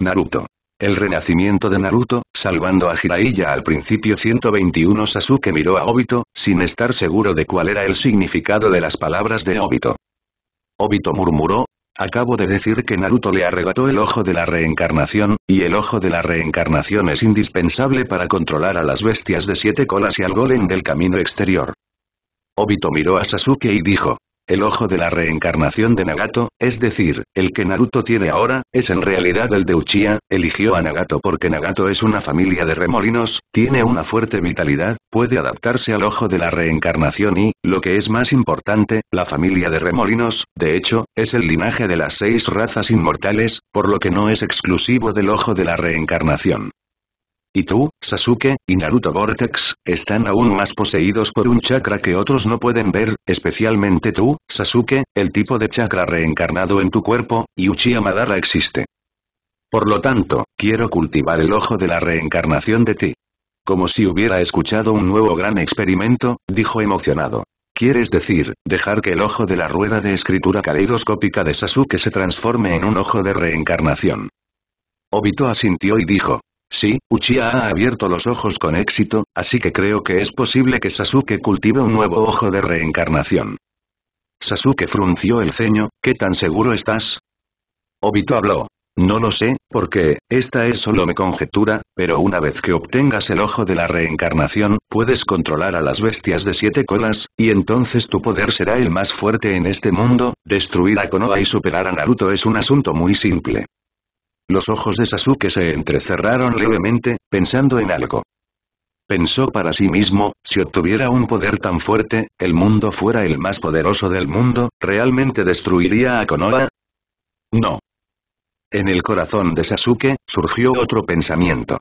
Naruto. El renacimiento de Naruto, salvando a Jiraiya al principio 121 Sasuke miró a Obito, sin estar seguro de cuál era el significado de las palabras de Obito. Obito murmuró, acabo de decir que Naruto le arrebató el ojo de la reencarnación, y el ojo de la reencarnación es indispensable para controlar a las bestias de siete colas y al golem del camino exterior. Obito miró a Sasuke y dijo, el ojo de la reencarnación de Nagato, es decir, el que Naruto tiene ahora, es en realidad el de Uchiha, eligió a Nagato porque Nagato es una familia de remolinos, tiene una fuerte vitalidad, puede adaptarse al ojo de la reencarnación y, lo que es más importante, la familia de remolinos, de hecho, es el linaje de las seis razas inmortales, por lo que no es exclusivo del ojo de la reencarnación. Y tú, Sasuke, y Naruto Vortex, están aún más poseídos por un chakra que otros no pueden ver, especialmente tú, Sasuke, el tipo de chakra reencarnado en tu cuerpo, y Uchiha Madara existe. Por lo tanto, quiero cultivar el ojo de la reencarnación de ti. Como si hubiera escuchado un nuevo gran experimento, dijo emocionado. ¿Quieres decir, dejar que el ojo de la rueda de escritura caleidoscópica de Sasuke se transforme en un ojo de reencarnación? Obito asintió y dijo, Sí, Uchiha ha abierto los ojos con éxito, así que creo que es posible que Sasuke cultive un nuevo ojo de reencarnación. Sasuke frunció el ceño, ¿qué tan seguro estás? Obito habló. No lo sé, porque, esta es solo mi conjetura, pero una vez que obtengas el ojo de la reencarnación, puedes controlar a las bestias de siete colas, y entonces tu poder será el más fuerte en este mundo, destruir a Konoha y superar a Naruto es un asunto muy simple. Los ojos de Sasuke se entrecerraron levemente, pensando en algo. Pensó para sí mismo, si obtuviera un poder tan fuerte, el mundo fuera el más poderoso del mundo, ¿realmente destruiría a Konoha? No. En el corazón de Sasuke, surgió otro pensamiento.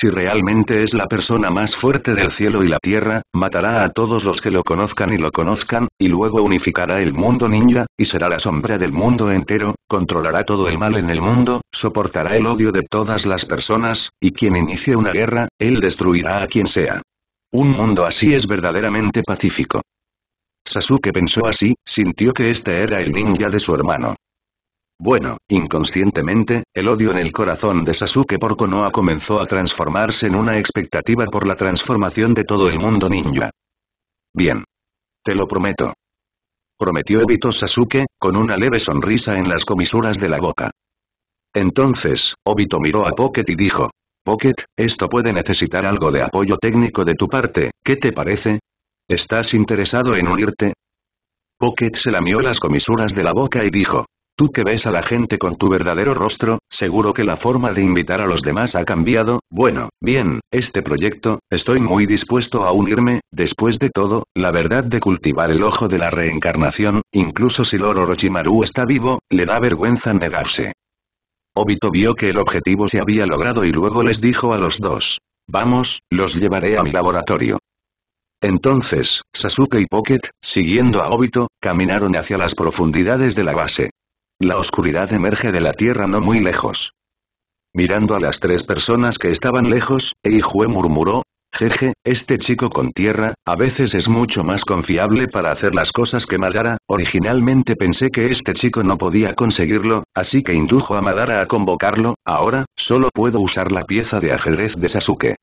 Si realmente es la persona más fuerte del cielo y la tierra, matará a todos los que lo conozcan y lo conozcan, y luego unificará el mundo ninja, y será la sombra del mundo entero, controlará todo el mal en el mundo, soportará el odio de todas las personas, y quien inicie una guerra, él destruirá a quien sea. Un mundo así es verdaderamente pacífico. Sasuke pensó así, sintió que este era el ninja de su hermano. Bueno, inconscientemente, el odio en el corazón de Sasuke por Konoha comenzó a transformarse en una expectativa por la transformación de todo el mundo ninja. Bien. Te lo prometo. Prometió Obito Sasuke, con una leve sonrisa en las comisuras de la boca. Entonces, Obito miró a Pocket y dijo, Pocket, esto puede necesitar algo de apoyo técnico de tu parte, ¿qué te parece? ¿Estás interesado en unirte? Pocket se lamió las comisuras de la boca y dijo, Tú que ves a la gente con tu verdadero rostro, seguro que la forma de invitar a los demás ha cambiado, bueno, bien, este proyecto, estoy muy dispuesto a unirme, después de todo, la verdad de cultivar el ojo de la reencarnación, incluso si Loro Orochimaru está vivo, le da vergüenza negarse. Obito vio que el objetivo se había logrado y luego les dijo a los dos. Vamos, los llevaré a mi laboratorio. Entonces, Sasuke y Pocket, siguiendo a Obito, caminaron hacia las profundidades de la base. La oscuridad emerge de la tierra no muy lejos. Mirando a las tres personas que estaban lejos, Eijue murmuró, Jeje, este chico con tierra, a veces es mucho más confiable para hacer las cosas que Madara, originalmente pensé que este chico no podía conseguirlo, así que indujo a Madara a convocarlo, ahora, solo puedo usar la pieza de ajedrez de Sasuke.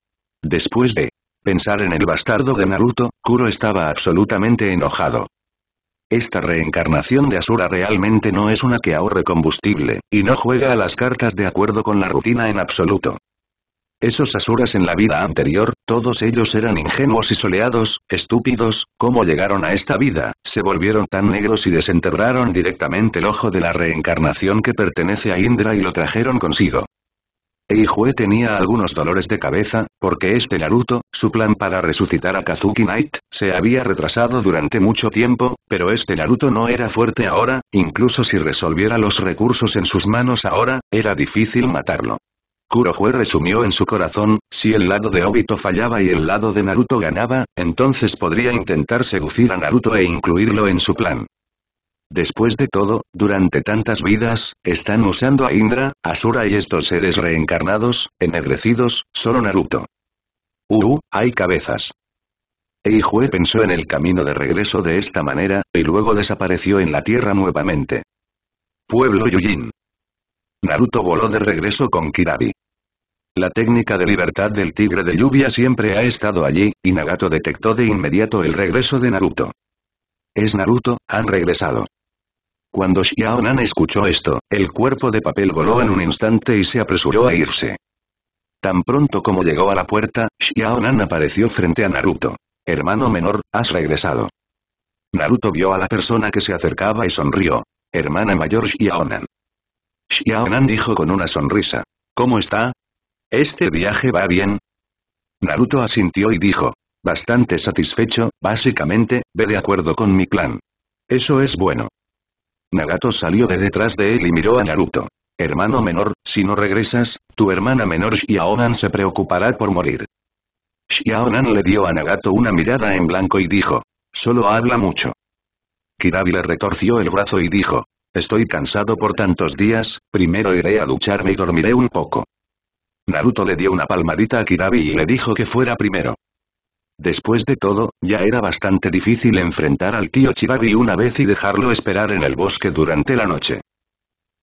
Después de pensar en el bastardo de Naruto, Kuro estaba absolutamente enojado. Esta reencarnación de Asura realmente no es una que ahorre combustible, y no juega a las cartas de acuerdo con la rutina en absoluto. Esos Asuras en la vida anterior, todos ellos eran ingenuos y soleados, estúpidos, ¿cómo llegaron a esta vida? Se volvieron tan negros y desenterraron directamente el ojo de la reencarnación que pertenece a Indra y lo trajeron consigo. Eijue tenía algunos dolores de cabeza, porque este Naruto, su plan para resucitar a Kazuki Knight, se había retrasado durante mucho tiempo, pero este Naruto no era fuerte ahora, incluso si resolviera los recursos en sus manos ahora, era difícil matarlo. Kurohue resumió en su corazón, si el lado de Obito fallaba y el lado de Naruto ganaba, entonces podría intentar seducir a Naruto e incluirlo en su plan. Después de todo, durante tantas vidas, están usando a Indra, Asura y estos seres reencarnados, ennegrecidos, solo Naruto. Uh, hay cabezas. Eijue pensó en el camino de regreso de esta manera, y luego desapareció en la tierra nuevamente. Pueblo Yujin. Naruto voló de regreso con Kirabi. La técnica de libertad del tigre de lluvia siempre ha estado allí, y Nagato detectó de inmediato el regreso de Naruto. Es Naruto, han regresado. Cuando Xiaonan escuchó esto, el cuerpo de papel voló en un instante y se apresuró a irse. Tan pronto como llegó a la puerta, Xiaonan apareció frente a Naruto. Hermano menor, has regresado. Naruto vio a la persona que se acercaba y sonrió. Hermana mayor Xiaonan. Xiaonan dijo con una sonrisa. ¿Cómo está? ¿Este viaje va bien? Naruto asintió y dijo. Bastante satisfecho, básicamente, ve de acuerdo con mi plan. Eso es bueno. Nagato salió de detrás de él y miró a Naruto. Hermano menor, si no regresas, tu hermana menor Xiaonan se preocupará por morir. Xiaonan le dio a Nagato una mirada en blanco y dijo. Solo habla mucho. Kirabi le retorció el brazo y dijo. Estoy cansado por tantos días, primero iré a ducharme y dormiré un poco. Naruto le dio una palmadita a Kirabi y le dijo que fuera primero. Después de todo, ya era bastante difícil enfrentar al tío Chibabi una vez y dejarlo esperar en el bosque durante la noche.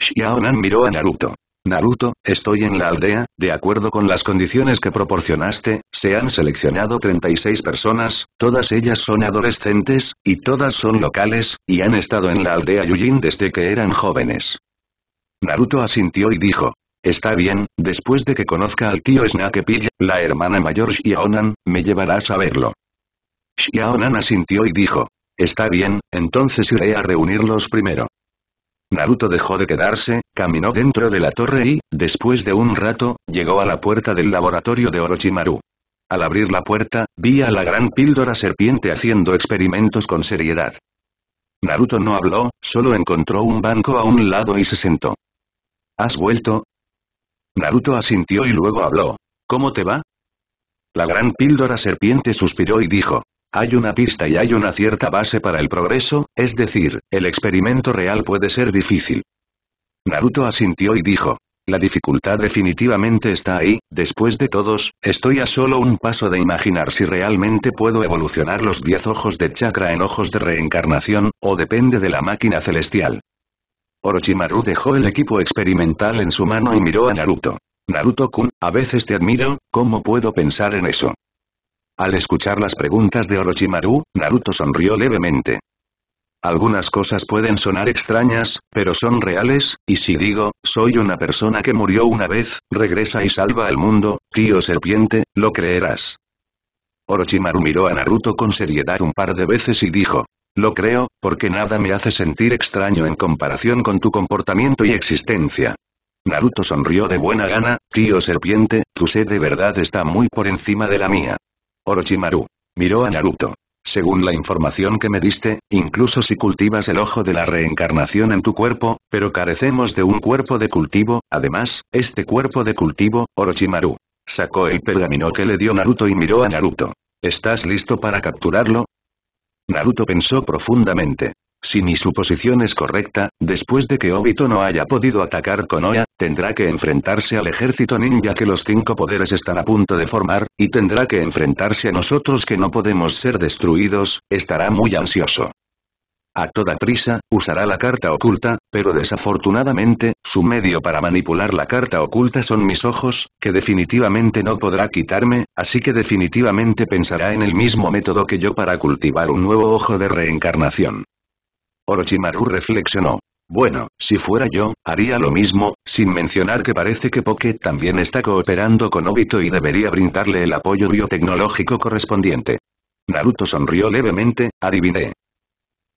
Xiaonan miró a Naruto. Naruto, estoy en la aldea, de acuerdo con las condiciones que proporcionaste, se han seleccionado 36 personas, todas ellas son adolescentes, y todas son locales, y han estado en la aldea Yujin desde que eran jóvenes. Naruto asintió y dijo, Está bien, después de que conozca al tío Snake Pill, la hermana mayor Xiaonan, me llevarás a verlo. Xiaonan asintió y dijo. Está bien, entonces iré a reunirlos primero. Naruto dejó de quedarse, caminó dentro de la torre y, después de un rato, llegó a la puerta del laboratorio de Orochimaru. Al abrir la puerta, vi a la gran píldora serpiente haciendo experimentos con seriedad. Naruto no habló, solo encontró un banco a un lado y se sentó. ¿Has vuelto, Naruto asintió y luego habló. ¿Cómo te va? La gran píldora serpiente suspiró y dijo. Hay una pista y hay una cierta base para el progreso, es decir, el experimento real puede ser difícil. Naruto asintió y dijo. La dificultad definitivamente está ahí, después de todos, estoy a solo un paso de imaginar si realmente puedo evolucionar los diez ojos de chakra en ojos de reencarnación, o depende de la máquina celestial. Orochimaru dejó el equipo experimental en su mano y miró a Naruto. Naruto-kun, a veces te admiro, ¿cómo puedo pensar en eso? Al escuchar las preguntas de Orochimaru, Naruto sonrió levemente. Algunas cosas pueden sonar extrañas, pero son reales, y si digo, soy una persona que murió una vez, regresa y salva al mundo, tío serpiente, lo creerás. Orochimaru miró a Naruto con seriedad un par de veces y dijo, lo creo, porque nada me hace sentir extraño en comparación con tu comportamiento y existencia. Naruto sonrió de buena gana, tío serpiente, tu sed de verdad está muy por encima de la mía. Orochimaru. Miró a Naruto. Según la información que me diste, incluso si cultivas el ojo de la reencarnación en tu cuerpo, pero carecemos de un cuerpo de cultivo, además, este cuerpo de cultivo, Orochimaru. Sacó el pergamino que le dio Naruto y miró a Naruto. ¿Estás listo para capturarlo? Naruto pensó profundamente. Si mi suposición es correcta, después de que Obito no haya podido atacar Konoha, tendrá que enfrentarse al ejército ninja que los cinco poderes están a punto de formar, y tendrá que enfrentarse a nosotros que no podemos ser destruidos, estará muy ansioso. A toda prisa, usará la carta oculta, pero desafortunadamente, su medio para manipular la carta oculta son mis ojos, que definitivamente no podrá quitarme, así que definitivamente pensará en el mismo método que yo para cultivar un nuevo ojo de reencarnación. Orochimaru reflexionó. Bueno, si fuera yo, haría lo mismo, sin mencionar que parece que Poké también está cooperando con Obito y debería brindarle el apoyo biotecnológico correspondiente. Naruto sonrió levemente, adiviné.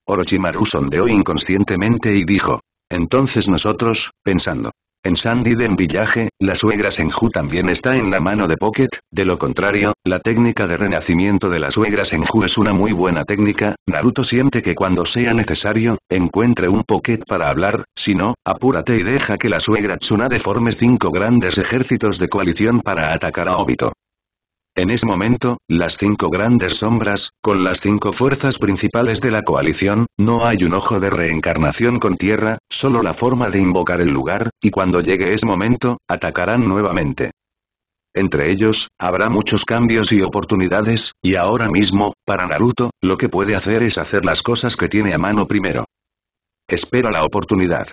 Orochimaru sondeó inconscientemente y dijo. Entonces nosotros, pensando. En Sandiden Villaje, la suegra Senju también está en la mano de Pocket, de lo contrario, la técnica de renacimiento de la suegra Senju es una muy buena técnica, Naruto siente que cuando sea necesario, encuentre un Pocket para hablar, si no, apúrate y deja que la suegra Tsunade forme cinco grandes ejércitos de coalición para atacar a Obito. En ese momento, las cinco grandes sombras, con las cinco fuerzas principales de la coalición, no hay un ojo de reencarnación con tierra, solo la forma de invocar el lugar, y cuando llegue ese momento, atacarán nuevamente. Entre ellos, habrá muchos cambios y oportunidades, y ahora mismo, para Naruto, lo que puede hacer es hacer las cosas que tiene a mano primero. Espera la oportunidad.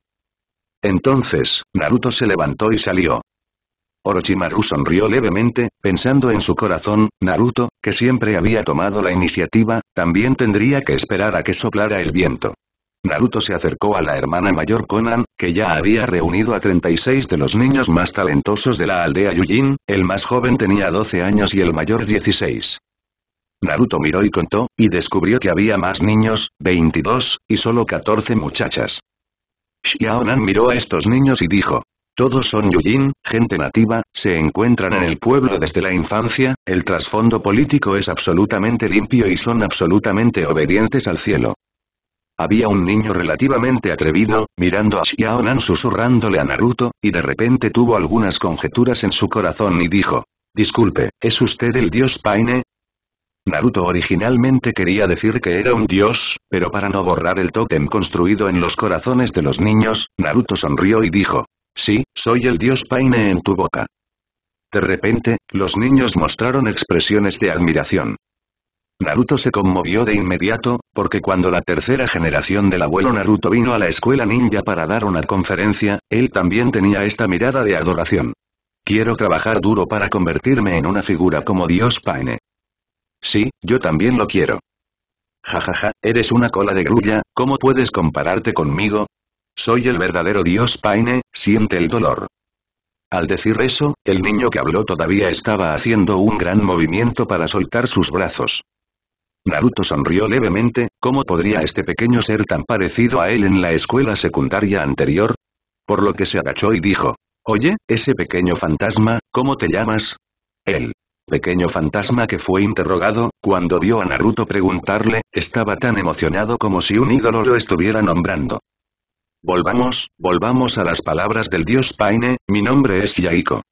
Entonces, Naruto se levantó y salió. Orochimaru sonrió levemente, pensando en su corazón, Naruto, que siempre había tomado la iniciativa, también tendría que esperar a que soplara el viento. Naruto se acercó a la hermana mayor Conan, que ya había reunido a 36 de los niños más talentosos de la aldea Yujin, el más joven tenía 12 años y el mayor 16. Naruto miró y contó, y descubrió que había más niños, 22, y solo 14 muchachas. Xiaonan miró a estos niños y dijo, todos son Yuyin, gente nativa, se encuentran en el pueblo desde la infancia, el trasfondo político es absolutamente limpio y son absolutamente obedientes al cielo. Había un niño relativamente atrevido, mirando a Xiaonan susurrándole a Naruto, y de repente tuvo algunas conjeturas en su corazón y dijo, Disculpe, ¿es usted el dios Paine? Naruto originalmente quería decir que era un dios, pero para no borrar el tótem construido en los corazones de los niños, Naruto sonrió y dijo, Sí, soy el dios Paine en tu boca. De repente, los niños mostraron expresiones de admiración. Naruto se conmovió de inmediato, porque cuando la tercera generación del abuelo Naruto vino a la escuela ninja para dar una conferencia, él también tenía esta mirada de adoración. Quiero trabajar duro para convertirme en una figura como Dios Paine. Sí, yo también lo quiero. Jajaja, ja, ja, eres una cola de grulla, ¿cómo puedes compararte conmigo? Soy el verdadero dios Paine, siente el dolor. Al decir eso, el niño que habló todavía estaba haciendo un gran movimiento para soltar sus brazos. Naruto sonrió levemente, ¿cómo podría este pequeño ser tan parecido a él en la escuela secundaria anterior? Por lo que se agachó y dijo, Oye, ese pequeño fantasma, ¿cómo te llamas? el pequeño fantasma que fue interrogado, cuando vio a Naruto preguntarle, estaba tan emocionado como si un ídolo lo estuviera nombrando. Volvamos, volvamos a las palabras del dios Paine, mi nombre es Yaiko.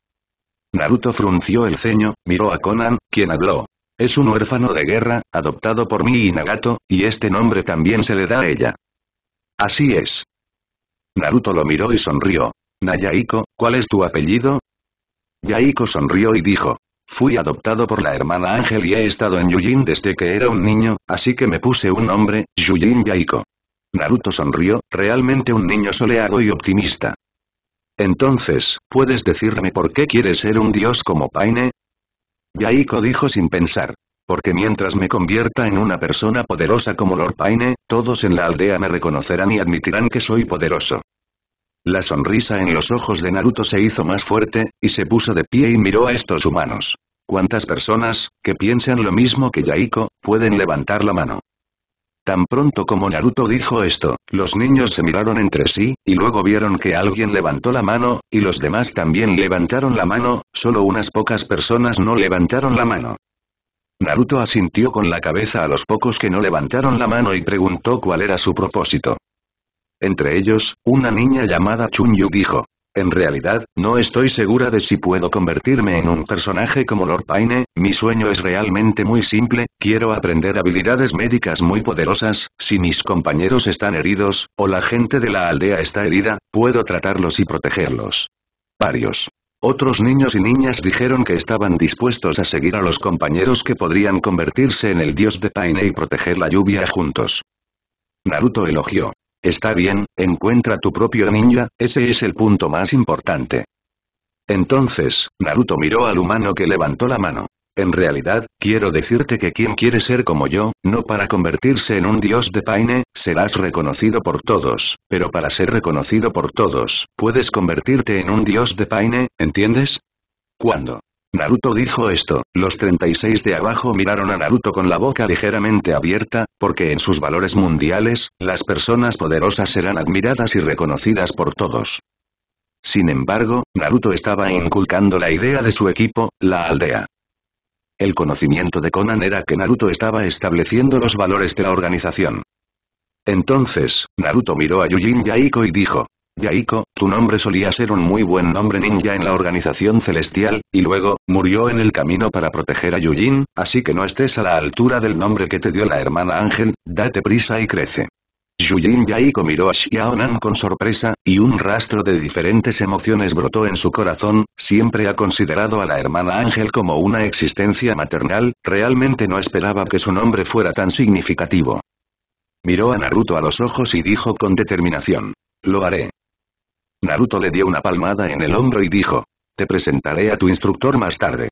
Naruto frunció el ceño, miró a Conan, quien habló. Es un huérfano de guerra, adoptado por mí y Nagato, y este nombre también se le da a ella. Así es. Naruto lo miró y sonrió. Nayaiko, ¿cuál es tu apellido? Yaiko sonrió y dijo. Fui adoptado por la hermana Ángel y he estado en Yujin desde que era un niño, así que me puse un nombre, yuyin Yaiko. Naruto sonrió, realmente un niño soleado y optimista. Entonces, ¿puedes decirme por qué quieres ser un dios como Paine? Yaiko dijo sin pensar. Porque mientras me convierta en una persona poderosa como Lord Paine, todos en la aldea me reconocerán y admitirán que soy poderoso. La sonrisa en los ojos de Naruto se hizo más fuerte, y se puso de pie y miró a estos humanos. ¿Cuántas personas, que piensan lo mismo que Yaiko, pueden levantar la mano? Tan pronto como Naruto dijo esto, los niños se miraron entre sí, y luego vieron que alguien levantó la mano, y los demás también levantaron la mano, solo unas pocas personas no levantaron la mano. Naruto asintió con la cabeza a los pocos que no levantaron la mano y preguntó cuál era su propósito. Entre ellos, una niña llamada Chunyu dijo, en realidad, no estoy segura de si puedo convertirme en un personaje como Lord Paine, mi sueño es realmente muy simple, quiero aprender habilidades médicas muy poderosas, si mis compañeros están heridos, o la gente de la aldea está herida, puedo tratarlos y protegerlos. Varios. Otros niños y niñas dijeron que estaban dispuestos a seguir a los compañeros que podrían convertirse en el dios de Paine y proteger la lluvia juntos. Naruto elogió. Está bien, encuentra tu propio ninja, ese es el punto más importante. Entonces, Naruto miró al humano que levantó la mano. En realidad, quiero decirte que quien quiere ser como yo, no para convertirse en un dios de paine, serás reconocido por todos, pero para ser reconocido por todos, puedes convertirte en un dios de paine, ¿entiendes? ¿Cuándo? Naruto dijo esto, los 36 de abajo miraron a Naruto con la boca ligeramente abierta, porque en sus valores mundiales, las personas poderosas serán admiradas y reconocidas por todos. Sin embargo, Naruto estaba inculcando la idea de su equipo, la aldea. El conocimiento de Conan era que Naruto estaba estableciendo los valores de la organización. Entonces, Naruto miró a Yujin Yaiko y dijo, Yaiko, tu nombre solía ser un muy buen nombre ninja en la organización celestial, y luego, murió en el camino para proteger a Yujin, así que no estés a la altura del nombre que te dio la hermana Ángel, date prisa y crece. Yujin Yaiko miró a Xiaonan con sorpresa, y un rastro de diferentes emociones brotó en su corazón, siempre ha considerado a la hermana Ángel como una existencia maternal, realmente no esperaba que su nombre fuera tan significativo. Miró a Naruto a los ojos y dijo con determinación. Lo haré. Naruto le dio una palmada en el hombro y dijo. Te presentaré a tu instructor más tarde.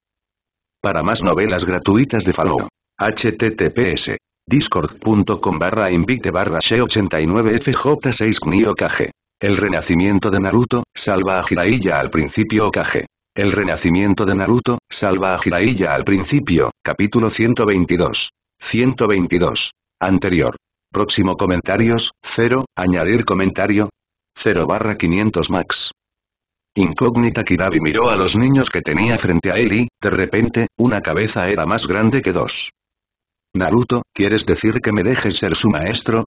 Para más novelas gratuitas de Fallout. HTTPS. Discord.com barra invite barra 89 fj 6 Okaje. El renacimiento de Naruto, salva a Jiraiya al principio Kage. El renacimiento de Naruto, salva a Jiraiya al principio, capítulo 122. 122. Anterior. Próximo comentarios, 0, añadir comentario, 0 barra 500 max. Incógnita Kirabi miró a los niños que tenía frente a él y, de repente, una cabeza era más grande que dos. Naruto, ¿quieres decir que me dejes ser su maestro?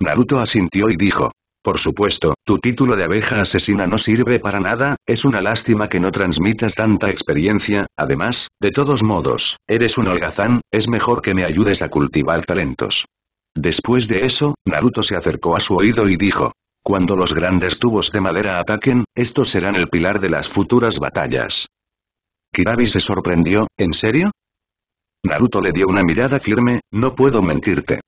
Naruto asintió y dijo. Por supuesto, tu título de abeja asesina no sirve para nada, es una lástima que no transmitas tanta experiencia, además, de todos modos, eres un holgazán, es mejor que me ayudes a cultivar talentos. Después de eso, Naruto se acercó a su oído y dijo, cuando los grandes tubos de madera ataquen, estos serán el pilar de las futuras batallas. Kirabi se sorprendió, ¿en serio? Naruto le dio una mirada firme, no puedo mentirte.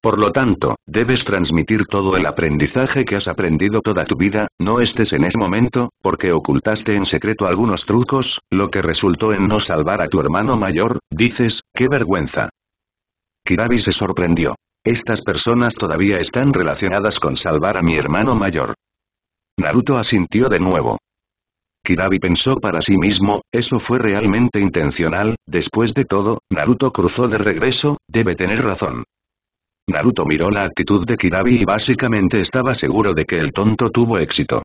Por lo tanto, debes transmitir todo el aprendizaje que has aprendido toda tu vida, no estés en ese momento, porque ocultaste en secreto algunos trucos, lo que resultó en no salvar a tu hermano mayor, dices, qué vergüenza. Kirabi se sorprendió. Estas personas todavía están relacionadas con salvar a mi hermano mayor. Naruto asintió de nuevo. Kirabi pensó para sí mismo, eso fue realmente intencional, después de todo, Naruto cruzó de regreso, debe tener razón. Naruto miró la actitud de Kirabi y básicamente estaba seguro de que el tonto tuvo éxito.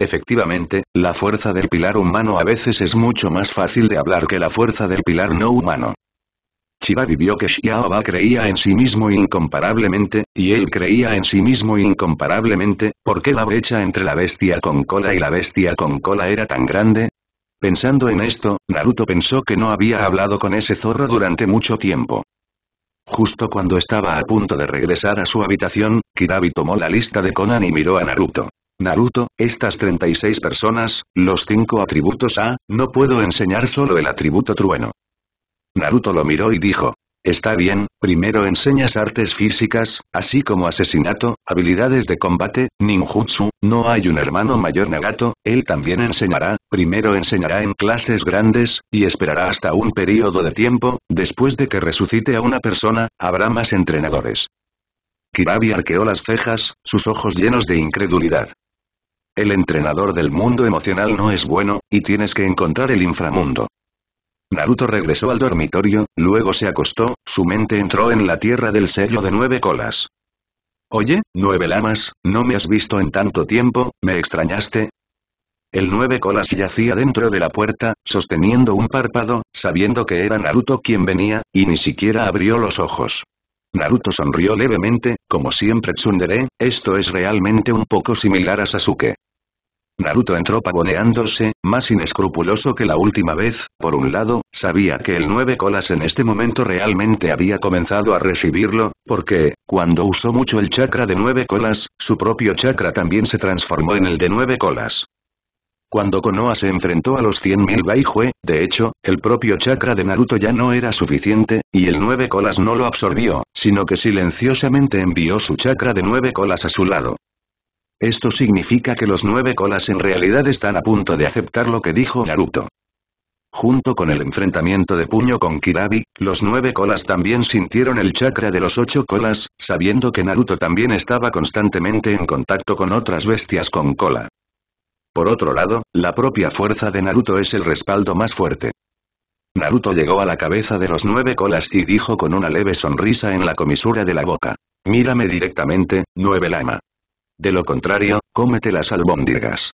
Efectivamente, la fuerza del pilar humano a veces es mucho más fácil de hablar que la fuerza del pilar no humano. Chirabi vio que Xiaoba creía en sí mismo incomparablemente, y él creía en sí mismo incomparablemente, ¿por qué la brecha entre la bestia con cola y la bestia con cola era tan grande? Pensando en esto, Naruto pensó que no había hablado con ese zorro durante mucho tiempo. Justo cuando estaba a punto de regresar a su habitación, Kirabi tomó la lista de Conan y miró a Naruto. Naruto, estas 36 personas, los cinco atributos A, no puedo enseñar solo el atributo trueno. Naruto lo miró y dijo. Está bien, primero enseñas artes físicas, así como asesinato, habilidades de combate, ninjutsu, no hay un hermano mayor Nagato, él también enseñará, primero enseñará en clases grandes, y esperará hasta un período de tiempo, después de que resucite a una persona, habrá más entrenadores. Kirabi arqueó las cejas, sus ojos llenos de incredulidad. El entrenador del mundo emocional no es bueno, y tienes que encontrar el inframundo. Naruto regresó al dormitorio, luego se acostó, su mente entró en la tierra del sello de nueve colas. Oye, nueve lamas, ¿no me has visto en tanto tiempo, me extrañaste? El nueve colas yacía dentro de la puerta, sosteniendo un párpado, sabiendo que era Naruto quien venía, y ni siquiera abrió los ojos. Naruto sonrió levemente, como siempre Tsundere, esto es realmente un poco similar a Sasuke. Naruto entró pavoneándose, más inescrupuloso que la última vez, por un lado, sabía que el nueve colas en este momento realmente había comenzado a recibirlo, porque, cuando usó mucho el chakra de nueve colas, su propio chakra también se transformó en el de nueve colas. Cuando Konoha se enfrentó a los 100.000 Baijue, de hecho, el propio chakra de Naruto ya no era suficiente, y el nueve colas no lo absorbió, sino que silenciosamente envió su chakra de nueve colas a su lado. Esto significa que los nueve colas en realidad están a punto de aceptar lo que dijo Naruto. Junto con el enfrentamiento de puño con Kirabi, los nueve colas también sintieron el chakra de los ocho colas, sabiendo que Naruto también estaba constantemente en contacto con otras bestias con cola. Por otro lado, la propia fuerza de Naruto es el respaldo más fuerte. Naruto llegó a la cabeza de los nueve colas y dijo con una leve sonrisa en la comisura de la boca. Mírame directamente, nueve lama. De lo contrario, cómete las albóndigas.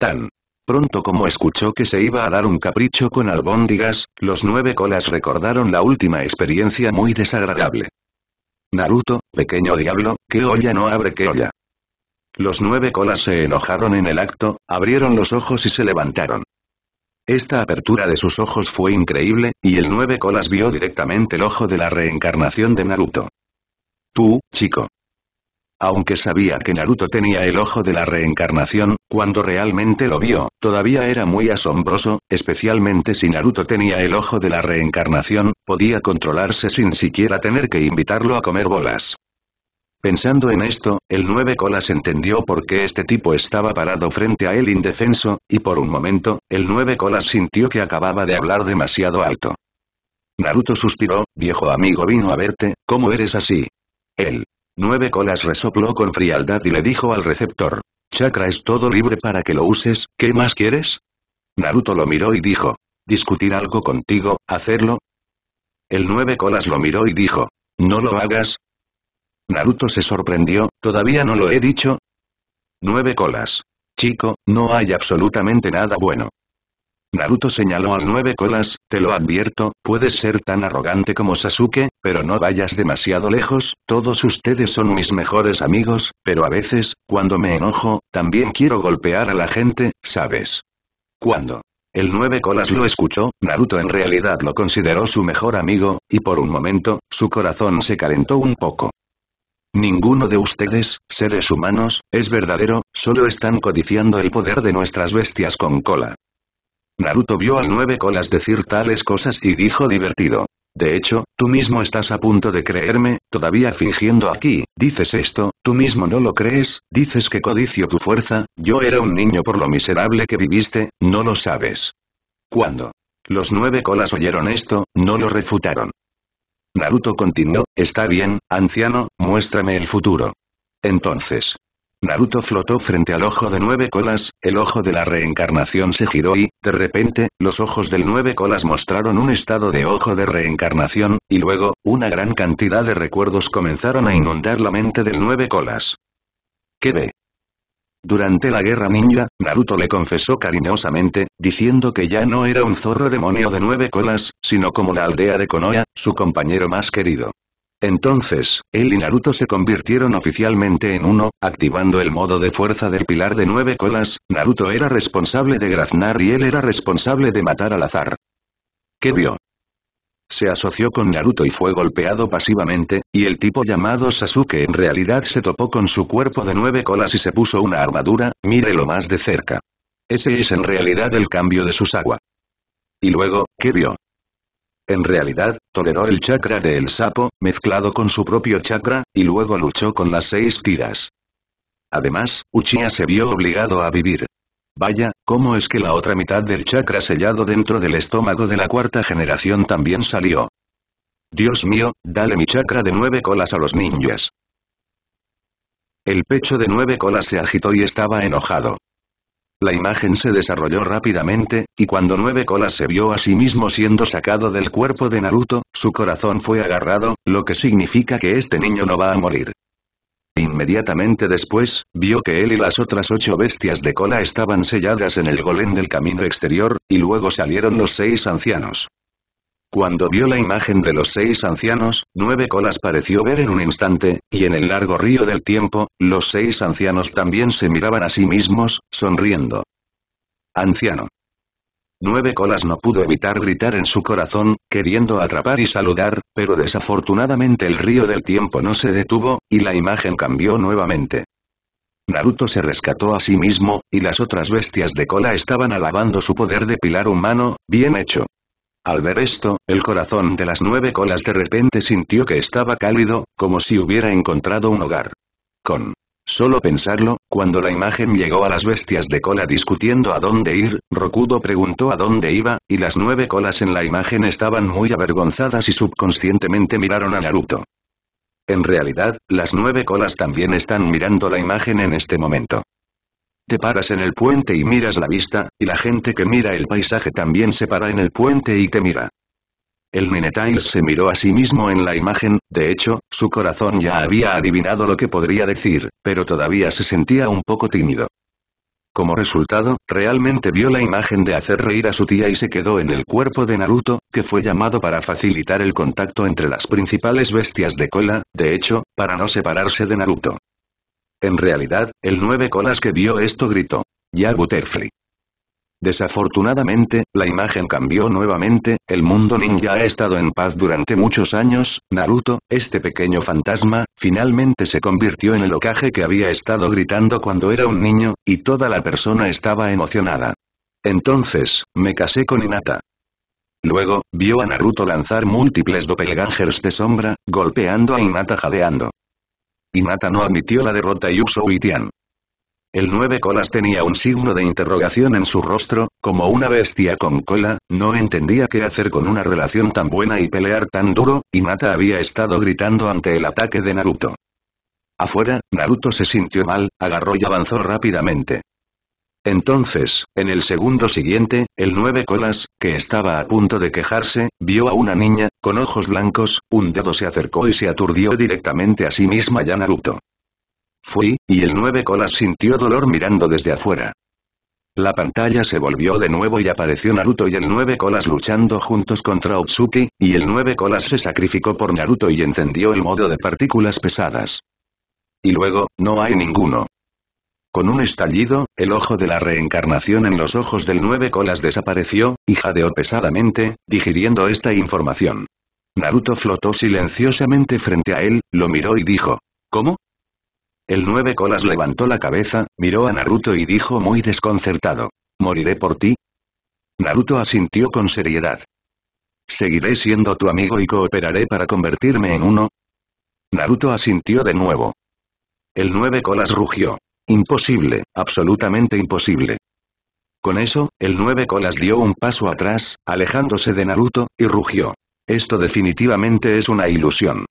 Tan. Pronto como escuchó que se iba a dar un capricho con albóndigas, los nueve colas recordaron la última experiencia muy desagradable. Naruto, pequeño diablo, ¿qué olla no abre qué olla? Los nueve colas se enojaron en el acto, abrieron los ojos y se levantaron. Esta apertura de sus ojos fue increíble, y el nueve colas vio directamente el ojo de la reencarnación de Naruto. Tú, chico. Aunque sabía que Naruto tenía el ojo de la reencarnación, cuando realmente lo vio, todavía era muy asombroso, especialmente si Naruto tenía el ojo de la reencarnación, podía controlarse sin siquiera tener que invitarlo a comer bolas. Pensando en esto, el nueve colas entendió por qué este tipo estaba parado frente a él indefenso, y por un momento, el nueve colas sintió que acababa de hablar demasiado alto. Naruto suspiró, viejo amigo vino a verte, ¿cómo eres así? Él, Nueve Colas resopló con frialdad y le dijo al receptor. Chakra es todo libre para que lo uses, ¿qué más quieres? Naruto lo miró y dijo. ¿Discutir algo contigo, hacerlo? El Nueve Colas lo miró y dijo. No lo hagas. Naruto se sorprendió, ¿todavía no lo he dicho? Nueve Colas. Chico, no hay absolutamente nada bueno. Naruto señaló al nueve colas, te lo advierto, puedes ser tan arrogante como Sasuke, pero no vayas demasiado lejos, todos ustedes son mis mejores amigos, pero a veces, cuando me enojo, también quiero golpear a la gente, ¿sabes? Cuando El nueve colas lo escuchó, Naruto en realidad lo consideró su mejor amigo, y por un momento, su corazón se calentó un poco. Ninguno de ustedes, seres humanos, es verdadero, solo están codiciando el poder de nuestras bestias con cola. Naruto vio al nueve colas decir tales cosas y dijo divertido. De hecho, tú mismo estás a punto de creerme, todavía fingiendo aquí, dices esto, tú mismo no lo crees, dices que codicio tu fuerza, yo era un niño por lo miserable que viviste, no lo sabes. ¿Cuándo? Los nueve colas oyeron esto, no lo refutaron. Naruto continuó, está bien, anciano, muéstrame el futuro. Entonces, Naruto flotó frente al ojo de nueve colas, el ojo de la reencarnación se giró y, de repente, los ojos del nueve colas mostraron un estado de ojo de reencarnación, y luego, una gran cantidad de recuerdos comenzaron a inundar la mente del nueve colas. ¿Qué ve? Durante la guerra ninja, Naruto le confesó cariñosamente, diciendo que ya no era un zorro demonio de nueve colas, sino como la aldea de Konoha, su compañero más querido. Entonces, él y Naruto se convirtieron oficialmente en uno, activando el modo de fuerza del pilar de nueve colas, Naruto era responsable de graznar y él era responsable de matar al azar. ¿Qué vio? Se asoció con Naruto y fue golpeado pasivamente, y el tipo llamado Sasuke en realidad se topó con su cuerpo de nueve colas y se puso una armadura, mírelo más de cerca. Ese es en realidad el cambio de aguas. Y luego, ¿qué vio? En realidad, toleró el chakra del sapo, mezclado con su propio chakra, y luego luchó con las seis tiras. Además, Uchiha se vio obligado a vivir. Vaya, ¿cómo es que la otra mitad del chakra sellado dentro del estómago de la cuarta generación también salió? Dios mío, dale mi chakra de nueve colas a los ninjas. El pecho de nueve colas se agitó y estaba enojado. La imagen se desarrolló rápidamente, y cuando Nueve Colas se vio a sí mismo siendo sacado del cuerpo de Naruto, su corazón fue agarrado, lo que significa que este niño no va a morir. Inmediatamente después, vio que él y las otras ocho bestias de cola estaban selladas en el golem del camino exterior, y luego salieron los seis ancianos. Cuando vio la imagen de los seis ancianos, nueve colas pareció ver en un instante, y en el largo río del tiempo, los seis ancianos también se miraban a sí mismos, sonriendo. Anciano. Nueve colas no pudo evitar gritar en su corazón, queriendo atrapar y saludar, pero desafortunadamente el río del tiempo no se detuvo, y la imagen cambió nuevamente. Naruto se rescató a sí mismo, y las otras bestias de cola estaban alabando su poder de pilar humano, bien hecho. Al ver esto, el corazón de las nueve colas de repente sintió que estaba cálido, como si hubiera encontrado un hogar. Con solo pensarlo, cuando la imagen llegó a las bestias de cola discutiendo a dónde ir, Rokudo preguntó a dónde iba, y las nueve colas en la imagen estaban muy avergonzadas y subconscientemente miraron a Naruto. En realidad, las nueve colas también están mirando la imagen en este momento. Te paras en el puente y miras la vista, y la gente que mira el paisaje también se para en el puente y te mira. El Minetail se miró a sí mismo en la imagen, de hecho, su corazón ya había adivinado lo que podría decir, pero todavía se sentía un poco tímido. Como resultado, realmente vio la imagen de hacer reír a su tía y se quedó en el cuerpo de Naruto, que fue llamado para facilitar el contacto entre las principales bestias de cola, de hecho, para no separarse de Naruto. En realidad, el nueve colas que vio esto gritó. Ya Butterfly. Desafortunadamente, la imagen cambió nuevamente, el mundo ninja ha estado en paz durante muchos años, Naruto, este pequeño fantasma, finalmente se convirtió en el ocaje que había estado gritando cuando era un niño, y toda la persona estaba emocionada. Entonces, me casé con Inata. Luego, vio a Naruto lanzar múltiples doppelgangers de sombra, golpeando a Inata jadeando mata no admitió la derrota y usó tian El nueve colas tenía un signo de interrogación en su rostro, como una bestia con cola, no entendía qué hacer con una relación tan buena y pelear tan duro, y mata había estado gritando ante el ataque de Naruto. Afuera, Naruto se sintió mal, agarró y avanzó rápidamente. Entonces, en el segundo siguiente, el nueve colas, que estaba a punto de quejarse, vio a una niña, con ojos blancos, un dedo se acercó y se aturdió directamente a sí misma ya Naruto. Fui, y el nueve colas sintió dolor mirando desde afuera. La pantalla se volvió de nuevo y apareció Naruto y el nueve colas luchando juntos contra Otsuki, y el nueve colas se sacrificó por Naruto y encendió el modo de partículas pesadas. Y luego, no hay ninguno. Con un estallido, el ojo de la reencarnación en los ojos del nueve colas desapareció, y jadeó pesadamente, digiriendo esta información. Naruto flotó silenciosamente frente a él, lo miró y dijo, ¿Cómo? El nueve colas levantó la cabeza, miró a Naruto y dijo muy desconcertado, ¿Moriré por ti? Naruto asintió con seriedad. ¿Seguiré siendo tu amigo y cooperaré para convertirme en uno? Naruto asintió de nuevo. El nueve colas rugió. Imposible, absolutamente imposible. Con eso, el nueve colas dio un paso atrás, alejándose de Naruto, y rugió. Esto definitivamente es una ilusión.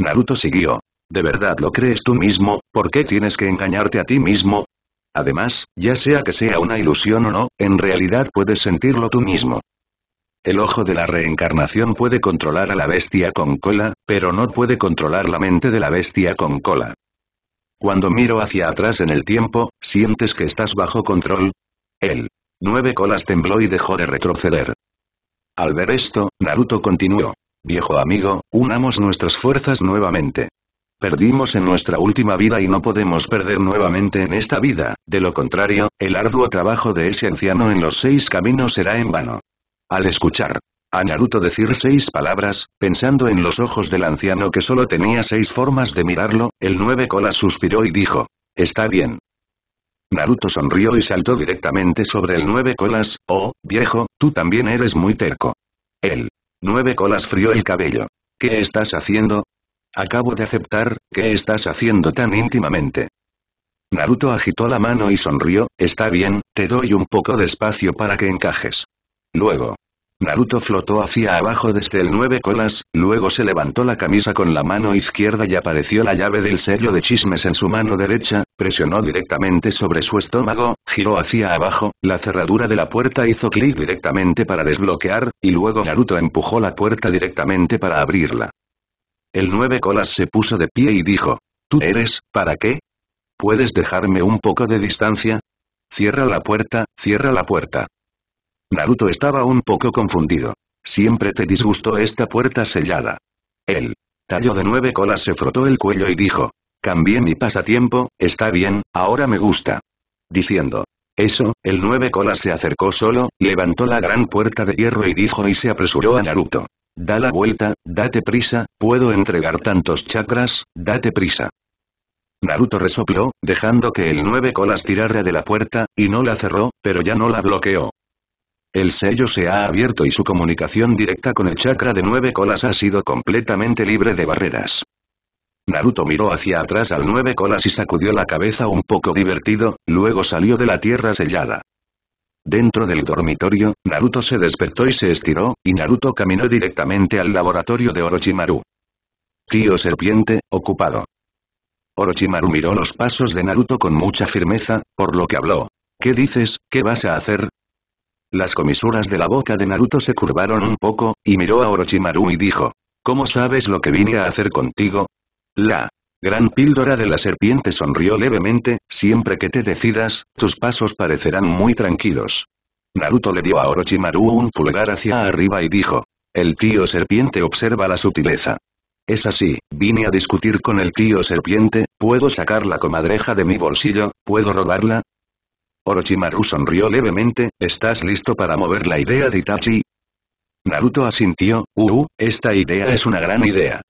Naruto siguió. ¿De verdad lo crees tú mismo? ¿Por qué tienes que engañarte a ti mismo? Además, ya sea que sea una ilusión o no, en realidad puedes sentirlo tú mismo. El ojo de la reencarnación puede controlar a la bestia con cola, pero no puede controlar la mente de la bestia con cola. Cuando miro hacia atrás en el tiempo, ¿sientes que estás bajo control? El nueve colas tembló y dejó de retroceder. Al ver esto, Naruto continuó. Viejo amigo, unamos nuestras fuerzas nuevamente. Perdimos en nuestra última vida y no podemos perder nuevamente en esta vida, de lo contrario, el arduo trabajo de ese anciano en los seis caminos será en vano. Al escuchar a Naruto decir seis palabras, pensando en los ojos del anciano que solo tenía seis formas de mirarlo, el nueve colas suspiró y dijo, está bien. Naruto sonrió y saltó directamente sobre el nueve colas, oh, viejo, tú también eres muy terco. El nueve colas frío el cabello. ¿Qué estás haciendo? Acabo de aceptar, ¿qué estás haciendo tan íntimamente? Naruto agitó la mano y sonrió, está bien, te doy un poco de espacio para que encajes. Luego, Naruto flotó hacia abajo desde el nueve colas, luego se levantó la camisa con la mano izquierda y apareció la llave del sello de chismes en su mano derecha, presionó directamente sobre su estómago, giró hacia abajo, la cerradura de la puerta hizo clic directamente para desbloquear, y luego Naruto empujó la puerta directamente para abrirla. El nueve colas se puso de pie y dijo, ¿Tú eres, para qué? ¿Puedes dejarme un poco de distancia? Cierra la puerta, cierra la puerta. Naruto estaba un poco confundido. Siempre te disgustó esta puerta sellada. El tallo de nueve colas se frotó el cuello y dijo. Cambié mi pasatiempo, está bien, ahora me gusta. Diciendo. Eso, el nueve colas se acercó solo, levantó la gran puerta de hierro y dijo y se apresuró a Naruto. Da la vuelta, date prisa, puedo entregar tantos chakras, date prisa. Naruto resopló, dejando que el nueve colas tirara de la puerta, y no la cerró, pero ya no la bloqueó. El sello se ha abierto y su comunicación directa con el chakra de nueve colas ha sido completamente libre de barreras. Naruto miró hacia atrás al nueve colas y sacudió la cabeza un poco divertido, luego salió de la tierra sellada. Dentro del dormitorio, Naruto se despertó y se estiró, y Naruto caminó directamente al laboratorio de Orochimaru. Tío serpiente, ocupado. Orochimaru miró los pasos de Naruto con mucha firmeza, por lo que habló. ¿Qué dices, qué vas a hacer? Las comisuras de la boca de Naruto se curvaron un poco, y miró a Orochimaru y dijo. ¿Cómo sabes lo que vine a hacer contigo? La gran píldora de la serpiente sonrió levemente, siempre que te decidas, tus pasos parecerán muy tranquilos. Naruto le dio a Orochimaru un pulgar hacia arriba y dijo. El tío serpiente observa la sutileza. Es así, vine a discutir con el tío serpiente, ¿puedo sacar la comadreja de mi bolsillo? ¿Puedo robarla? Orochimaru sonrió levemente, ¿estás listo para mover la idea de Itachi? Naruto asintió, uh, esta idea es una gran idea.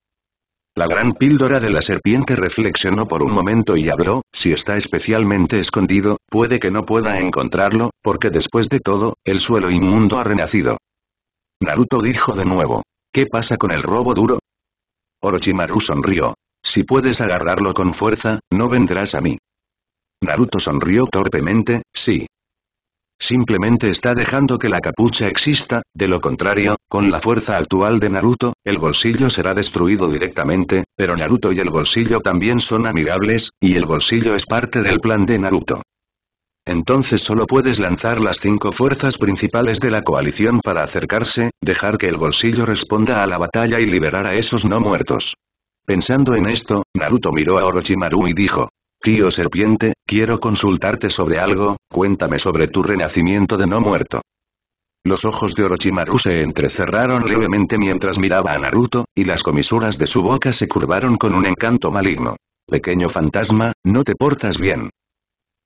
La gran píldora de la serpiente reflexionó por un momento y habló, si está especialmente escondido, puede que no pueda encontrarlo, porque después de todo, el suelo inmundo ha renacido. Naruto dijo de nuevo, ¿qué pasa con el robo duro? Orochimaru sonrió, si puedes agarrarlo con fuerza, no vendrás a mí. Naruto sonrió torpemente, sí. Simplemente está dejando que la capucha exista, de lo contrario, con la fuerza actual de Naruto, el bolsillo será destruido directamente, pero Naruto y el bolsillo también son amigables, y el bolsillo es parte del plan de Naruto. Entonces solo puedes lanzar las cinco fuerzas principales de la coalición para acercarse, dejar que el bolsillo responda a la batalla y liberar a esos no muertos. Pensando en esto, Naruto miró a Orochimaru y dijo, Tío serpiente, quiero consultarte sobre algo, cuéntame sobre tu renacimiento de no muerto. Los ojos de Orochimaru se entrecerraron levemente mientras miraba a Naruto, y las comisuras de su boca se curvaron con un encanto maligno. Pequeño fantasma, no te portas bien.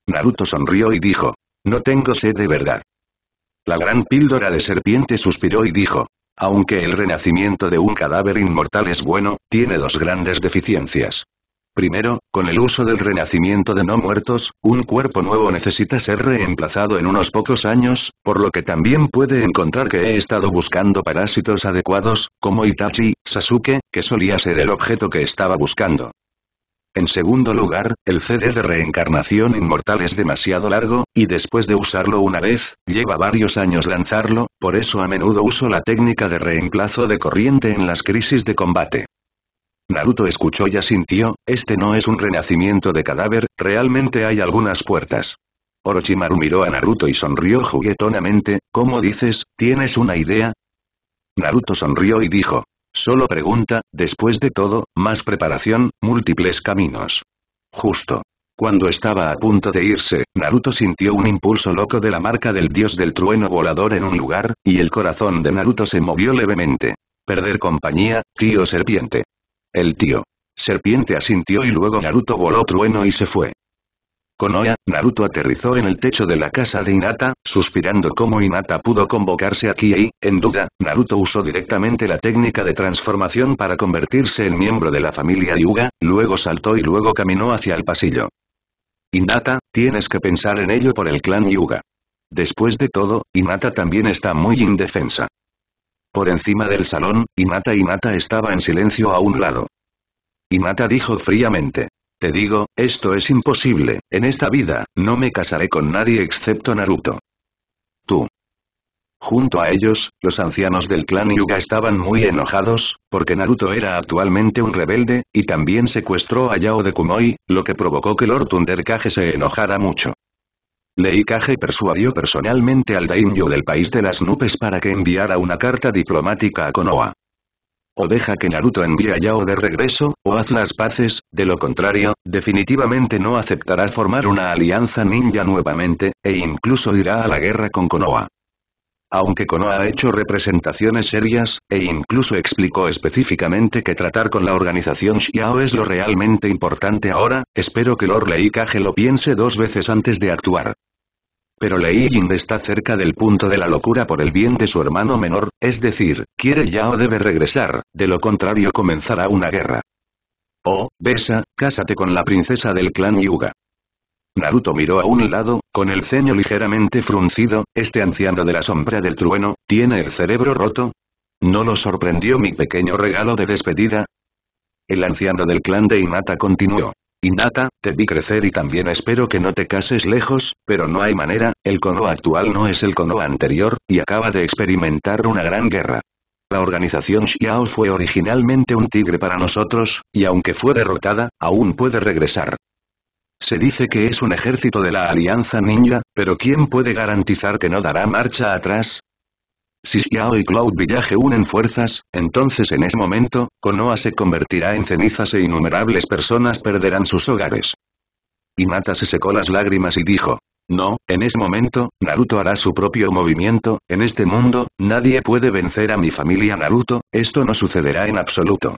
Naruto sonrió y dijo. No tengo sed de verdad. La gran píldora de serpiente suspiró y dijo. Aunque el renacimiento de un cadáver inmortal es bueno, tiene dos grandes deficiencias. Primero, con el uso del renacimiento de no muertos, un cuerpo nuevo necesita ser reemplazado en unos pocos años, por lo que también puede encontrar que he estado buscando parásitos adecuados, como Itachi, Sasuke, que solía ser el objeto que estaba buscando. En segundo lugar, el CD de reencarnación inmortal es demasiado largo, y después de usarlo una vez, lleva varios años lanzarlo, por eso a menudo uso la técnica de reemplazo de corriente en las crisis de combate. Naruto escuchó y asintió, este no es un renacimiento de cadáver, realmente hay algunas puertas. Orochimaru miró a Naruto y sonrió juguetonamente, ¿cómo dices, tienes una idea? Naruto sonrió y dijo, solo pregunta, después de todo, más preparación, múltiples caminos. Justo. Cuando estaba a punto de irse, Naruto sintió un impulso loco de la marca del dios del trueno volador en un lugar, y el corazón de Naruto se movió levemente. Perder compañía, tío serpiente. El tío. Serpiente asintió y luego Naruto voló trueno y se fue. Con Oya, Naruto aterrizó en el techo de la casa de Inata, suspirando cómo Inata pudo convocarse aquí y, en duda, Naruto usó directamente la técnica de transformación para convertirse en miembro de la familia Yuga, luego saltó y luego caminó hacia el pasillo. Inata, tienes que pensar en ello por el clan Yuga. Después de todo, Inata también está muy indefensa por encima del salón, Imata Mata y Mata estaba en silencio a un lado. Y Mata dijo fríamente. Te digo, esto es imposible, en esta vida, no me casaré con nadie excepto Naruto. Tú. Junto a ellos, los ancianos del clan Yuga estaban muy enojados, porque Naruto era actualmente un rebelde, y también secuestró a Yao de Kumoi, lo que provocó que Lord Underkage se enojara mucho. Lei persuadió personalmente al daimyo del país de las nubes para que enviara una carta diplomática a Konoha. O deja que Naruto envíe a Yao de regreso, o haz las paces, de lo contrario, definitivamente no aceptará formar una alianza ninja nuevamente, e incluso irá a la guerra con Konoha aunque Kono ha hecho representaciones serias, e incluso explicó específicamente que tratar con la organización Xiao es lo realmente importante ahora, espero que Lord Lei Kaje lo piense dos veces antes de actuar. Pero Lei está cerca del punto de la locura por el bien de su hermano menor, es decir, quiere ya o debe regresar, de lo contrario comenzará una guerra. Oh, besa, cásate con la princesa del clan Yuga. Naruto miró a un lado, con el ceño ligeramente fruncido, este anciano de la sombra del trueno, ¿tiene el cerebro roto? ¿No lo sorprendió mi pequeño regalo de despedida? El anciano del clan de Inata continuó. Inata, te vi crecer y también espero que no te cases lejos, pero no hay manera, el Konoha actual no es el Konoha anterior, y acaba de experimentar una gran guerra. La organización Xiao fue originalmente un tigre para nosotros, y aunque fue derrotada, aún puede regresar. Se dice que es un ejército de la Alianza Ninja, pero ¿quién puede garantizar que no dará marcha atrás? Si Xiao y Cloud Village unen fuerzas, entonces en ese momento, Konoha se convertirá en cenizas e innumerables personas perderán sus hogares. Y Mata se secó las lágrimas y dijo, no, en ese momento, Naruto hará su propio movimiento, en este mundo, nadie puede vencer a mi familia Naruto, esto no sucederá en absoluto.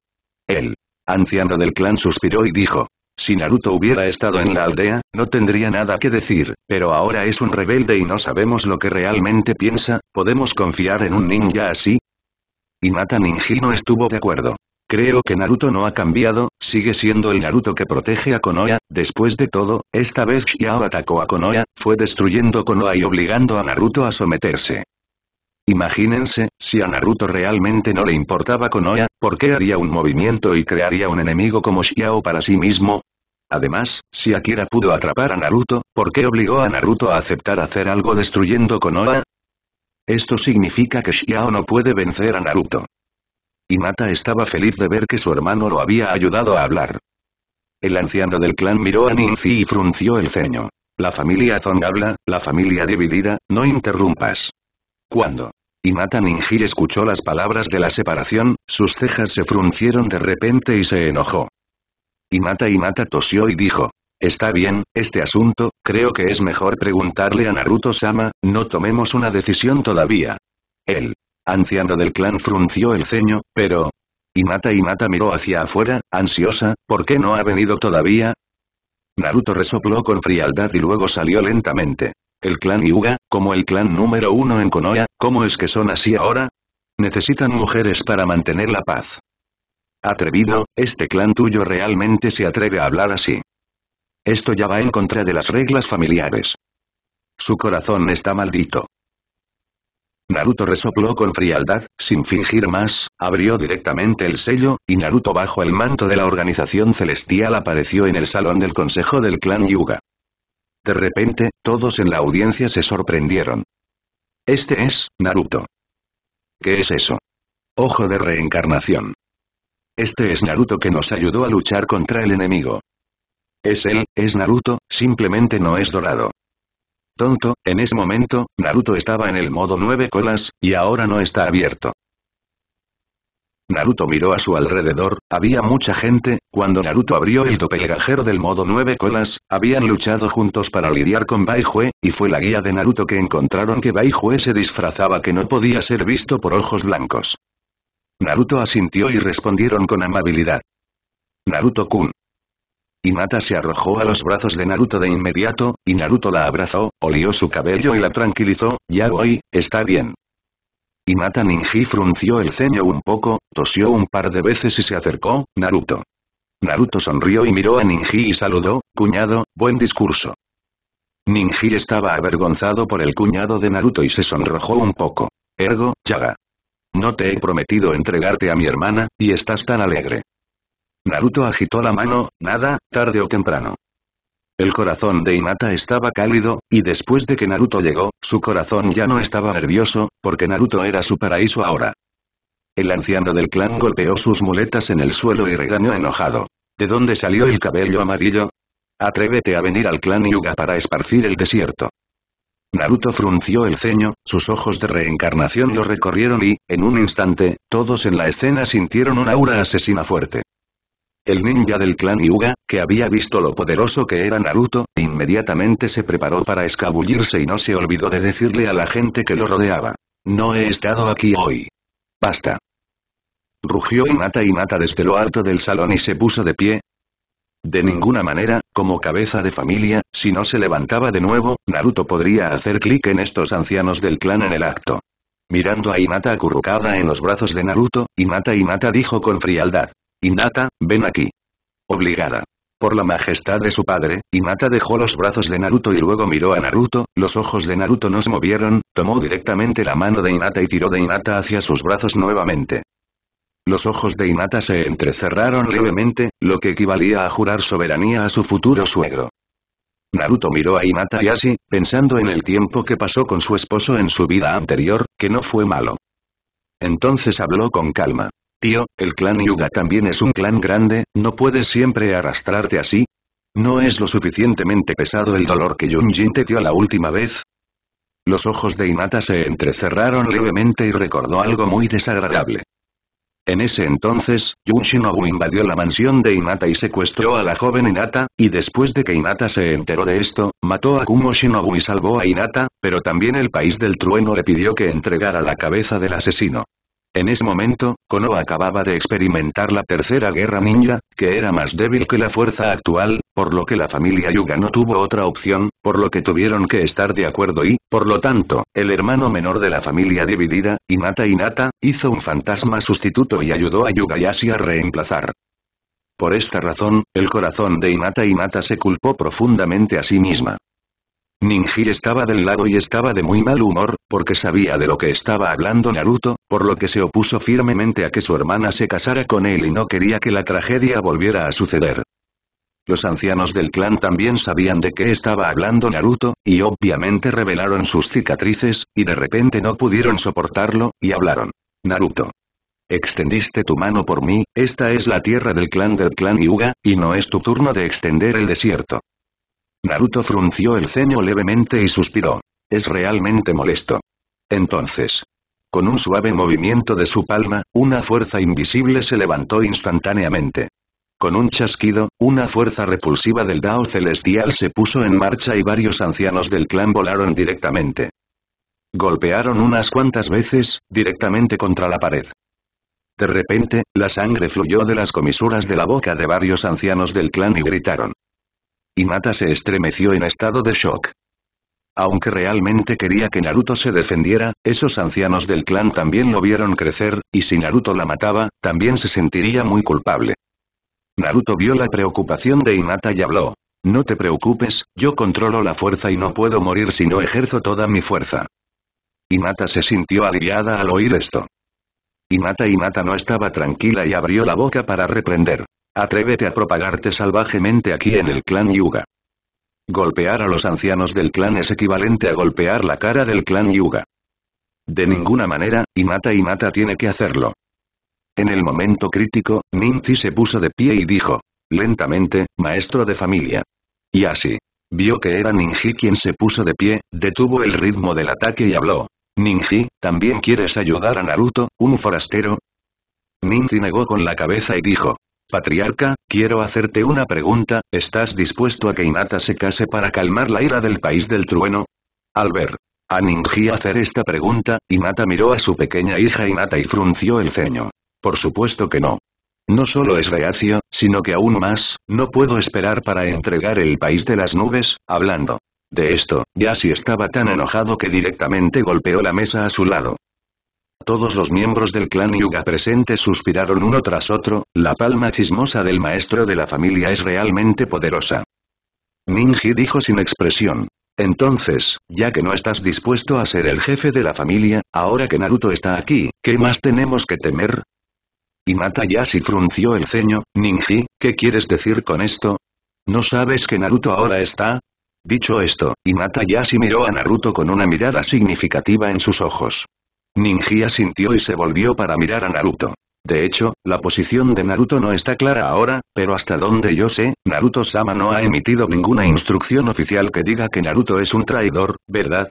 El anciano del clan suspiró y dijo, si Naruto hubiera estado en la aldea, no tendría nada que decir, pero ahora es un rebelde y no sabemos lo que realmente piensa, ¿podemos confiar en un ninja así? Mata Ninji no estuvo de acuerdo. Creo que Naruto no ha cambiado, sigue siendo el Naruto que protege a Konoha, después de todo, esta vez Xiao atacó a Konoha, fue destruyendo Konoha y obligando a Naruto a someterse. Imagínense, si a Naruto realmente no le importaba Konoha, ¿por qué haría un movimiento y crearía un enemigo como Xiao para sí mismo? Además, si Akira pudo atrapar a Naruto, ¿por qué obligó a Naruto a aceptar hacer algo destruyendo Konoha? Esto significa que Xiao no puede vencer a Naruto. Y Mata estaba feliz de ver que su hermano lo había ayudado a hablar. El anciano del clan miró a Ninzi y frunció el ceño. La familia Zong habla, la familia dividida, no interrumpas. Cuando mata ninji escuchó las palabras de la separación, sus cejas se fruncieron de repente y se enojó. y mata tosió y dijo, Está bien, este asunto, creo que es mejor preguntarle a Naruto-sama, no tomemos una decisión todavía. El anciano del clan frunció el ceño, pero... y mata miró hacia afuera, ansiosa, ¿por qué no ha venido todavía? Naruto resopló con frialdad y luego salió lentamente el clan Yuga, como el clan número uno en Konoha, ¿cómo es que son así ahora? Necesitan mujeres para mantener la paz. Atrevido, este clan tuyo realmente se atreve a hablar así. Esto ya va en contra de las reglas familiares. Su corazón está maldito. Naruto resopló con frialdad, sin fingir más, abrió directamente el sello, y Naruto bajo el manto de la organización celestial apareció en el salón del consejo del clan Yuga. De repente, todos en la audiencia se sorprendieron. Este es, Naruto. ¿Qué es eso? Ojo de reencarnación. Este es Naruto que nos ayudó a luchar contra el enemigo. Es él, es Naruto, simplemente no es dorado. Tonto, en ese momento, Naruto estaba en el modo 9 colas, y ahora no está abierto. Naruto miró a su alrededor, había mucha gente, cuando Naruto abrió el topelegajero del modo 9 colas, habían luchado juntos para lidiar con Baijue, y fue la guía de Naruto que encontraron que Baijue se disfrazaba que no podía ser visto por ojos blancos. Naruto asintió y respondieron con amabilidad. Naruto-kun. Mata se arrojó a los brazos de Naruto de inmediato, y Naruto la abrazó, olió su cabello y la tranquilizó, ya voy, está bien. Y Mata Ninji frunció el ceño un poco, tosió un par de veces y se acercó, Naruto. Naruto sonrió y miró a Ninji y saludó, cuñado, buen discurso. Ninji estaba avergonzado por el cuñado de Naruto y se sonrojó un poco. Ergo, Yaga. No te he prometido entregarte a mi hermana, y estás tan alegre. Naruto agitó la mano, nada, tarde o temprano. El corazón de Hinata estaba cálido, y después de que Naruto llegó, su corazón ya no estaba nervioso, porque Naruto era su paraíso ahora. El anciano del clan golpeó sus muletas en el suelo y regañó enojado. ¿De dónde salió el cabello amarillo? Atrévete a venir al clan Yuga para esparcir el desierto. Naruto frunció el ceño, sus ojos de reencarnación lo recorrieron y, en un instante, todos en la escena sintieron un aura asesina fuerte. El ninja del clan Yuga, que había visto lo poderoso que era Naruto, inmediatamente se preparó para escabullirse y no se olvidó de decirle a la gente que lo rodeaba. No he estado aquí hoy. Basta. Rugió Inata Mata desde lo alto del salón y se puso de pie. De ninguna manera, como cabeza de familia, si no se levantaba de nuevo, Naruto podría hacer clic en estos ancianos del clan en el acto. Mirando a Inata acurrucada en los brazos de Naruto, Inata Mata dijo con frialdad. Inata, ven aquí. Obligada. Por la majestad de su padre, Inata dejó los brazos de Naruto y luego miró a Naruto, los ojos de Naruto no se movieron, tomó directamente la mano de Inata y tiró de Inata hacia sus brazos nuevamente. Los ojos de Inata se entrecerraron levemente, lo que equivalía a jurar soberanía a su futuro suegro. Naruto miró a Inata y así, pensando en el tiempo que pasó con su esposo en su vida anterior, que no fue malo. Entonces habló con calma. Tío, el clan Yuga también es un clan grande, ¿no puedes siempre arrastrarte así? ¿No es lo suficientemente pesado el dolor que Yunjin te dio la última vez? Los ojos de Inata se entrecerraron levemente y recordó algo muy desagradable. En ese entonces, Yun Shinobu invadió la mansión de Inata y secuestró a la joven Inata, y después de que Inata se enteró de esto, mató a Kumo Shinobu y salvó a Inata, pero también el país del trueno le pidió que entregara la cabeza del asesino. En ese momento, Kono acababa de experimentar la tercera guerra ninja, que era más débil que la fuerza actual, por lo que la familia Yuga no tuvo otra opción, por lo que tuvieron que estar de acuerdo y, por lo tanto, el hermano menor de la familia dividida, Inata Inata, hizo un fantasma sustituto y ayudó a Yuga Yashi a reemplazar. Por esta razón, el corazón de Inata Inata se culpó profundamente a sí misma. Ninji estaba del lado y estaba de muy mal humor, porque sabía de lo que estaba hablando Naruto, por lo que se opuso firmemente a que su hermana se casara con él y no quería que la tragedia volviera a suceder. Los ancianos del clan también sabían de qué estaba hablando Naruto, y obviamente revelaron sus cicatrices, y de repente no pudieron soportarlo, y hablaron. Naruto. Extendiste tu mano por mí, esta es la tierra del clan del clan Yuga, y no es tu turno de extender el desierto. Naruto frunció el ceño levemente y suspiró. Es realmente molesto. Entonces. Con un suave movimiento de su palma, una fuerza invisible se levantó instantáneamente. Con un chasquido, una fuerza repulsiva del Dao Celestial se puso en marcha y varios ancianos del clan volaron directamente. Golpearon unas cuantas veces, directamente contra la pared. De repente, la sangre fluyó de las comisuras de la boca de varios ancianos del clan y gritaron. Y Mata se estremeció en estado de shock. Aunque realmente quería que Naruto se defendiera, esos ancianos del clan también lo vieron crecer, y si Naruto la mataba, también se sentiría muy culpable. Naruto vio la preocupación de Hinata y habló. No te preocupes, yo controlo la fuerza y no puedo morir si no ejerzo toda mi fuerza. Hinata se sintió aliviada al oír esto. Y Hinata no estaba tranquila y abrió la boca para reprender. Atrévete a propagarte salvajemente aquí en el clan Yuga. Golpear a los ancianos del clan es equivalente a golpear la cara del clan Yuga. De ninguna manera, y mata y mata tiene que hacerlo. En el momento crítico, Ninzi se puso de pie y dijo, lentamente, maestro de familia. Y así. Vio que era Ninji quien se puso de pie, detuvo el ritmo del ataque y habló. Ninji, ¿también quieres ayudar a Naruto, un forastero? Ninji negó con la cabeza y dijo, Patriarca, quiero hacerte una pregunta, ¿estás dispuesto a que Inata se case para calmar la ira del país del trueno? Al ver a Ninji hacer esta pregunta, Inata miró a su pequeña hija Inata y frunció el ceño. Por supuesto que no. No solo es reacio, sino que aún más, no puedo esperar para entregar el país de las nubes, hablando. De esto, Yashi estaba tan enojado que directamente golpeó la mesa a su lado. Todos los miembros del clan Yuga presentes suspiraron uno tras otro, la palma chismosa del maestro de la familia es realmente poderosa. Ninji dijo sin expresión. Entonces, ya que no estás dispuesto a ser el jefe de la familia, ahora que Naruto está aquí, ¿qué más tenemos que temer? Hinata frunció el ceño, Ninji, ¿qué quieres decir con esto? ¿No sabes que Naruto ahora está? Dicho esto, Hinata miró a Naruto con una mirada significativa en sus ojos. Ninja sintió y se volvió para mirar a Naruto. De hecho, la posición de Naruto no está clara ahora, pero hasta donde yo sé, Naruto-sama no ha emitido ninguna instrucción oficial que diga que Naruto es un traidor, ¿verdad?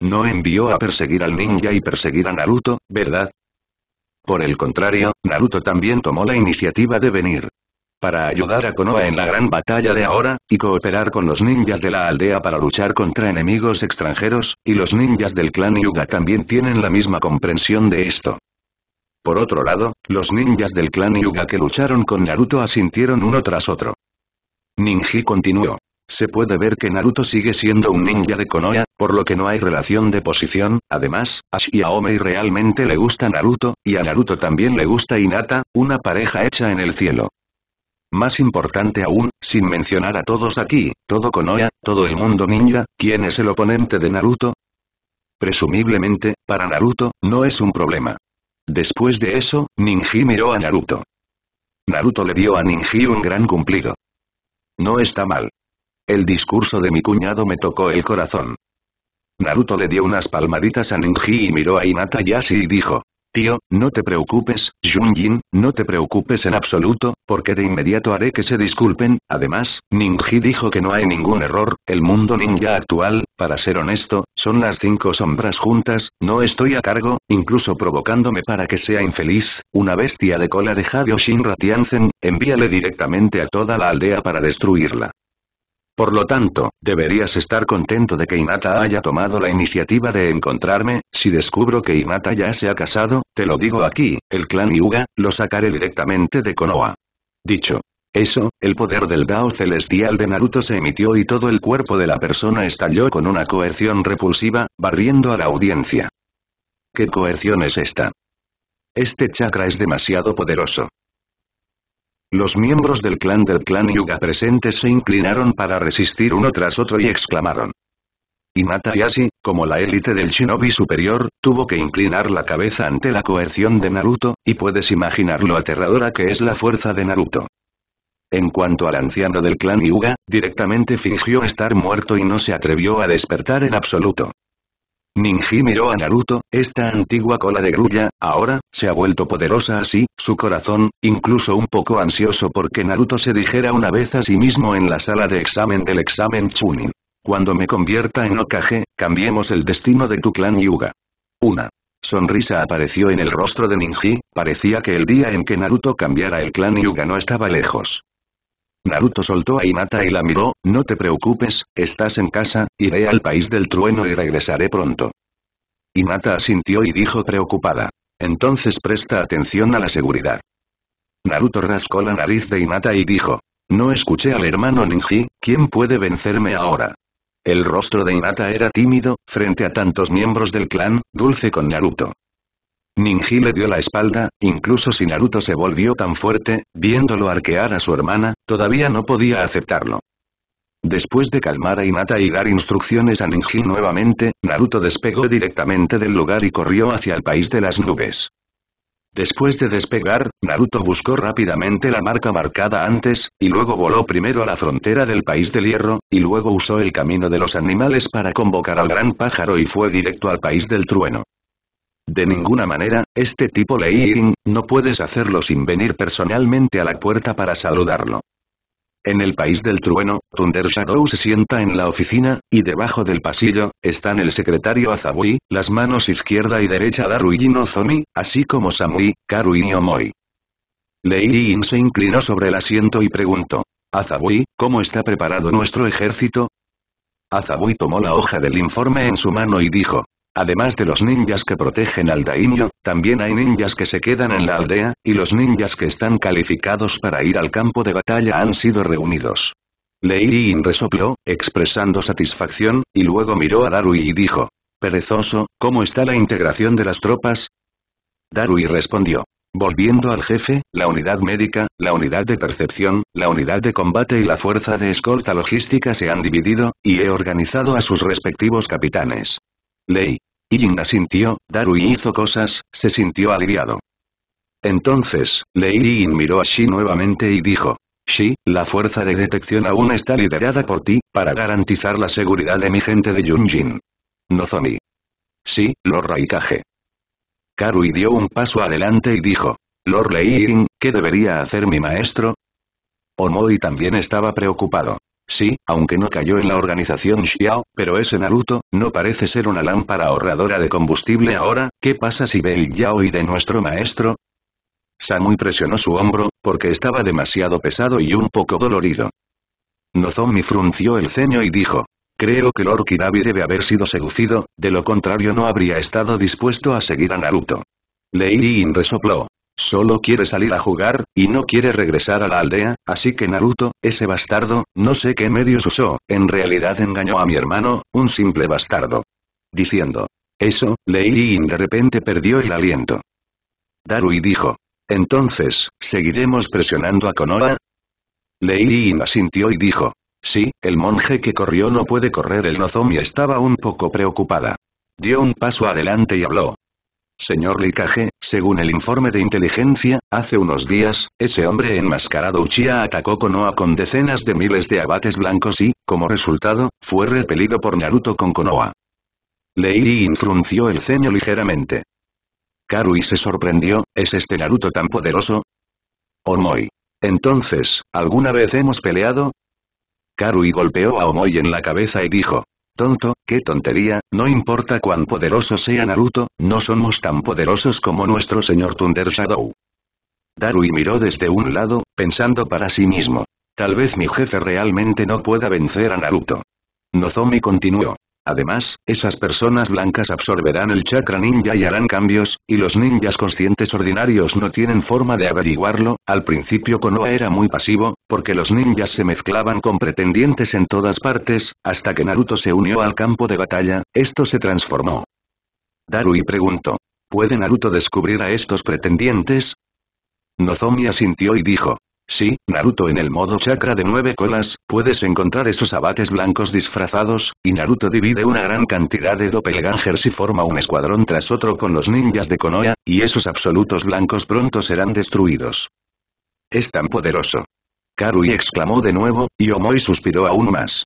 No envió a perseguir al ninja y perseguir a Naruto, ¿verdad? Por el contrario, Naruto también tomó la iniciativa de venir para ayudar a Konoha en la gran batalla de ahora, y cooperar con los ninjas de la aldea para luchar contra enemigos extranjeros, y los ninjas del clan Yuga también tienen la misma comprensión de esto. Por otro lado, los ninjas del clan Yuga que lucharon con Naruto asintieron uno tras otro. Ninji continuó. Se puede ver que Naruto sigue siendo un ninja de Konoha, por lo que no hay relación de posición, además, Ashi y realmente le gusta Naruto, y a Naruto también le gusta Hinata, una pareja hecha en el cielo. Más importante aún, sin mencionar a todos aquí, todo Konoha, todo el mundo ninja, ¿quién es el oponente de Naruto? Presumiblemente, para Naruto, no es un problema. Después de eso, Ninji miró a Naruto. Naruto le dio a Ninji un gran cumplido. No está mal. El discurso de mi cuñado me tocó el corazón. Naruto le dio unas palmaditas a Ninji y miró a Hinata Yashi y dijo, Tío, no te preocupes, Junjin, no te preocupes en absoluto, porque de inmediato haré que se disculpen, además, Ninji dijo que no hay ningún error, el mundo ninja actual, para ser honesto, son las cinco sombras juntas, no estoy a cargo, incluso provocándome para que sea infeliz, una bestia de cola de Jade envíale directamente a toda la aldea para destruirla. Por lo tanto, deberías estar contento de que Inata haya tomado la iniciativa de encontrarme, si descubro que Inata ya se ha casado, te lo digo aquí, el clan Yuga, lo sacaré directamente de Konoha. Dicho. Eso, el poder del Dao celestial de Naruto se emitió y todo el cuerpo de la persona estalló con una coerción repulsiva, barriendo a la audiencia. ¿Qué coerción es esta? Este chakra es demasiado poderoso. Los miembros del clan del clan Yuga presentes se inclinaron para resistir uno tras otro y exclamaron. Y Yashi, como la élite del shinobi superior, tuvo que inclinar la cabeza ante la coerción de Naruto, y puedes imaginar lo aterradora que es la fuerza de Naruto. En cuanto al anciano del clan Yuga, directamente fingió estar muerto y no se atrevió a despertar en absoluto. Ninji miró a Naruto, esta antigua cola de grulla, ahora, se ha vuelto poderosa así, su corazón, incluso un poco ansioso porque Naruto se dijera una vez a sí mismo en la sala de examen del examen Chunin. Cuando me convierta en Okage, cambiemos el destino de tu clan Yuga. Una sonrisa apareció en el rostro de Ninji, parecía que el día en que Naruto cambiara el clan Yuga no estaba lejos. Naruto soltó a Hinata y la miró, no te preocupes, estás en casa, iré al país del trueno y regresaré pronto. Hinata asintió y dijo preocupada. Entonces presta atención a la seguridad. Naruto rascó la nariz de Hinata y dijo. No escuché al hermano Ninji, ¿quién puede vencerme ahora? El rostro de Hinata era tímido, frente a tantos miembros del clan, dulce con Naruto. Ninji le dio la espalda, incluso si Naruto se volvió tan fuerte, viéndolo arquear a su hermana, todavía no podía aceptarlo. Después de calmar a Hinata y dar instrucciones a Ninji nuevamente, Naruto despegó directamente del lugar y corrió hacia el país de las nubes. Después de despegar, Naruto buscó rápidamente la marca marcada antes, y luego voló primero a la frontera del país del hierro, y luego usó el camino de los animales para convocar al gran pájaro y fue directo al país del trueno. De ninguna manera, este tipo Lei no puedes hacerlo sin venir personalmente a la puerta para saludarlo. En el país del trueno, Thunder Shadow se sienta en la oficina, y debajo del pasillo, están el secretario Azabui, las manos izquierda y derecha Daru y Nozomi, así como Samui, Karu y Omoi. Lei se inclinó sobre el asiento y preguntó. Azabui, ¿cómo está preparado nuestro ejército? Azabui tomó la hoja del informe en su mano y dijo, Además de los ninjas que protegen al daimyo, también hay ninjas que se quedan en la aldea, y los ninjas que están calificados para ir al campo de batalla han sido reunidos. Leirin resopló, expresando satisfacción, y luego miró a Darui y dijo, Perezoso, ¿cómo está la integración de las tropas? Darui respondió, Volviendo al jefe, la unidad médica, la unidad de percepción, la unidad de combate y la fuerza de escolta logística se han dividido, y he organizado a sus respectivos capitanes. Lei Ying asintió, Darui hizo cosas, se sintió aliviado. Entonces, Lei Ying miró a Shi nuevamente y dijo, Shi, la fuerza de detección aún está liderada por ti, para garantizar la seguridad de mi gente de Yunjin. Nozomi. Sí, Lord Raikage. Karui dio un paso adelante y dijo, Lord Lei Ying, ¿qué debería hacer mi maestro? Omoi también estaba preocupado. Sí, aunque no cayó en la organización Xiao, pero ese Naruto, no parece ser una lámpara ahorradora de combustible ahora, ¿qué pasa si ve el Yao y de nuestro maestro? Samui presionó su hombro, porque estaba demasiado pesado y un poco dolorido. Nozomi frunció el ceño y dijo. Creo que Lord Kirabi debe haber sido seducido, de lo contrario no habría estado dispuesto a seguir a Naruto. Yin resopló. Solo quiere salir a jugar, y no quiere regresar a la aldea, así que Naruto, ese bastardo, no sé qué medios usó, en realidad engañó a mi hermano, un simple bastardo. Diciendo. Eso, Leirin de repente perdió el aliento. Darui dijo. Entonces, ¿seguiremos presionando a Konoha? Leirin asintió y dijo. Sí, el monje que corrió no puede correr el Nozomi estaba un poco preocupada. Dio un paso adelante y habló. Señor Likage, según el informe de inteligencia, hace unos días, ese hombre enmascarado Uchiha atacó Konoha con decenas de miles de abates blancos y, como resultado, fue repelido por Naruto con Konoha. Leiri frunció el ceño ligeramente. Karui se sorprendió, ¿es este Naruto tan poderoso? Omoi. Entonces, ¿alguna vez hemos peleado? Karui golpeó a Omoi en la cabeza y dijo, Tonto, qué tontería, no importa cuán poderoso sea Naruto, no somos tan poderosos como nuestro señor Thunder Shadow. Darui miró desde un lado, pensando para sí mismo. Tal vez mi jefe realmente no pueda vencer a Naruto. Nozomi continuó. Además, esas personas blancas absorberán el chakra ninja y harán cambios, y los ninjas conscientes ordinarios no tienen forma de averiguarlo, al principio Konoha era muy pasivo, porque los ninjas se mezclaban con pretendientes en todas partes, hasta que Naruto se unió al campo de batalla, esto se transformó. Darui preguntó. ¿Puede Naruto descubrir a estos pretendientes? Nozomi asintió y dijo. Sí, Naruto en el modo chakra de nueve colas, puedes encontrar esos abates blancos disfrazados, y Naruto divide una gran cantidad de doppelgangers y forma un escuadrón tras otro con los ninjas de Konoha, y esos absolutos blancos pronto serán destruidos. Es tan poderoso. Karui exclamó de nuevo, y Omoi suspiró aún más.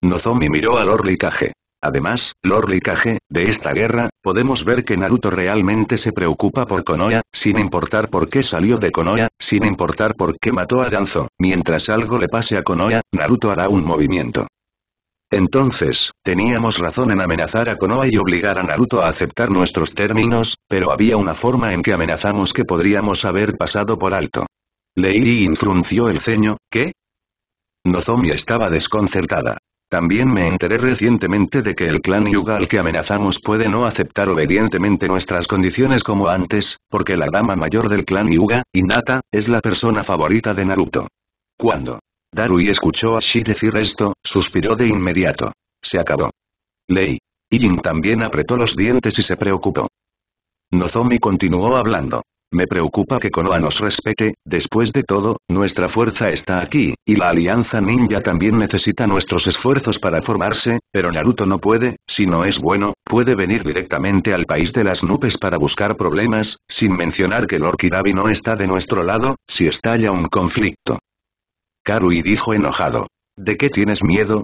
Nozomi miró al Kage. Además, Lord G de esta guerra, podemos ver que Naruto realmente se preocupa por Konoha, sin importar por qué salió de Konoha, sin importar por qué mató a Danzo, mientras algo le pase a Konoha, Naruto hará un movimiento. Entonces, teníamos razón en amenazar a Konoha y obligar a Naruto a aceptar nuestros términos, pero había una forma en que amenazamos que podríamos haber pasado por alto. Leiri infrunció el ceño, ¿qué? Nozomi estaba desconcertada. También me enteré recientemente de que el clan al que amenazamos puede no aceptar obedientemente nuestras condiciones como antes, porque la dama mayor del clan Yuga, Inata, es la persona favorita de Naruto. Cuando Darui escuchó a Shi decir esto, suspiró de inmediato. Se acabó. Lei. Yin también apretó los dientes y se preocupó. Nozomi continuó hablando. Me preocupa que Konoha nos respete, después de todo, nuestra fuerza está aquí, y la alianza ninja también necesita nuestros esfuerzos para formarse, pero Naruto no puede, si no es bueno, puede venir directamente al país de las nubes para buscar problemas, sin mencionar que Lord Kirabi no está de nuestro lado, si estalla un conflicto. Karui dijo enojado. ¿De qué tienes miedo?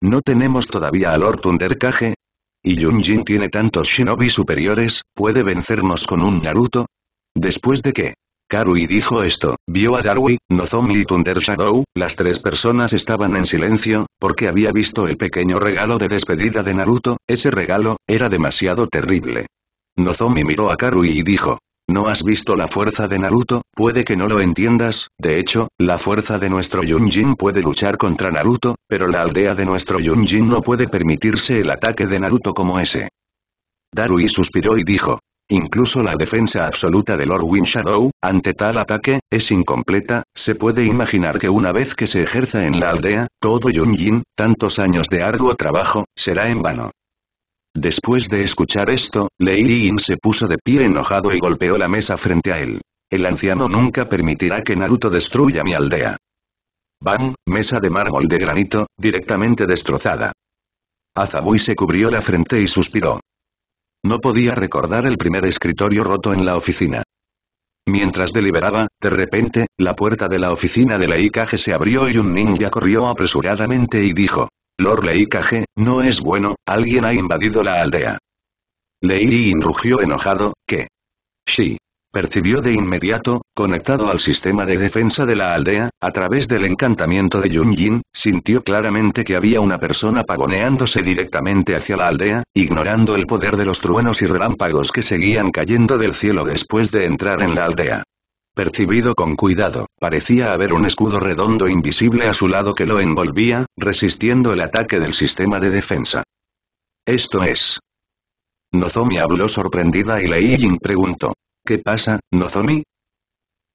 ¿No tenemos todavía a Lord Thundercage? Y Junjin tiene tantos shinobi superiores, ¿puede vencernos con un Naruto? Después de que Karui dijo esto, vio a Darui, Nozomi y Thunder Shadow, las tres personas estaban en silencio, porque había visto el pequeño regalo de despedida de Naruto, ese regalo, era demasiado terrible. Nozomi miró a Karui y dijo, ¿no has visto la fuerza de Naruto? Puede que no lo entiendas, de hecho, la fuerza de nuestro Yunjin puede luchar contra Naruto, pero la aldea de nuestro Yunjin no puede permitirse el ataque de Naruto como ese. Darui suspiró y dijo, Incluso la defensa absoluta de Lord Shadow ante tal ataque, es incompleta, se puede imaginar que una vez que se ejerza en la aldea, todo yin tantos años de arduo trabajo, será en vano. Después de escuchar esto, Lei Yin se puso de pie enojado y golpeó la mesa frente a él. El anciano nunca permitirá que Naruto destruya mi aldea. Bam, mesa de mármol de granito, directamente destrozada. Azabui se cubrió la frente y suspiró. No podía recordar el primer escritorio roto en la oficina. Mientras deliberaba, de repente, la puerta de la oficina de la se abrió y un ninja corrió apresuradamente y dijo, Lord Leikage, no es bueno, alguien ha invadido la aldea. Leiri rugió enojado, ¿qué? Sí. Percibió de inmediato, conectado al sistema de defensa de la aldea, a través del encantamiento de Yun yin sintió claramente que había una persona pavoneándose directamente hacia la aldea, ignorando el poder de los truenos y relámpagos que seguían cayendo del cielo después de entrar en la aldea. Percibido con cuidado, parecía haber un escudo redondo invisible a su lado que lo envolvía, resistiendo el ataque del sistema de defensa. Esto es. Nozomi habló sorprendida y Lei Yin preguntó. ¿Qué pasa, Nozomi?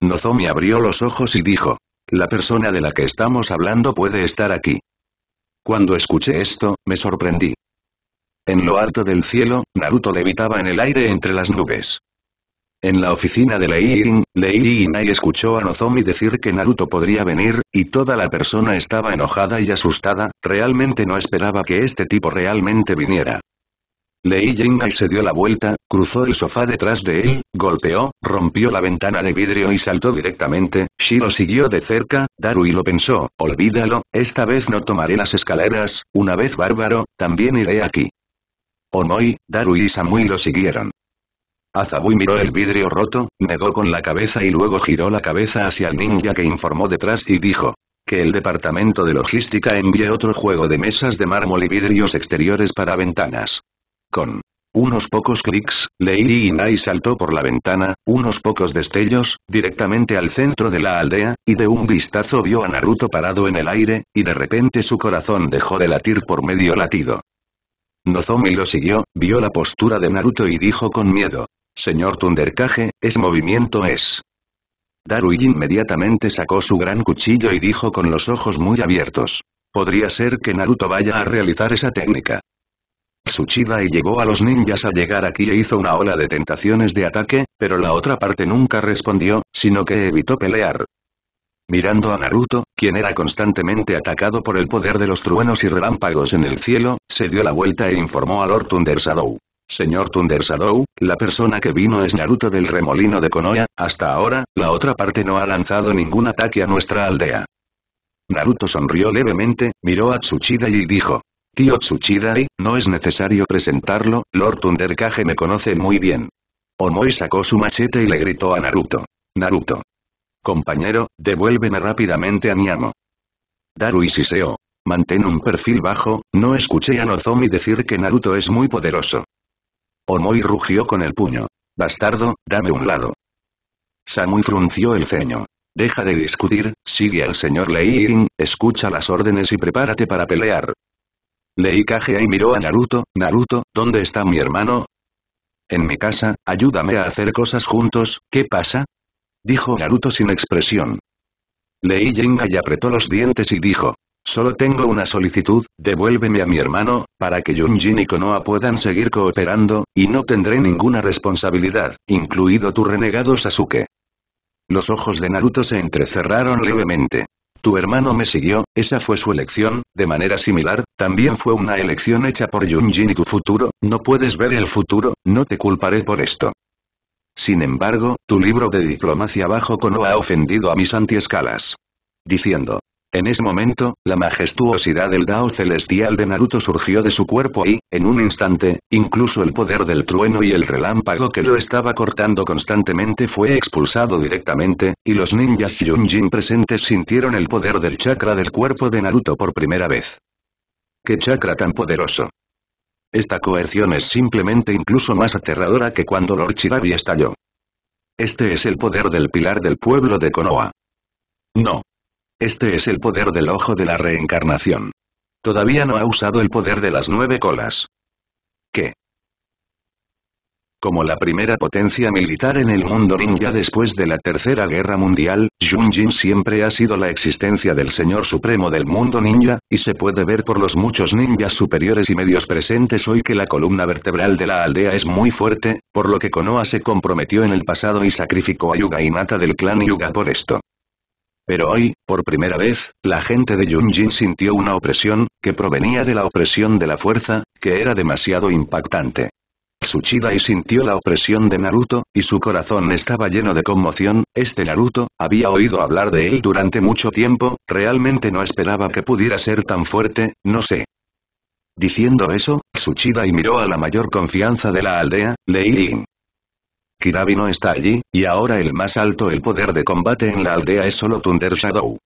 Nozomi abrió los ojos y dijo. La persona de la que estamos hablando puede estar aquí. Cuando escuché esto, me sorprendí. En lo alto del cielo, Naruto levitaba en el aire entre las nubes. En la oficina de Lei Yin, Lei escuchó a Nozomi decir que Naruto podría venir, y toda la persona estaba enojada y asustada, realmente no esperaba que este tipo realmente viniera. Lei Jingmai se dio la vuelta, cruzó el sofá detrás de él, golpeó, rompió la ventana de vidrio y saltó directamente, Shi lo siguió de cerca, y lo pensó, olvídalo, esta vez no tomaré las escaleras, una vez bárbaro, también iré aquí. Onoi, Daru y Samui lo siguieron. Azabui miró el vidrio roto, negó con la cabeza y luego giró la cabeza hacia el ninja que informó detrás y dijo, que el departamento de logística envíe otro juego de mesas de mármol y vidrios exteriores para ventanas. Con unos pocos clics, Lady Inai saltó por la ventana, unos pocos destellos, directamente al centro de la aldea, y de un vistazo vio a Naruto parado en el aire, y de repente su corazón dejó de latir por medio latido. Nozomi lo siguió, vio la postura de Naruto y dijo con miedo. Señor Tunderkage, ese movimiento es... Darui inmediatamente sacó su gran cuchillo y dijo con los ojos muy abiertos. Podría ser que Naruto vaya a realizar esa técnica. Tsuchida y llegó a los ninjas a llegar aquí e hizo una ola de tentaciones de ataque, pero la otra parte nunca respondió, sino que evitó pelear. Mirando a Naruto, quien era constantemente atacado por el poder de los truenos y relámpagos en el cielo, se dio la vuelta e informó a Lord Thunder Señor Thunder la persona que vino es Naruto del remolino de Konoha, hasta ahora, la otra parte no ha lanzado ningún ataque a nuestra aldea. Naruto sonrió levemente, miró a Tsuchida y dijo, Tío Tsuchidai, no es necesario presentarlo, Lord Thundercage me conoce muy bien. Omoi sacó su machete y le gritó a Naruto. Naruto. Compañero, devuélveme rápidamente a mi amo. Daru y Siseo, Mantén un perfil bajo, no escuché a Nozomi decir que Naruto es muy poderoso. Omoi rugió con el puño. Bastardo, dame un lado. Samui frunció el ceño. Deja de discutir, sigue al señor Leirin, escucha las órdenes y prepárate para pelear. Lei y miró a Naruto, Naruto, ¿dónde está mi hermano? En mi casa, ayúdame a hacer cosas juntos, ¿qué pasa? Dijo Naruto sin expresión. Lei y apretó los dientes y dijo, Solo tengo una solicitud, devuélveme a mi hermano, para que Jin y Konoha puedan seguir cooperando, y no tendré ninguna responsabilidad, incluido tu renegado Sasuke. Los ojos de Naruto se entrecerraron levemente. Tu hermano me siguió, esa fue su elección, de manera similar, también fue una elección hecha por Yunjin y tu futuro, no puedes ver el futuro, no te culparé por esto. Sin embargo, tu libro de diplomacia bajo cono ha ofendido a mis antiescalas. Diciendo, en ese momento, la majestuosidad del Dao celestial de Naruto surgió de su cuerpo y, en un instante, incluso el poder del trueno y el relámpago que lo estaba cortando constantemente fue expulsado directamente, y los ninjas Yunjin presentes sintieron el poder del chakra del cuerpo de Naruto por primera vez. ¡Qué chakra tan poderoso! Esta coerción es simplemente incluso más aterradora que cuando Lord Shirabi estalló. Este es el poder del pilar del pueblo de Konoha. No, este es el poder del ojo de la reencarnación. Todavía no ha usado el poder de las nueve colas. ¿Qué? Como la primera potencia militar en el mundo ninja después de la Tercera Guerra Mundial, Junjin siempre ha sido la existencia del Señor Supremo del mundo ninja, y se puede ver por los muchos ninjas superiores y medios presentes hoy que la columna vertebral de la aldea es muy fuerte, por lo que Konoha se comprometió en el pasado y sacrificó a Yuga Mata del clan Yuga por esto. Pero hoy, por primera vez, la gente de Yunjin sintió una opresión, que provenía de la opresión de la fuerza, que era demasiado impactante. y sintió la opresión de Naruto, y su corazón estaba lleno de conmoción, este Naruto, había oído hablar de él durante mucho tiempo, realmente no esperaba que pudiera ser tan fuerte, no sé. Diciendo eso, y miró a la mayor confianza de la aldea, Lei Kirabi no está allí, y ahora el más alto el poder de combate en la aldea es solo Thunder Shadow.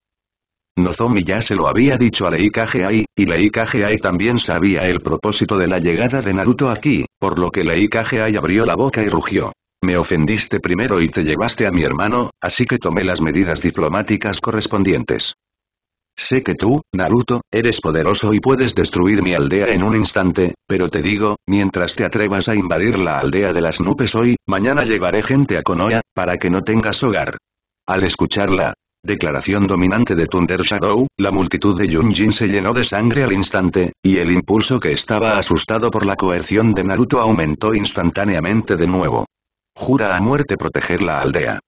Nozomi ya se lo había dicho a la Ikagei, y la Ikagei también sabía el propósito de la llegada de Naruto aquí, por lo que la Ikagei abrió la boca y rugió. Me ofendiste primero y te llevaste a mi hermano, así que tomé las medidas diplomáticas correspondientes. Sé que tú, Naruto, eres poderoso y puedes destruir mi aldea en un instante, pero te digo, mientras te atrevas a invadir la aldea de las nubes hoy, mañana llevaré gente a Konoha, para que no tengas hogar. Al escuchar la declaración dominante de Thunder Shadow, la multitud de Yunjin se llenó de sangre al instante, y el impulso que estaba asustado por la coerción de Naruto aumentó instantáneamente de nuevo. Jura a muerte proteger la aldea.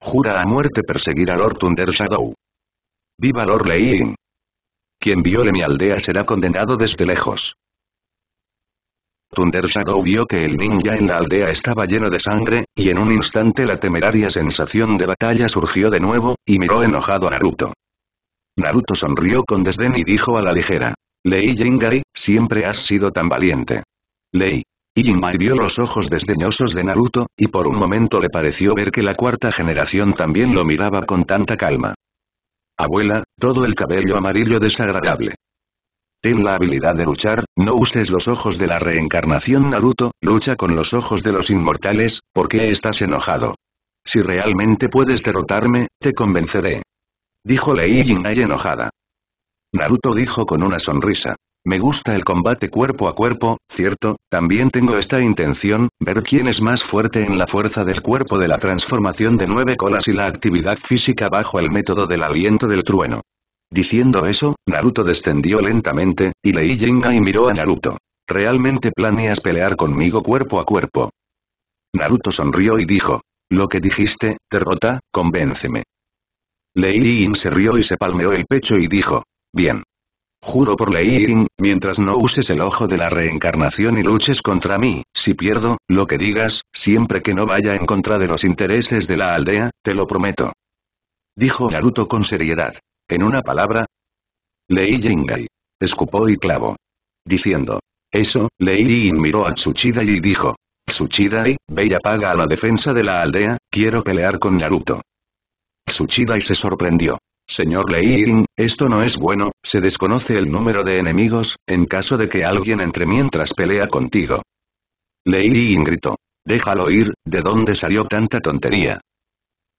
Jura a muerte perseguir a Lord Thunder Shadow. ¡Viva Lord Lein! Quien viole mi aldea será condenado desde lejos. Thunder Shadow vio que el ninja en la aldea estaba lleno de sangre, y en un instante la temeraria sensación de batalla surgió de nuevo, y miró enojado a Naruto. Naruto sonrió con desdén y dijo a la ligera. Lei Jingai, siempre has sido tan valiente. Lei. Jingai vio los ojos desdeñosos de Naruto, y por un momento le pareció ver que la cuarta generación también lo miraba con tanta calma. Abuela, todo el cabello amarillo desagradable. Ten la habilidad de luchar, no uses los ojos de la reencarnación Naruto, lucha con los ojos de los inmortales, ¿por qué estás enojado? Si realmente puedes derrotarme, te convenceré. Dijo Lei Jinai enojada. Naruto dijo con una sonrisa. Me gusta el combate cuerpo a cuerpo, cierto, también tengo esta intención, ver quién es más fuerte en la fuerza del cuerpo de la transformación de nueve colas y la actividad física bajo el método del aliento del trueno. Diciendo eso, Naruto descendió lentamente, y Lei ying y miró a Naruto. ¿Realmente planeas pelear conmigo cuerpo a cuerpo? Naruto sonrió y dijo. Lo que dijiste, derrota, convénceme. Lei ying se rió y se palmeó el pecho y dijo. Bien. Juro por Lei Ying, mientras no uses el ojo de la reencarnación y luches contra mí, si pierdo, lo que digas, siempre que no vaya en contra de los intereses de la aldea, te lo prometo. Dijo Naruto con seriedad. En una palabra. Lei Yingai. Escupó y clavó. Diciendo. Eso, Lei Yin miró a Tsuchida y dijo. Tsuchidai, ve y apaga a la defensa de la aldea, quiero pelear con Naruto. Tsuchidai se sorprendió. Señor Ying, esto no es bueno, se desconoce el número de enemigos, en caso de que alguien entre mientras pelea contigo. Ying gritó. Déjalo ir, ¿de dónde salió tanta tontería?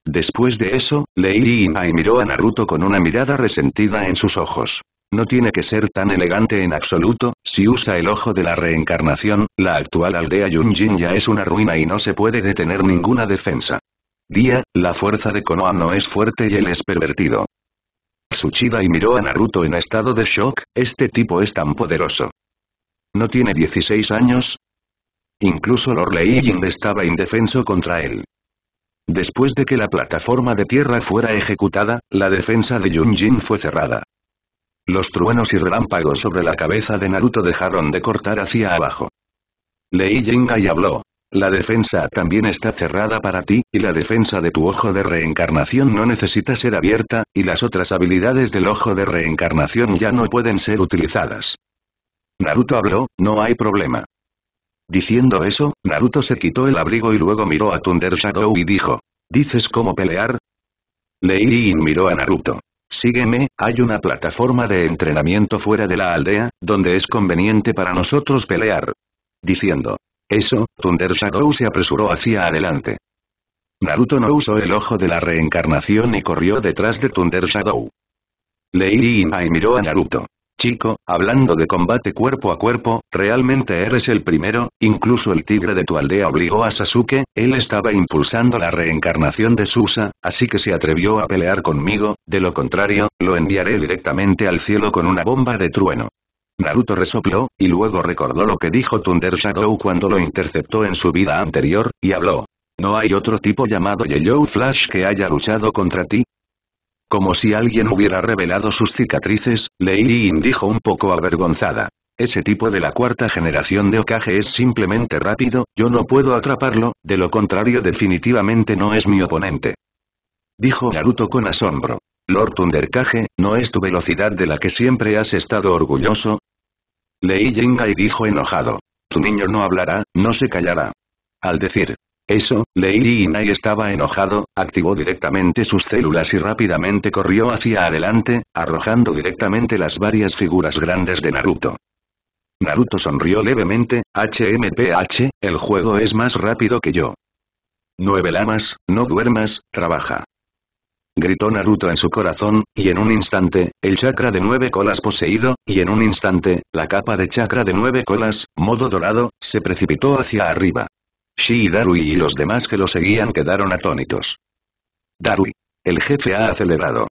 Después de eso, Lei Mai miró a Naruto con una mirada resentida en sus ojos. No tiene que ser tan elegante en absoluto, si usa el ojo de la reencarnación, la actual aldea Yunjin ya es una ruina y no se puede detener ninguna defensa. Día, la fuerza de Konoha no es fuerte y él es pervertido. Tsuchida y miró a Naruto en estado de shock, este tipo es tan poderoso. ¿No tiene 16 años? Incluso Lord Ying estaba indefenso contra él. Después de que la plataforma de tierra fuera ejecutada, la defensa de Jin fue cerrada. Los truenos y relámpagos sobre la cabeza de Naruto dejaron de cortar hacia abajo. Lei y habló la defensa también está cerrada para ti, y la defensa de tu ojo de reencarnación no necesita ser abierta, y las otras habilidades del ojo de reencarnación ya no pueden ser utilizadas. Naruto habló, no hay problema. Diciendo eso, Naruto se quitó el abrigo y luego miró a Thunder Shadow y dijo, ¿dices cómo pelear? Leirin miró a Naruto. Sígueme, hay una plataforma de entrenamiento fuera de la aldea, donde es conveniente para nosotros pelear. Diciendo, eso, Thunder Shadow se apresuró hacia adelante. Naruto no usó el ojo de la reencarnación y corrió detrás de Thunder Shadow. Lady y miró a Naruto. Chico, hablando de combate cuerpo a cuerpo, realmente eres el primero, incluso el tigre de tu aldea obligó a Sasuke, él estaba impulsando la reencarnación de Susa, así que se atrevió a pelear conmigo, de lo contrario, lo enviaré directamente al cielo con una bomba de trueno. Naruto resopló, y luego recordó lo que dijo Thunder Shadow cuando lo interceptó en su vida anterior, y habló. ¿No hay otro tipo llamado Yellow Flash que haya luchado contra ti? Como si alguien hubiera revelado sus cicatrices, Leirin dijo un poco avergonzada. Ese tipo de la cuarta generación de Okage es simplemente rápido, yo no puedo atraparlo, de lo contrario definitivamente no es mi oponente. Dijo Naruto con asombro. Lord Kage, no es tu velocidad de la que siempre has estado orgulloso, Lei y dijo enojado. Tu niño no hablará, no se callará. Al decir eso, Lei Inai estaba enojado, activó directamente sus células y rápidamente corrió hacia adelante, arrojando directamente las varias figuras grandes de Naruto. Naruto sonrió levemente, HMPH, el juego es más rápido que yo. Nueve lamas, no duermas, trabaja gritó Naruto en su corazón, y en un instante, el chakra de nueve colas poseído, y en un instante, la capa de chakra de nueve colas, modo dorado, se precipitó hacia arriba. Shi Darui y los demás que lo seguían quedaron atónitos. Darui. El jefe ha acelerado.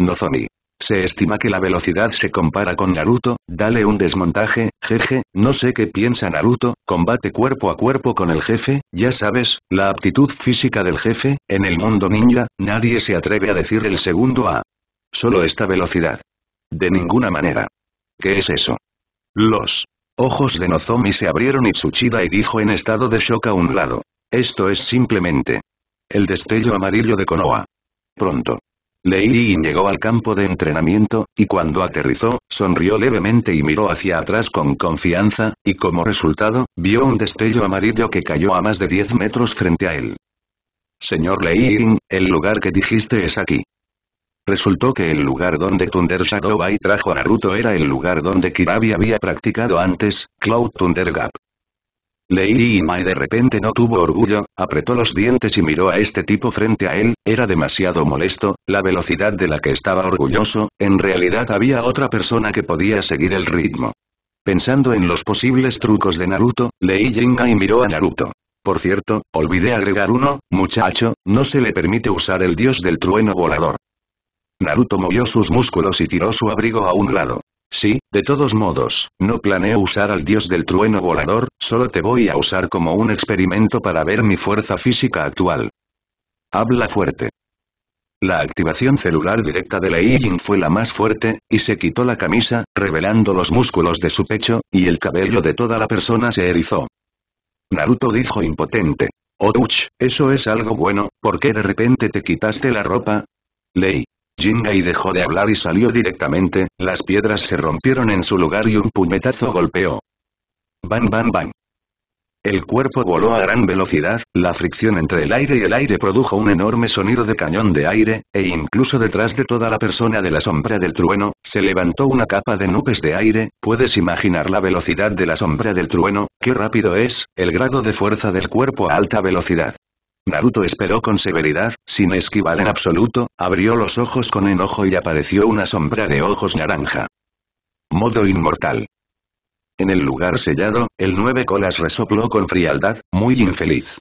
Nozomi. Se estima que la velocidad se compara con Naruto, dale un desmontaje, jeje, no sé qué piensa Naruto, combate cuerpo a cuerpo con el jefe, ya sabes, la aptitud física del jefe, en el mundo ninja, nadie se atreve a decir el segundo a. Solo esta velocidad. De ninguna manera. ¿Qué es eso? Los ojos de Nozomi se abrieron y Tsuchida y dijo en estado de shock a un lado. Esto es simplemente. El destello amarillo de Konoha. Pronto. Leirin llegó al campo de entrenamiento, y cuando aterrizó, sonrió levemente y miró hacia atrás con confianza, y como resultado, vio un destello amarillo que cayó a más de 10 metros frente a él. Señor Leirin, el lugar que dijiste es aquí. Resultó que el lugar donde Thunder Shadow trajo a Naruto era el lugar donde Kirabi había practicado antes, Cloud Thunder Gap. Lei Mai de repente no tuvo orgullo, apretó los dientes y miró a este tipo frente a él, era demasiado molesto, la velocidad de la que estaba orgulloso, en realidad había otra persona que podía seguir el ritmo. Pensando en los posibles trucos de Naruto, Lei y miró a Naruto. Por cierto, olvidé agregar uno, muchacho, no se le permite usar el dios del trueno volador. Naruto movió sus músculos y tiró su abrigo a un lado. Sí, de todos modos, no planeo usar al dios del trueno volador, solo te voy a usar como un experimento para ver mi fuerza física actual. Habla fuerte. La activación celular directa de Lei Ying fue la más fuerte, y se quitó la camisa, revelando los músculos de su pecho, y el cabello de toda la persona se erizó. Naruto dijo impotente. Oh, duch, eso es algo bueno, ¿por qué de repente te quitaste la ropa? Lei y dejó de hablar y salió directamente, las piedras se rompieron en su lugar y un puñetazo golpeó. Bam bam bam. El cuerpo voló a gran velocidad, la fricción entre el aire y el aire produjo un enorme sonido de cañón de aire, e incluso detrás de toda la persona de la sombra del trueno, se levantó una capa de nubes de aire, puedes imaginar la velocidad de la sombra del trueno, qué rápido es, el grado de fuerza del cuerpo a alta velocidad. Naruto esperó con severidad, sin esquivar en absoluto, abrió los ojos con enojo y apareció una sombra de ojos naranja. Modo inmortal. En el lugar sellado, el nueve colas resopló con frialdad, muy infeliz.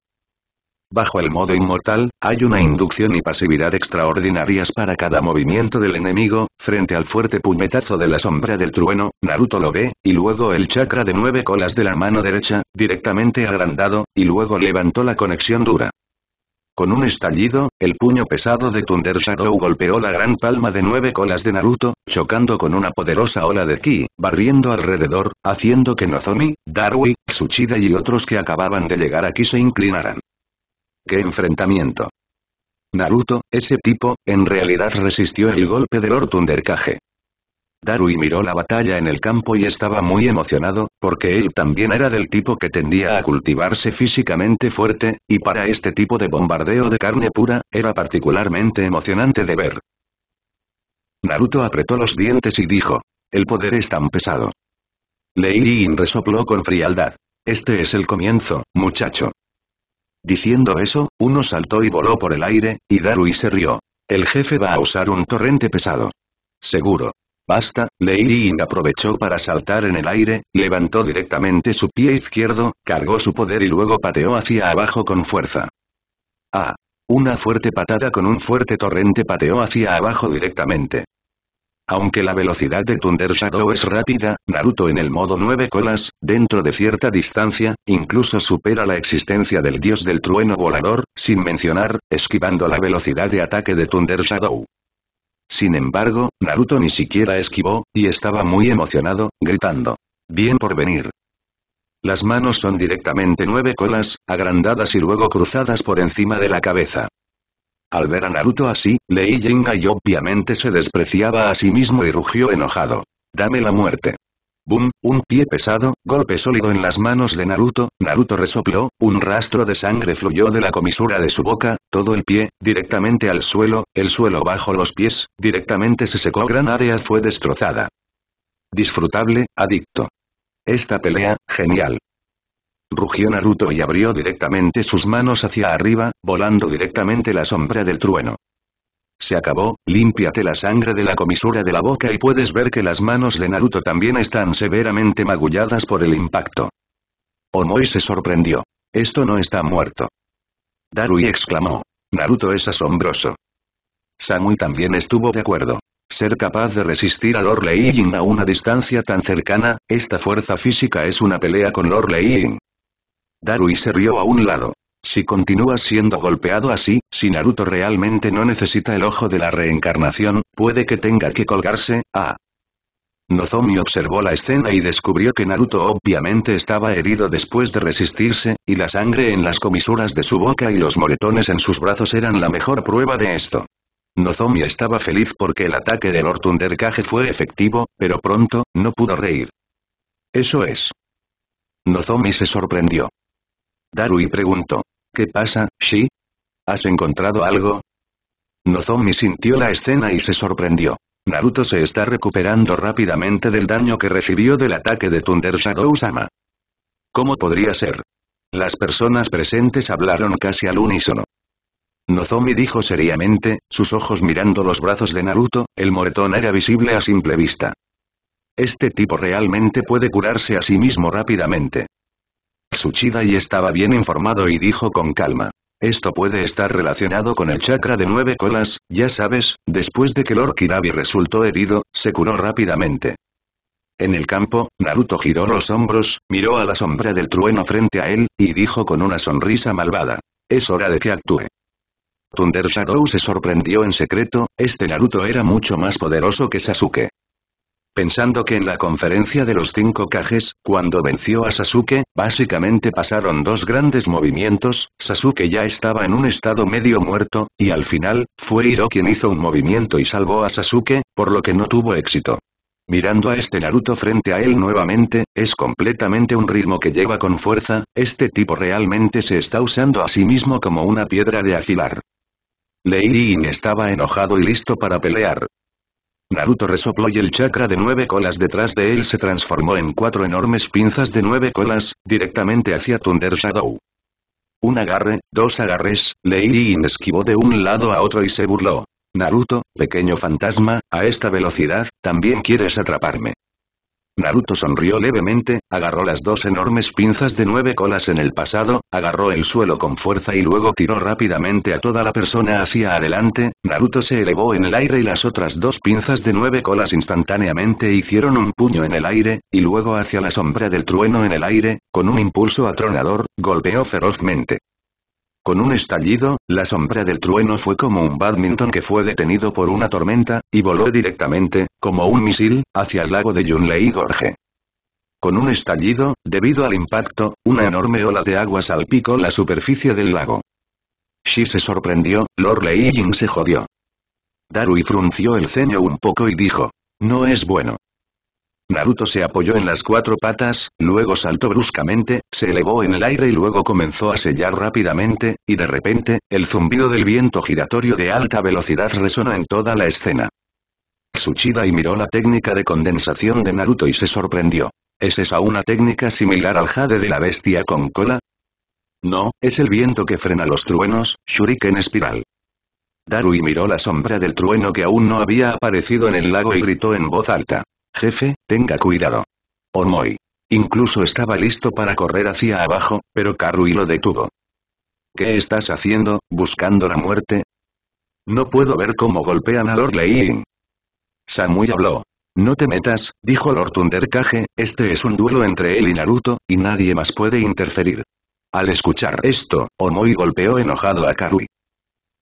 Bajo el modo inmortal, hay una inducción y pasividad extraordinarias para cada movimiento del enemigo, frente al fuerte puñetazo de la sombra del trueno, Naruto lo ve, y luego el chakra de nueve colas de la mano derecha, directamente agrandado, y luego levantó la conexión dura. Con un estallido, el puño pesado de Thunder Shadow golpeó la gran palma de nueve colas de Naruto, chocando con una poderosa ola de ki, barriendo alrededor, haciendo que Nozomi, Darui, Tsuchida y otros que acababan de llegar aquí se inclinaran. ¡Qué enfrentamiento! Naruto, ese tipo, en realidad resistió el golpe del Kage. Darui miró la batalla en el campo y estaba muy emocionado, porque él también era del tipo que tendía a cultivarse físicamente fuerte, y para este tipo de bombardeo de carne pura, era particularmente emocionante de ver. Naruto apretó los dientes y dijo, el poder es tan pesado. Leirin resopló con frialdad. Este es el comienzo, muchacho. Diciendo eso, uno saltó y voló por el aire, y Darui se rió. El jefe va a usar un torrente pesado. Seguro. Basta, Lei Ying aprovechó para saltar en el aire, levantó directamente su pie izquierdo, cargó su poder y luego pateó hacia abajo con fuerza. ¡Ah! Una fuerte patada con un fuerte torrente pateó hacia abajo directamente. Aunque la velocidad de Thunder Shadow es rápida, Naruto en el modo 9 colas, dentro de cierta distancia, incluso supera la existencia del dios del trueno volador, sin mencionar, esquivando la velocidad de ataque de Thunder Shadow. Sin embargo, Naruto ni siquiera esquivó, y estaba muy emocionado, gritando. Bien por venir. Las manos son directamente nueve colas, agrandadas y luego cruzadas por encima de la cabeza. Al ver a Naruto así, Lei y obviamente se despreciaba a sí mismo y rugió enojado. Dame la muerte. Boom, un pie pesado, golpe sólido en las manos de Naruto, Naruto resopló, un rastro de sangre fluyó de la comisura de su boca, todo el pie, directamente al suelo, el suelo bajo los pies, directamente se secó gran área fue destrozada. Disfrutable, adicto. Esta pelea, genial. Rugió Naruto y abrió directamente sus manos hacia arriba, volando directamente la sombra del trueno. Se acabó, límpiate la sangre de la comisura de la boca y puedes ver que las manos de Naruto también están severamente magulladas por el impacto. Omoi se sorprendió. Esto no está muerto. Darui exclamó. Naruto es asombroso. Samui también estuvo de acuerdo. Ser capaz de resistir a Lord Leijin a una distancia tan cercana, esta fuerza física es una pelea con Lord Leijin. Darui se rió a un lado. Si continúa siendo golpeado así, si Naruto realmente no necesita el ojo de la reencarnación, puede que tenga que colgarse, ah, Nozomi observó la escena y descubrió que Naruto obviamente estaba herido después de resistirse, y la sangre en las comisuras de su boca y los moretones en sus brazos eran la mejor prueba de esto. Nozomi estaba feliz porque el ataque del Lord fue efectivo, pero pronto, no pudo reír. Eso es. Nozomi se sorprendió. Darui preguntó. ¿Qué pasa, Shi? ¿Has encontrado algo? Nozomi sintió la escena y se sorprendió. Naruto se está recuperando rápidamente del daño que recibió del ataque de Thunder Shadow-sama. ¿Cómo podría ser? Las personas presentes hablaron casi al unísono. Nozomi dijo seriamente, sus ojos mirando los brazos de Naruto, el moretón era visible a simple vista. Este tipo realmente puede curarse a sí mismo rápidamente. Tsuchida y estaba bien informado y dijo con calma. Esto puede estar relacionado con el chakra de nueve colas, ya sabes, después de que Lord Kirabi resultó herido, se curó rápidamente. En el campo, Naruto giró los hombros, miró a la sombra del trueno frente a él, y dijo con una sonrisa malvada. Es hora de que actúe. Thunder Shadow se sorprendió en secreto, este Naruto era mucho más poderoso que Sasuke. Pensando que en la conferencia de los cinco cajes, cuando venció a Sasuke, básicamente pasaron dos grandes movimientos, Sasuke ya estaba en un estado medio muerto, y al final, fue Hiro quien hizo un movimiento y salvó a Sasuke, por lo que no tuvo éxito. Mirando a este Naruto frente a él nuevamente, es completamente un ritmo que lleva con fuerza, este tipo realmente se está usando a sí mismo como una piedra de afilar. Leirin estaba enojado y listo para pelear, Naruto resopló y el chakra de nueve colas detrás de él se transformó en cuatro enormes pinzas de nueve colas, directamente hacia Thunder Shadow. Un agarre, dos agarres, Leirin esquivó de un lado a otro y se burló. Naruto, pequeño fantasma, a esta velocidad, también quieres atraparme. Naruto sonrió levemente, agarró las dos enormes pinzas de nueve colas en el pasado, agarró el suelo con fuerza y luego tiró rápidamente a toda la persona hacia adelante, Naruto se elevó en el aire y las otras dos pinzas de nueve colas instantáneamente hicieron un puño en el aire, y luego hacia la sombra del trueno en el aire, con un impulso atronador, golpeó ferozmente. Con un estallido, la sombra del trueno fue como un badminton que fue detenido por una tormenta, y voló directamente, como un misil, hacia el lago de Yunlei Gorge. Con un estallido, debido al impacto, una enorme ola de agua salpicó la superficie del lago. Shi se sorprendió, Lord Lei Jing se jodió. Darui frunció el ceño un poco y dijo. No es bueno. Naruto se apoyó en las cuatro patas, luego saltó bruscamente, se elevó en el aire y luego comenzó a sellar rápidamente, y de repente, el zumbido del viento giratorio de alta velocidad resonó en toda la escena. Tsuchida y miró la técnica de condensación de Naruto y se sorprendió. ¿Es esa una técnica similar al jade de la bestia con cola? No, es el viento que frena los truenos, shuriken espiral. Darui miró la sombra del trueno que aún no había aparecido en el lago y gritó en voz alta. Jefe, tenga cuidado. Omoy, Incluso estaba listo para correr hacia abajo, pero Karui lo detuvo. ¿Qué estás haciendo, buscando la muerte? No puedo ver cómo golpean a Lord Lein. Samui habló. No te metas, dijo Lord Thundercage, este es un duelo entre él y Naruto, y nadie más puede interferir. Al escuchar esto, Omoi golpeó enojado a Karui.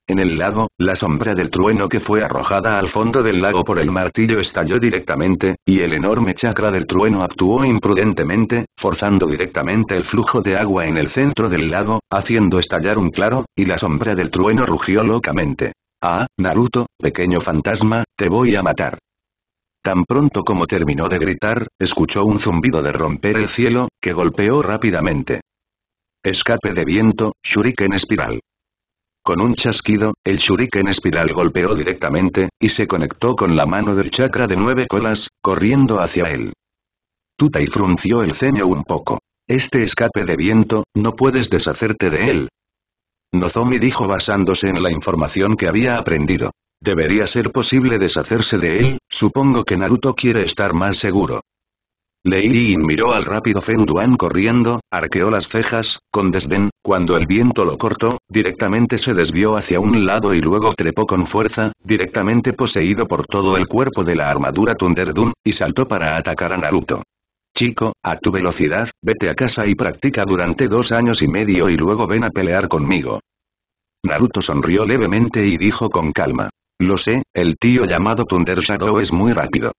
En el lago, la sombra del trueno que fue arrojada al fondo del lago por el martillo estalló directamente, y el enorme chakra del trueno actuó imprudentemente, forzando directamente el flujo de agua en el centro del lago, haciendo estallar un claro, y la sombra del trueno rugió locamente. Ah, Naruto, pequeño fantasma, te voy a matar. Tan pronto como terminó de gritar, escuchó un zumbido de romper el cielo, que golpeó rápidamente. Escape de viento, shuriken espiral. Con un chasquido, el shuriken espiral golpeó directamente, y se conectó con la mano del chakra de nueve colas, corriendo hacia él. Tutai frunció el ceño un poco. Este escape de viento, no puedes deshacerte de él. Nozomi dijo basándose en la información que había aprendido. Debería ser posible deshacerse de él, supongo que Naruto quiere estar más seguro. Lei miró al rápido Fen Duan corriendo, arqueó las cejas, con desdén, cuando el viento lo cortó, directamente se desvió hacia un lado y luego trepó con fuerza, directamente poseído por todo el cuerpo de la armadura Thunderdun, y saltó para atacar a Naruto. Chico, a tu velocidad, vete a casa y practica durante dos años y medio y luego ven a pelear conmigo. Naruto sonrió levemente y dijo con calma. Lo sé, el tío llamado Thunder Shadow es muy rápido.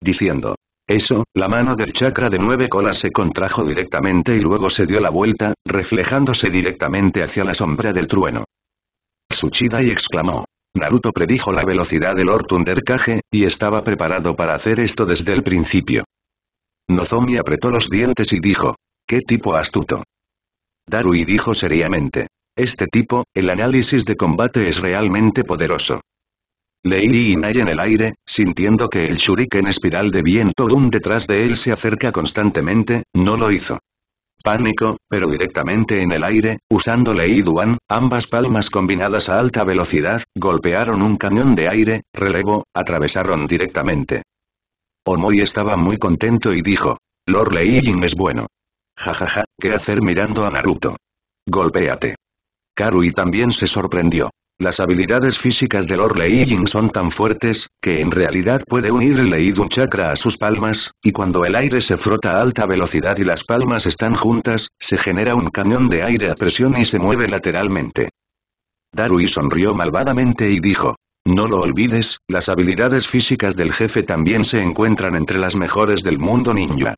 Diciendo, eso, la mano del chakra de nueve colas se contrajo directamente y luego se dio la vuelta, reflejándose directamente hacia la sombra del trueno. Tsuchida y exclamó. Naruto predijo la velocidad del Lord Kage, y estaba preparado para hacer esto desde el principio. Nozomi apretó los dientes y dijo. ¡Qué tipo astuto! Darui dijo seriamente. Este tipo, el análisis de combate es realmente poderoso. Yin hay en el aire, sintiendo que el shuriken espiral de viento un detrás de él se acerca constantemente, no lo hizo. Pánico, pero directamente en el aire, usando Lei Duan, ambas palmas combinadas a alta velocidad, golpearon un cañón de aire, relevo, atravesaron directamente. Omoi estaba muy contento y dijo, Lord Lei Yin es bueno. Jajaja, ¿qué hacer mirando a Naruto? Golpéate. Karui también se sorprendió. Las habilidades físicas de Lord Ying son tan fuertes, que en realidad puede unir el un chakra a sus palmas, y cuando el aire se frota a alta velocidad y las palmas están juntas, se genera un cañón de aire a presión y se mueve lateralmente. Darui sonrió malvadamente y dijo, no lo olvides, las habilidades físicas del jefe también se encuentran entre las mejores del mundo ninja.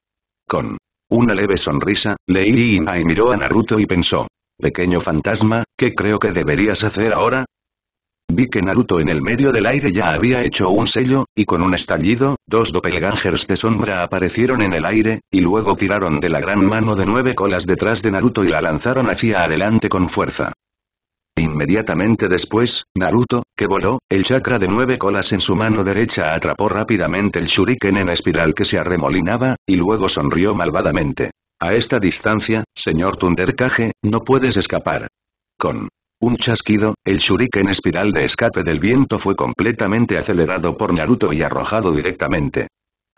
Con una leve sonrisa, Ying miró a Naruto y pensó, pequeño fantasma, ¿Qué creo que deberías hacer ahora? Vi que Naruto en el medio del aire ya había hecho un sello, y con un estallido, dos doppelgangers de sombra aparecieron en el aire, y luego tiraron de la gran mano de nueve colas detrás de Naruto y la lanzaron hacia adelante con fuerza. Inmediatamente después, Naruto, que voló, el chakra de nueve colas en su mano derecha atrapó rápidamente el shuriken en espiral que se arremolinaba, y luego sonrió malvadamente. A esta distancia, señor Tunderkage, no puedes escapar. Con un chasquido, el shuriken espiral de escape del viento fue completamente acelerado por Naruto y arrojado directamente.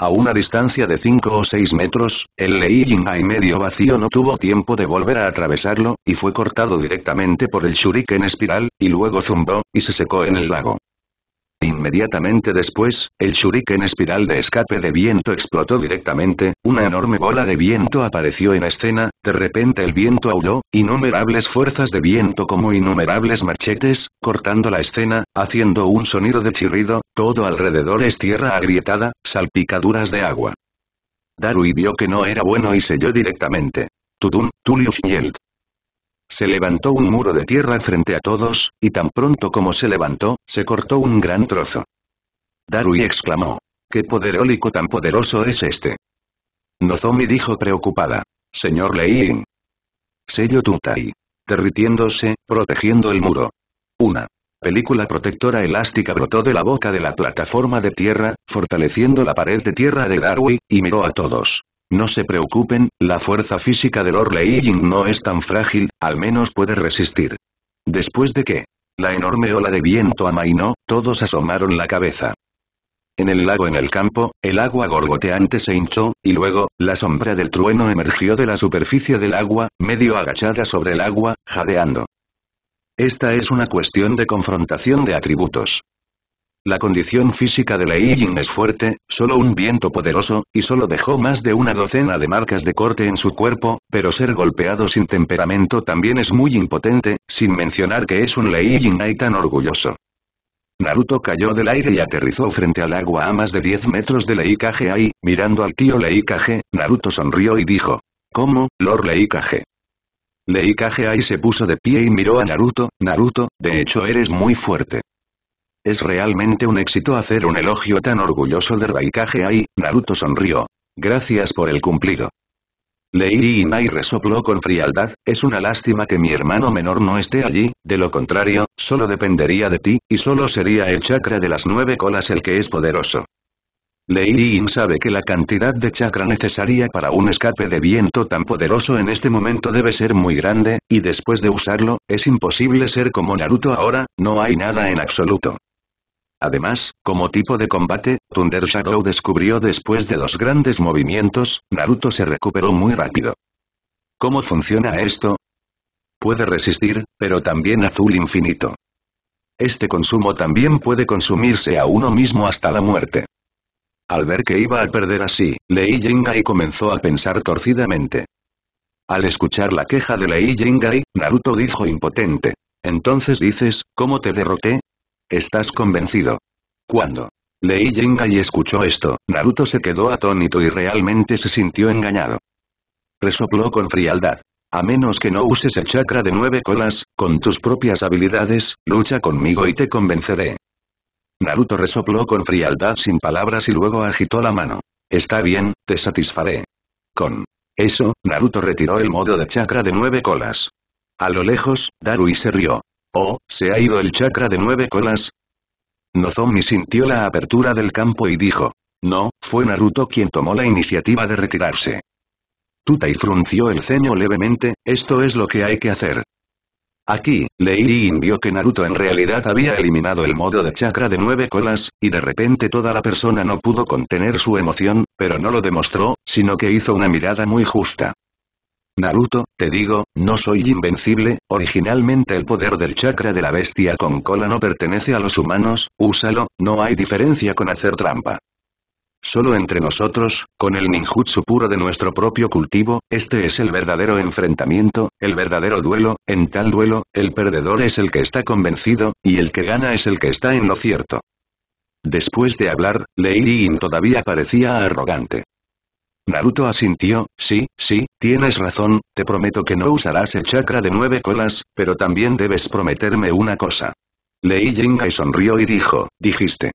A una distancia de 5 o 6 metros, el Lei y medio vacío no tuvo tiempo de volver a atravesarlo, y fue cortado directamente por el shuriken espiral, y luego zumbó, y se secó en el lago. Inmediatamente después, el shuriken espiral de escape de viento explotó directamente, una enorme bola de viento apareció en escena, de repente el viento auló, innumerables fuerzas de viento como innumerables machetes, cortando la escena, haciendo un sonido de chirrido, todo alrededor es tierra agrietada, salpicaduras de agua. Darui vio que no era bueno y selló directamente. Tudum, y el se levantó un muro de tierra frente a todos, y tan pronto como se levantó, se cortó un gran trozo. Darui exclamó. ¿Qué poderólico tan poderoso es este? Nozomi dijo preocupada. Señor Lein. Sello Tutai. Derritiéndose, protegiendo el muro. Una película protectora elástica brotó de la boca de la plataforma de tierra, fortaleciendo la pared de tierra de Darui y miró a todos. No se preocupen, la fuerza física de Lord Ying no es tan frágil, al menos puede resistir. Después de que la enorme ola de viento amainó, todos asomaron la cabeza. En el lago en el campo, el agua gorgoteante se hinchó, y luego, la sombra del trueno emergió de la superficie del agua, medio agachada sobre el agua, jadeando. Esta es una cuestión de confrontación de atributos. La condición física de Jin es fuerte, solo un viento poderoso, y solo dejó más de una docena de marcas de corte en su cuerpo, pero ser golpeado sin temperamento también es muy impotente, sin mencionar que es un Jin Ai tan orgulloso. Naruto cayó del aire y aterrizó frente al agua a más de 10 metros de Leikage Ai, mirando al tío Kage, Naruto sonrió y dijo. ¿Cómo, Lord Leikage? lei Ai se puso de pie y miró a Naruto, Naruto, de hecho eres muy fuerte. Es realmente un éxito hacer un elogio tan orgulloso del Raikage ahí, Naruto sonrió. Gracias por el cumplido. Leiri Inai resopló con frialdad, es una lástima que mi hermano menor no esté allí, de lo contrario, solo dependería de ti, y solo sería el chakra de las nueve colas el que es poderoso. Leiri In sabe que la cantidad de chakra necesaria para un escape de viento tan poderoso en este momento debe ser muy grande, y después de usarlo, es imposible ser como Naruto ahora, no hay nada en absoluto. Además, como tipo de combate, Thunder Shadow descubrió después de los grandes movimientos, Naruto se recuperó muy rápido. ¿Cómo funciona esto? Puede resistir, pero también azul infinito. Este consumo también puede consumirse a uno mismo hasta la muerte. Al ver que iba a perder así, Lei Jingai comenzó a pensar torcidamente. Al escuchar la queja de Lei Jingai, Naruto dijo impotente. Entonces dices, ¿cómo te derroté? ¿Estás convencido? Cuando Leí Jenga y escuchó esto, Naruto se quedó atónito y realmente se sintió engañado. Resopló con frialdad. A menos que no uses el chakra de nueve colas, con tus propias habilidades, lucha conmigo y te convenceré. Naruto resopló con frialdad sin palabras y luego agitó la mano. Está bien, te satisfaré. Con eso, Naruto retiró el modo de chakra de nueve colas. A lo lejos, Darui se rió. Oh, ¿se ha ido el chakra de nueve colas? Nozomi sintió la apertura del campo y dijo. No, fue Naruto quien tomó la iniciativa de retirarse. Tutai frunció el ceño levemente, esto es lo que hay que hacer. Aquí, Leirin vio que Naruto en realidad había eliminado el modo de chakra de nueve colas, y de repente toda la persona no pudo contener su emoción, pero no lo demostró, sino que hizo una mirada muy justa. Naruto, te digo, no soy invencible, originalmente el poder del chakra de la bestia con cola no pertenece a los humanos, úsalo, no hay diferencia con hacer trampa. Solo entre nosotros, con el ninjutsu puro de nuestro propio cultivo, este es el verdadero enfrentamiento, el verdadero duelo, en tal duelo, el perdedor es el que está convencido, y el que gana es el que está en lo cierto. Después de hablar, Leirin todavía parecía arrogante. Naruto asintió, sí, sí, tienes razón, te prometo que no usarás el chakra de nueve colas, pero también debes prometerme una cosa. Lei Jingai sonrió y dijo, dijiste.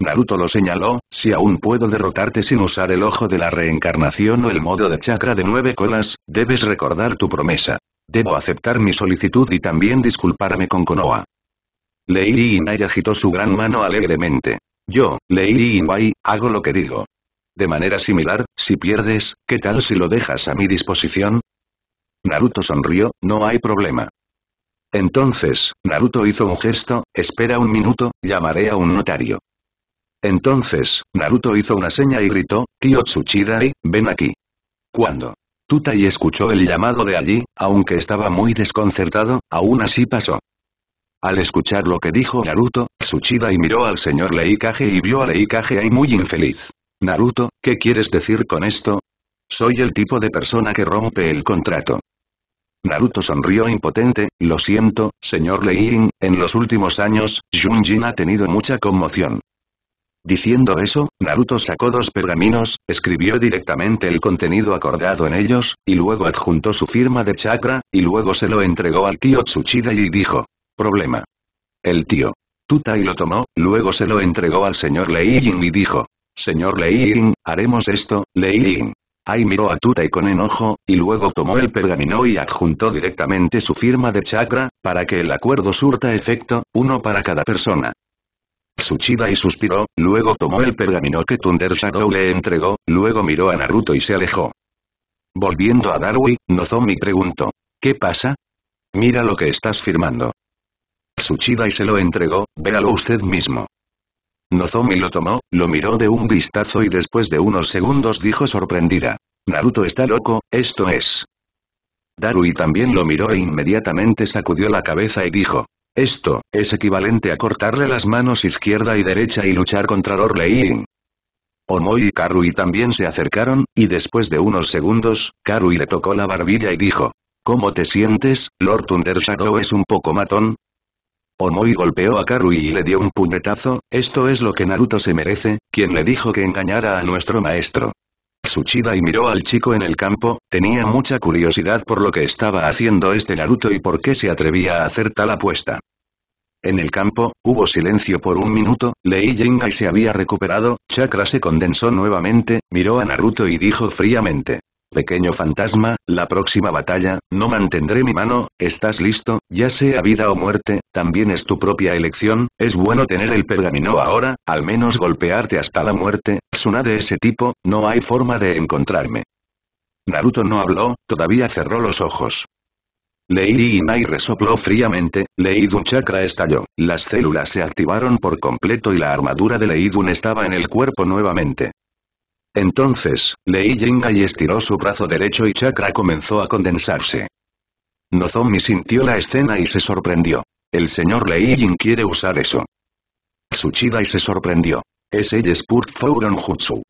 Naruto lo señaló, si aún puedo derrotarte sin usar el ojo de la reencarnación o el modo de chakra de nueve colas, debes recordar tu promesa. Debo aceptar mi solicitud y también disculparme con Konoha. Lei Inai agitó su gran mano alegremente. Yo, Lei Inai, hago lo que digo. De manera similar, si pierdes, ¿qué tal si lo dejas a mi disposición? Naruto sonrió, no hay problema. Entonces, Naruto hizo un gesto, espera un minuto, llamaré a un notario. Entonces, Naruto hizo una seña y gritó, tío Tsuchidai, ven aquí. Cuando Tutai escuchó el llamado de allí, aunque estaba muy desconcertado, aún así pasó. Al escuchar lo que dijo Naruto, y miró al señor Leikage y vio a Leikage ahí muy infeliz. Naruto, ¿qué quieres decir con esto? Soy el tipo de persona que rompe el contrato. Naruto sonrió impotente, lo siento, señor Yin, en los últimos años, Junjin ha tenido mucha conmoción. Diciendo eso, Naruto sacó dos pergaminos, escribió directamente el contenido acordado en ellos, y luego adjuntó su firma de chakra, y luego se lo entregó al tío Tsuchida y dijo. Problema. El tío. Tutai lo tomó, luego se lo entregó al señor Ying y dijo. Señor Leirin, haremos esto, Leirin. Ai miró a Tutai con enojo, y luego tomó el pergamino y adjuntó directamente su firma de chakra, para que el acuerdo surta efecto, uno para cada persona. Tsuchida y suspiró, luego tomó el pergamino que Thunder Shadow le entregó, luego miró a Naruto y se alejó. Volviendo a Darui, Nozomi preguntó. ¿Qué pasa? Mira lo que estás firmando. Tsuchida y se lo entregó, véalo usted mismo. Nozomi lo tomó, lo miró de un vistazo y después de unos segundos dijo sorprendida. Naruto está loco, esto es. Darui también lo miró e inmediatamente sacudió la cabeza y dijo. Esto, es equivalente a cortarle las manos izquierda y derecha y luchar contra Lord Lein. Omoi y Karui también se acercaron, y después de unos segundos, Karui le tocó la barbilla y dijo. ¿Cómo te sientes, Lord Thunder Shadow es un poco matón? Omoi golpeó a Karui y le dio un puñetazo, esto es lo que Naruto se merece, quien le dijo que engañara a nuestro maestro. Tsuchida y miró al chico en el campo, tenía mucha curiosidad por lo que estaba haciendo este Naruto y por qué se atrevía a hacer tal apuesta. En el campo, hubo silencio por un minuto, Lei y se había recuperado, Chakra se condensó nuevamente, miró a Naruto y dijo fríamente pequeño fantasma, la próxima batalla, no mantendré mi mano, ¿estás listo? Ya sea vida o muerte, también es tu propia elección, es bueno tener el pergamino ahora, al menos golpearte hasta la muerte, Tsuna de ese tipo, no hay forma de encontrarme. Naruto no habló, todavía cerró los ojos. Leiri Inai resopló fríamente, Leidun chakra estalló, las células se activaron por completo y la armadura de Leidun estaba en el cuerpo nuevamente. Entonces, Lei estiró su brazo derecho y chakra comenzó a condensarse. Nozomi sintió la escena y se sorprendió. El señor Lei Jing quiere usar eso. y se sorprendió. Es el Spurt Fouron Jutsu.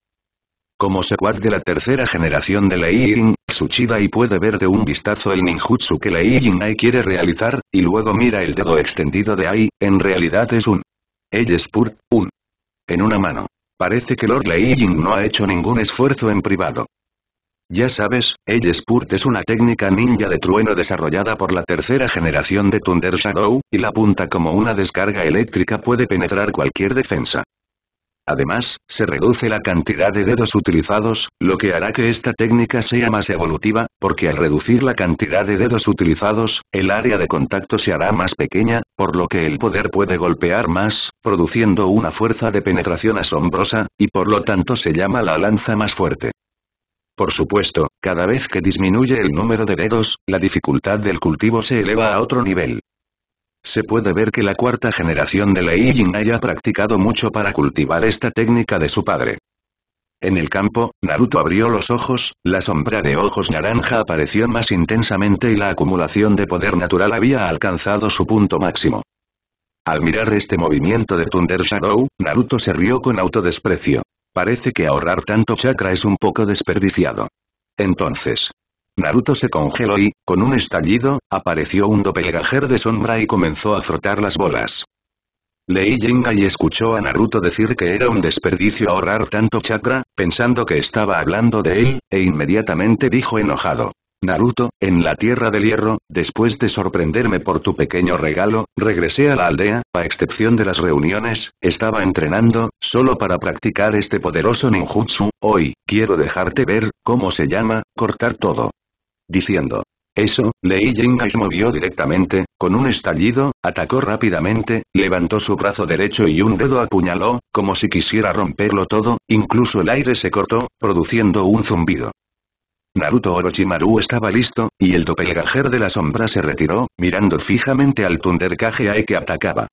Como secuaz de la tercera generación de Lei Tsuchida y puede ver de un vistazo el ninjutsu que Lei Jing quiere realizar, y luego mira el dedo extendido de Ai, en realidad es un. El Spurt, un. En una mano. Parece que Lord Ying no ha hecho ningún esfuerzo en privado. Ya sabes, el Spurt es una técnica ninja de trueno desarrollada por la tercera generación de Thunder Shadow, y la punta como una descarga eléctrica puede penetrar cualquier defensa. Además, se reduce la cantidad de dedos utilizados, lo que hará que esta técnica sea más evolutiva, porque al reducir la cantidad de dedos utilizados, el área de contacto se hará más pequeña, por lo que el poder puede golpear más, produciendo una fuerza de penetración asombrosa, y por lo tanto se llama la lanza más fuerte. Por supuesto, cada vez que disminuye el número de dedos, la dificultad del cultivo se eleva a otro nivel se puede ver que la cuarta generación de Lei Yin haya practicado mucho para cultivar esta técnica de su padre. En el campo, Naruto abrió los ojos, la sombra de ojos naranja apareció más intensamente y la acumulación de poder natural había alcanzado su punto máximo. Al mirar este movimiento de Thunder Shadow, Naruto se rió con autodesprecio. Parece que ahorrar tanto chakra es un poco desperdiciado. Entonces, Naruto se congeló y, con un estallido, apareció un doppelganger de sombra y comenzó a frotar las bolas. Leí Jenga y escuchó a Naruto decir que era un desperdicio ahorrar tanto chakra, pensando que estaba hablando de él, e inmediatamente dijo enojado. Naruto, en la Tierra del Hierro, después de sorprenderme por tu pequeño regalo, regresé a la aldea, a excepción de las reuniones, estaba entrenando, solo para practicar este poderoso ninjutsu, hoy, quiero dejarte ver, cómo se llama, cortar todo diciendo. Eso, Lei Jenga movió directamente, con un estallido, atacó rápidamente, levantó su brazo derecho y un dedo apuñaló, como si quisiera romperlo todo, incluso el aire se cortó, produciendo un zumbido. Naruto Orochimaru estaba listo, y el doppelganger de la sombra se retiró, mirando fijamente al Ae que atacaba.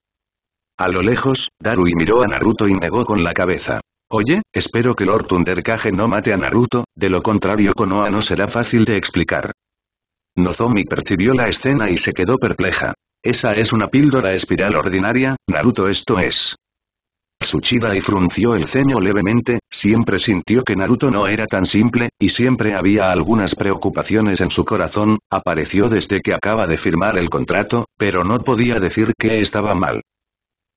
A lo lejos, Darui miró a Naruto y negó con la cabeza. Oye, espero que Lord Thundercage no mate a Naruto, de lo contrario Konoha no será fácil de explicar. Nozomi percibió la escena y se quedó perpleja. Esa es una píldora espiral ordinaria, Naruto esto es. Tsuchida y frunció el ceño levemente, siempre sintió que Naruto no era tan simple, y siempre había algunas preocupaciones en su corazón, apareció desde que acaba de firmar el contrato, pero no podía decir que estaba mal.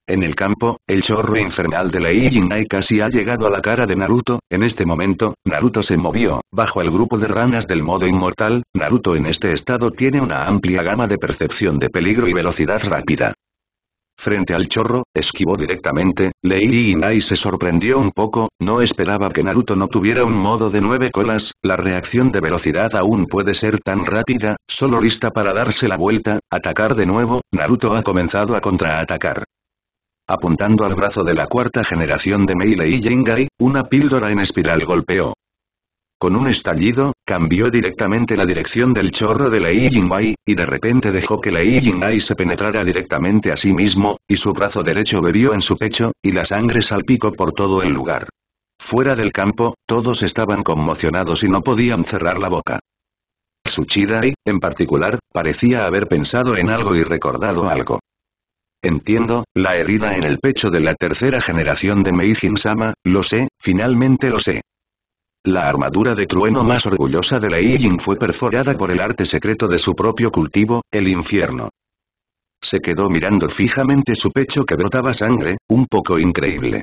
En el campo, el chorro infernal de Lei Yinai casi ha llegado a la cara de Naruto, en este momento, Naruto se movió, bajo el grupo de ranas del modo inmortal, Naruto en este estado tiene una amplia gama de percepción de peligro y velocidad rápida. Frente al chorro, esquivó directamente, Lei Yinai se sorprendió un poco, no esperaba que Naruto no tuviera un modo de nueve colas, la reacción de velocidad aún puede ser tan rápida, solo lista para darse la vuelta, atacar de nuevo, Naruto ha comenzado a contraatacar. Apuntando al brazo de la cuarta generación de Mei Lei Yingai, una píldora en espiral golpeó. Con un estallido, cambió directamente la dirección del chorro de Lei Yingai, y de repente dejó que Lei se penetrara directamente a sí mismo, y su brazo derecho bebió en su pecho, y la sangre salpicó por todo el lugar. Fuera del campo, todos estaban conmocionados y no podían cerrar la boca. Tsuchidai, en particular, parecía haber pensado en algo y recordado algo. Entiendo, la herida en el pecho de la tercera generación de Meijin-sama, lo sé, finalmente lo sé. La armadura de trueno más orgullosa de la Yijin fue perforada por el arte secreto de su propio cultivo, el infierno. Se quedó mirando fijamente su pecho que brotaba sangre, un poco increíble.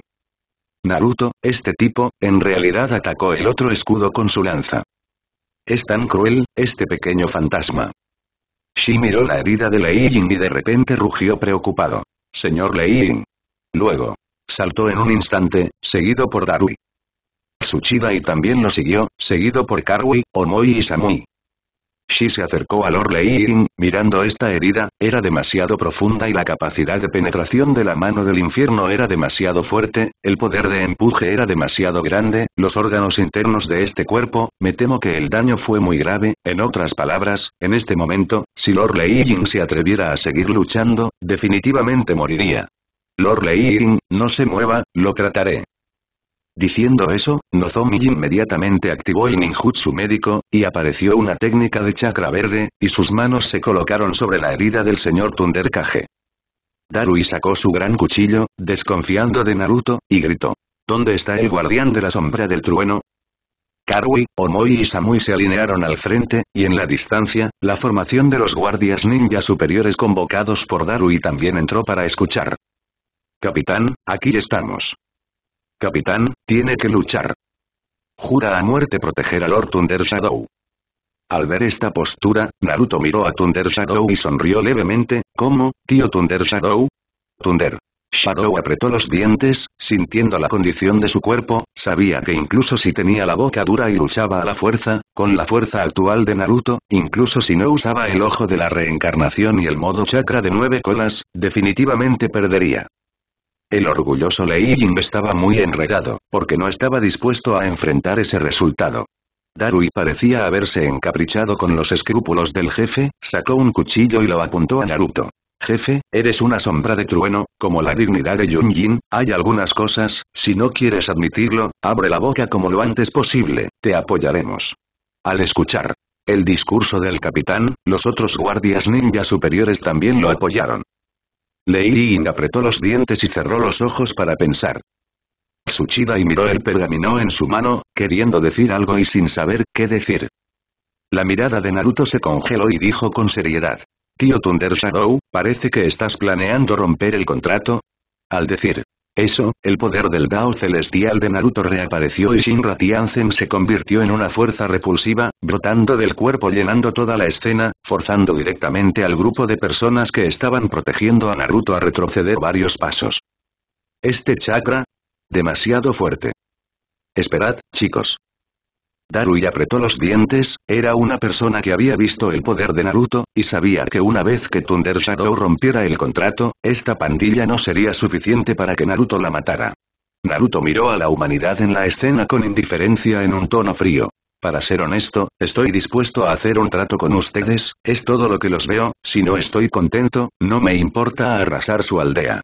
Naruto, este tipo, en realidad atacó el otro escudo con su lanza. Es tan cruel, este pequeño fantasma. Shi miró la herida de Lei Ying y de repente rugió preocupado. Señor Lei Ying. Luego. Saltó en un instante, seguido por Darui. Tsuchida y también lo siguió, seguido por Karui, Omoi y Samui. Shi se acercó a Lord Ying, mirando esta herida, era demasiado profunda y la capacidad de penetración de la mano del infierno era demasiado fuerte, el poder de empuje era demasiado grande, los órganos internos de este cuerpo, me temo que el daño fue muy grave, en otras palabras, en este momento, si Lord Ying se atreviera a seguir luchando, definitivamente moriría. Lord Ying, no se mueva, lo trataré. Diciendo eso, Nozomi inmediatamente activó el ninjutsu médico, y apareció una técnica de chakra verde, y sus manos se colocaron sobre la herida del señor Tunderkage. Darui sacó su gran cuchillo, desconfiando de Naruto, y gritó. ¿Dónde está el guardián de la sombra del trueno? Karui, Omoi y Samui se alinearon al frente, y en la distancia, la formación de los guardias ninja superiores convocados por Darui también entró para escuchar. Capitán, aquí estamos. Capitán, tiene que luchar. Jura a muerte proteger a Lord Thunder Shadow. Al ver esta postura, Naruto miró a Thunder Shadow y sonrió levemente, ¿cómo, tío Thunder Shadow? Thunder. Shadow apretó los dientes, sintiendo la condición de su cuerpo, sabía que incluso si tenía la boca dura y luchaba a la fuerza, con la fuerza actual de Naruto, incluso si no usaba el ojo de la reencarnación y el modo chakra de nueve colas, definitivamente perdería. El orgulloso Lei Ying estaba muy enredado, porque no estaba dispuesto a enfrentar ese resultado. Darui parecía haberse encaprichado con los escrúpulos del jefe, sacó un cuchillo y lo apuntó a Naruto. Jefe, eres una sombra de trueno, como la dignidad de Yun Jin, hay algunas cosas, si no quieres admitirlo, abre la boca como lo antes posible, te apoyaremos. Al escuchar el discurso del capitán, los otros guardias ninja superiores también lo apoyaron. Leirin apretó los dientes y cerró los ojos para pensar. Tsuchida y miró el pergamino en su mano, queriendo decir algo y sin saber qué decir. La mirada de Naruto se congeló y dijo con seriedad. Tío Thunder Shadow, parece que estás planeando romper el contrato. Al decir eso, el poder del Dao celestial de Naruto reapareció y Shinra Tianzen se convirtió en una fuerza repulsiva, brotando del cuerpo llenando toda la escena, forzando directamente al grupo de personas que estaban protegiendo a Naruto a retroceder varios pasos. Este chakra, demasiado fuerte. Esperad, chicos. Darui apretó los dientes, era una persona que había visto el poder de Naruto, y sabía que una vez que Thunder Shadow rompiera el contrato, esta pandilla no sería suficiente para que Naruto la matara. Naruto miró a la humanidad en la escena con indiferencia en un tono frío. Para ser honesto, estoy dispuesto a hacer un trato con ustedes, es todo lo que los veo, si no estoy contento, no me importa arrasar su aldea.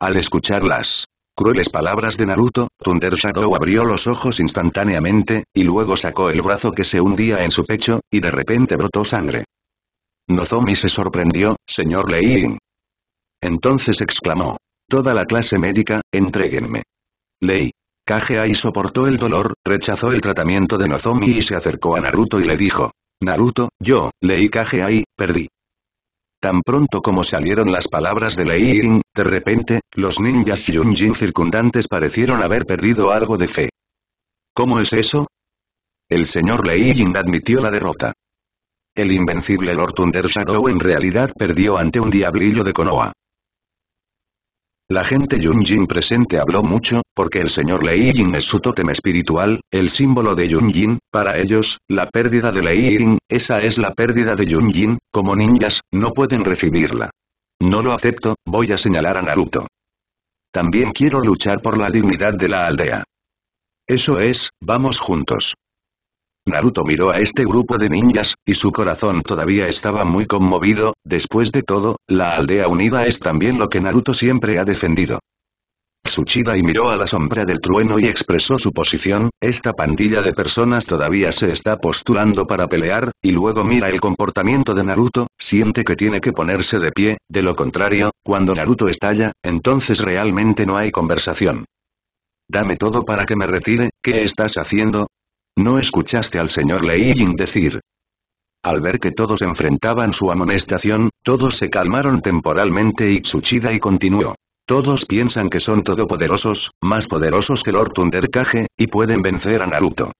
Al escucharlas, Crueles palabras de Naruto, Thunder Shadow abrió los ojos instantáneamente, y luego sacó el brazo que se hundía en su pecho, y de repente brotó sangre. Nozomi se sorprendió, señor Ley. Entonces exclamó. Toda la clase médica, entréguenme. Lei. Kagei soportó el dolor, rechazó el tratamiento de Nozomi y se acercó a Naruto y le dijo. Naruto, yo, Lei Kageai, perdí. Tan pronto como salieron las palabras de Lei Ying, de repente, los ninjas Yunjin circundantes parecieron haber perdido algo de fe. ¿Cómo es eso? El señor Lei Ying admitió la derrota. El invencible Lord Thunder Shadow en realidad perdió ante un diablillo de Konoha. La gente Yunjin presente habló mucho, porque el señor Lei Yin es su tótem espiritual, el símbolo de Yunjin, para ellos, la pérdida de Lei Yin, esa es la pérdida de Yunjin, como ninjas, no pueden recibirla. No lo acepto, voy a señalar a Naruto. También quiero luchar por la dignidad de la aldea. Eso es, vamos juntos. Naruto miró a este grupo de ninjas, y su corazón todavía estaba muy conmovido, después de todo, la aldea unida es también lo que Naruto siempre ha defendido. Tsuchida y miró a la sombra del trueno y expresó su posición, esta pandilla de personas todavía se está postulando para pelear, y luego mira el comportamiento de Naruto, siente que tiene que ponerse de pie, de lo contrario, cuando Naruto estalla, entonces realmente no hay conversación. Dame todo para que me retire, ¿qué estás haciendo? No escuchaste al señor Ying decir. Al ver que todos enfrentaban su amonestación, todos se calmaron temporalmente y Tsuchida y continuó. Todos piensan que son todopoderosos, más poderosos que Lord Thundercage, y pueden vencer a Naruto.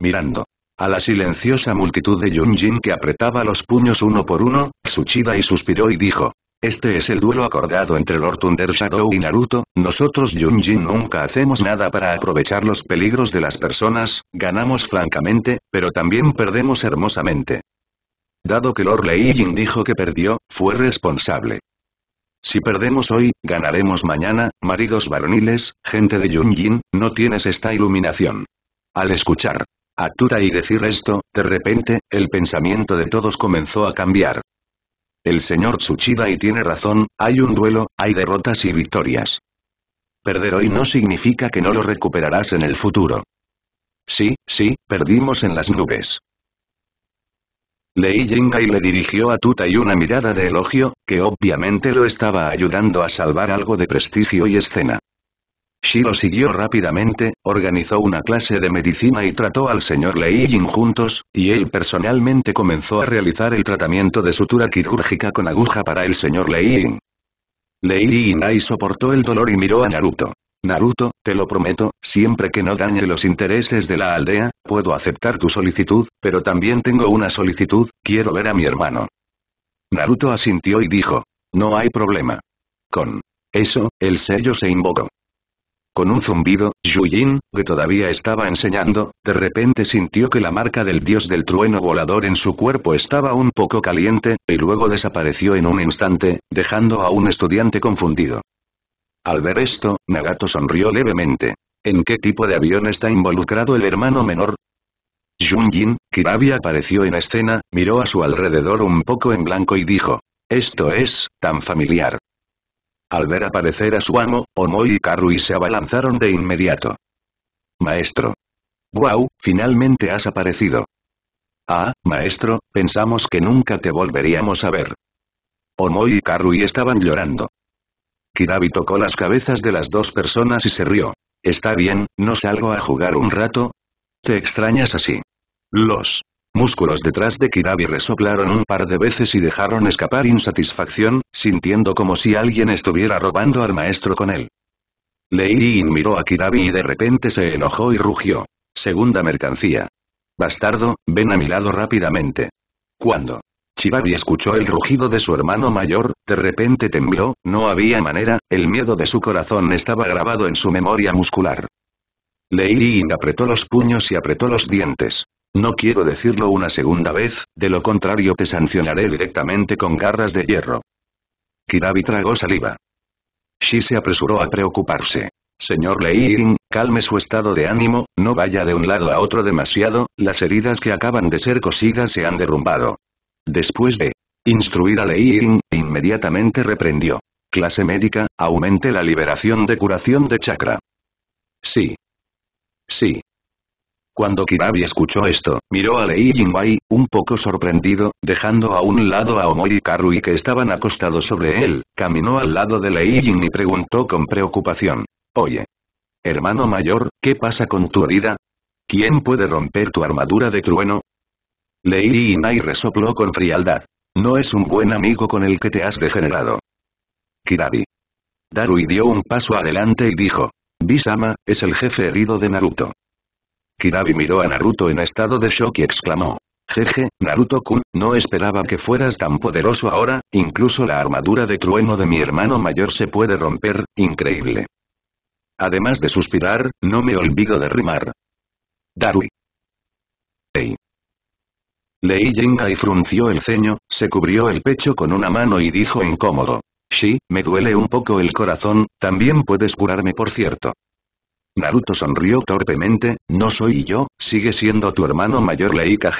Mirando a la silenciosa multitud de Yunjin que apretaba los puños uno por uno, Tsuchida y suspiró y dijo. Este es el duelo acordado entre Lord Thunder Shadow y Naruto, nosotros Jin nunca hacemos nada para aprovechar los peligros de las personas, ganamos francamente, pero también perdemos hermosamente. Dado que Lord Lei Jin dijo que perdió, fue responsable. Si perdemos hoy, ganaremos mañana, maridos varoniles, gente de Jin, no tienes esta iluminación. Al escuchar a Tura y decir esto, de repente, el pensamiento de todos comenzó a cambiar. El señor Tsuchida y tiene razón, hay un duelo, hay derrotas y victorias. Perder hoy no significa que no lo recuperarás en el futuro. Sí, sí, perdimos en las nubes. Lei y le dirigió a Tutai una mirada de elogio, que obviamente lo estaba ayudando a salvar algo de prestigio y escena. Shiro siguió rápidamente, organizó una clase de medicina y trató al señor Lei Ying juntos, y él personalmente comenzó a realizar el tratamiento de sutura quirúrgica con aguja para el señor Lei Ying. Lei ahí soportó el dolor y miró a Naruto. Naruto, te lo prometo, siempre que no dañe los intereses de la aldea, puedo aceptar tu solicitud, pero también tengo una solicitud, quiero ver a mi hermano. Naruto asintió y dijo. No hay problema. Con eso, el sello se invocó. Con un zumbido, Jin, que todavía estaba enseñando, de repente sintió que la marca del dios del trueno volador en su cuerpo estaba un poco caliente, y luego desapareció en un instante, dejando a un estudiante confundido. Al ver esto, Nagato sonrió levemente. ¿En qué tipo de avión está involucrado el hermano menor? que había aparecido en escena, miró a su alrededor un poco en blanco y dijo. Esto es, tan familiar. Al ver aparecer a su amo, Omo y Karui se abalanzaron de inmediato. Maestro. ¡Wow! Finalmente has aparecido. Ah, maestro, pensamos que nunca te volveríamos a ver. Omo y Karui estaban llorando. Kirabi tocó las cabezas de las dos personas y se rió. Está bien, ¿no salgo a jugar un rato? Te extrañas así. Los músculos detrás de Kirabi resoplaron un par de veces y dejaron escapar insatisfacción, sintiendo como si alguien estuviera robando al maestro con él. Leirin miró a Kirabi y de repente se enojó y rugió. Segunda mercancía. Bastardo, ven a mi lado rápidamente. ¿Cuándo? Chibabi escuchó el rugido de su hermano mayor, de repente tembló, no había manera, el miedo de su corazón estaba grabado en su memoria muscular. Leirin apretó los puños y apretó los dientes. No quiero decirlo una segunda vez, de lo contrario te sancionaré directamente con garras de hierro. Kirabi tragó saliva. Shi se apresuró a preocuparse. Señor Leirin, calme su estado de ánimo, no vaya de un lado a otro demasiado, las heridas que acaban de ser cosidas se han derrumbado. Después de instruir a Leirin, inmediatamente reprendió. Clase médica, aumente la liberación de curación de chakra. Sí. Sí. Cuando Kirabi escuchó esto, miró a Lei Yinwai, un poco sorprendido, dejando a un lado a Omori y Karui que estaban acostados sobre él, caminó al lado de Lei y preguntó con preocupación. Oye. Hermano mayor, ¿qué pasa con tu herida? ¿Quién puede romper tu armadura de trueno? Lei Yinwai resopló con frialdad. No es un buen amigo con el que te has degenerado. Kirabi. Darui dio un paso adelante y dijo. Bisama, es el jefe herido de Naruto. Kirabi miró a Naruto en estado de shock y exclamó. Jeje, Naruto-kun, no esperaba que fueras tan poderoso ahora, incluso la armadura de trueno de mi hermano mayor se puede romper, increíble. Además de suspirar, no me olvido de rimar. Darui. Ey, Lei y frunció el ceño, se cubrió el pecho con una mano y dijo incómodo. Sí, me duele un poco el corazón, también puedes curarme por cierto. Naruto sonrió torpemente, no soy yo, sigue siendo tu hermano mayor Leika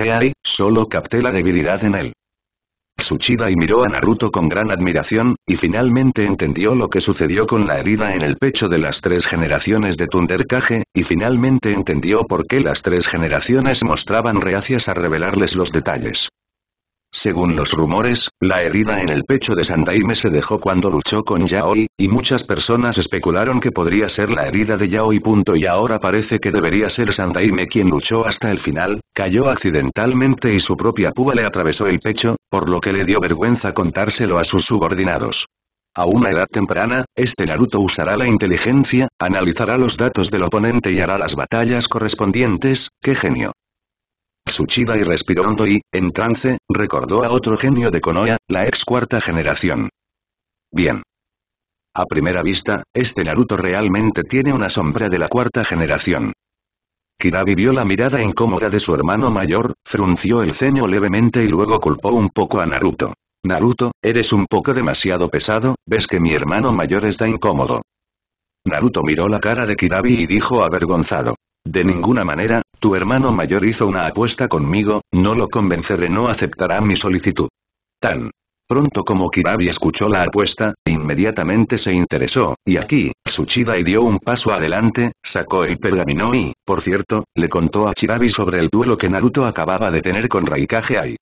solo capté la debilidad en él. Tsuchida y miró a Naruto con gran admiración, y finalmente entendió lo que sucedió con la herida en el pecho de las tres generaciones de Tunderkage, y finalmente entendió por qué las tres generaciones mostraban reacias a revelarles los detalles. Según los rumores, la herida en el pecho de Sandaime se dejó cuando luchó con Yaoi, y muchas personas especularon que podría ser la herida de Yaoi. Y ahora parece que debería ser Sandaime quien luchó hasta el final, cayó accidentalmente y su propia púa le atravesó el pecho, por lo que le dio vergüenza contárselo a sus subordinados. A una edad temprana, este Naruto usará la inteligencia, analizará los datos del oponente y hará las batallas correspondientes, ¡qué genio! Tsuchida y respiró hondo y, en trance, recordó a otro genio de Konoha, la ex cuarta generación. Bien. A primera vista, este Naruto realmente tiene una sombra de la cuarta generación. Kirabi vio la mirada incómoda de su hermano mayor, frunció el ceño levemente y luego culpó un poco a Naruto. Naruto, eres un poco demasiado pesado, ves que mi hermano mayor está incómodo. Naruto miró la cara de Kirabi y dijo avergonzado. De ninguna manera, tu hermano mayor hizo una apuesta conmigo, no lo convenceré no aceptará mi solicitud. Tan. Pronto como Kirabi escuchó la apuesta, inmediatamente se interesó, y aquí, y dio un paso adelante, sacó el pergamino y, por cierto, le contó a Kirabi sobre el duelo que Naruto acababa de tener con Raikage Ai.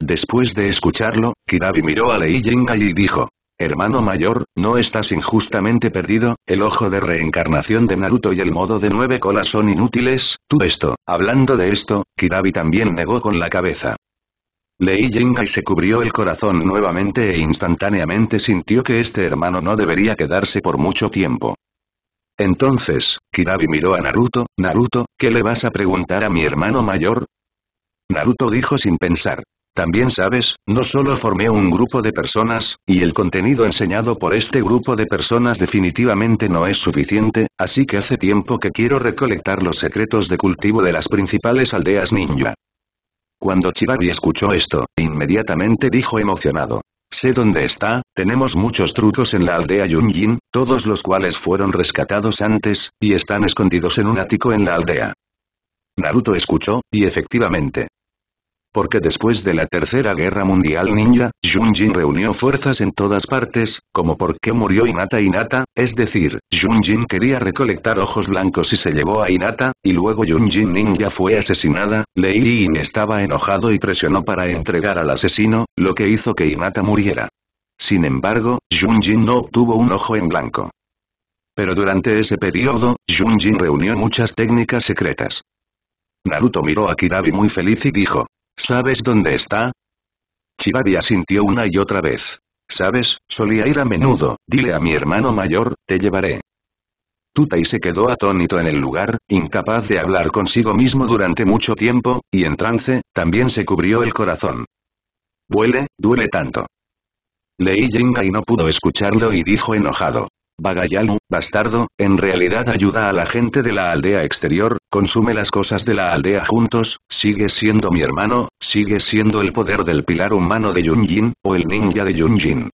Después de escucharlo, Kirabi miró a Lei y dijo, Hermano mayor, no estás injustamente perdido, el ojo de reencarnación de Naruto y el modo de nueve colas son inútiles, tú esto, hablando de esto, Kirabi también negó con la cabeza. Lei Jenga se cubrió el corazón nuevamente e instantáneamente sintió que este hermano no debería quedarse por mucho tiempo. Entonces, Kirabi miró a Naruto, Naruto, ¿qué le vas a preguntar a mi hermano mayor? Naruto dijo sin pensar. También sabes, no solo formé un grupo de personas, y el contenido enseñado por este grupo de personas definitivamente no es suficiente, así que hace tiempo que quiero recolectar los secretos de cultivo de las principales aldeas ninja. Cuando Chibari escuchó esto, inmediatamente dijo emocionado. Sé dónde está, tenemos muchos trucos en la aldea Yunjin, todos los cuales fueron rescatados antes, y están escondidos en un ático en la aldea. Naruto escuchó, y efectivamente, porque después de la Tercera Guerra Mundial Ninja, Junjin reunió fuerzas en todas partes, como porque murió Inata Inata, es decir, Junjin quería recolectar ojos blancos y se llevó a Inata, y luego Junjin Ninja fue asesinada, Lei Yin estaba enojado y presionó para entregar al asesino, lo que hizo que Inata muriera. Sin embargo, Junjin no obtuvo un ojo en blanco. Pero durante ese periodo, Junjin reunió muchas técnicas secretas. Naruto miró a Kirabi muy feliz y dijo, ¿Sabes dónde está? Chibadi asintió una y otra vez. ¿Sabes? Solía ir a menudo, dile a mi hermano mayor, te llevaré. Tutai se quedó atónito en el lugar, incapaz de hablar consigo mismo durante mucho tiempo, y en trance, también se cubrió el corazón. Duele, duele tanto. Leí Jinga y no pudo escucharlo y dijo enojado. Bagayalu, bastardo, en realidad ayuda a la gente de la aldea exterior, Consume las cosas de la aldea juntos, sigue siendo mi hermano, sigue siendo el poder del pilar humano de Yunjin, o el ninja de Yunjin.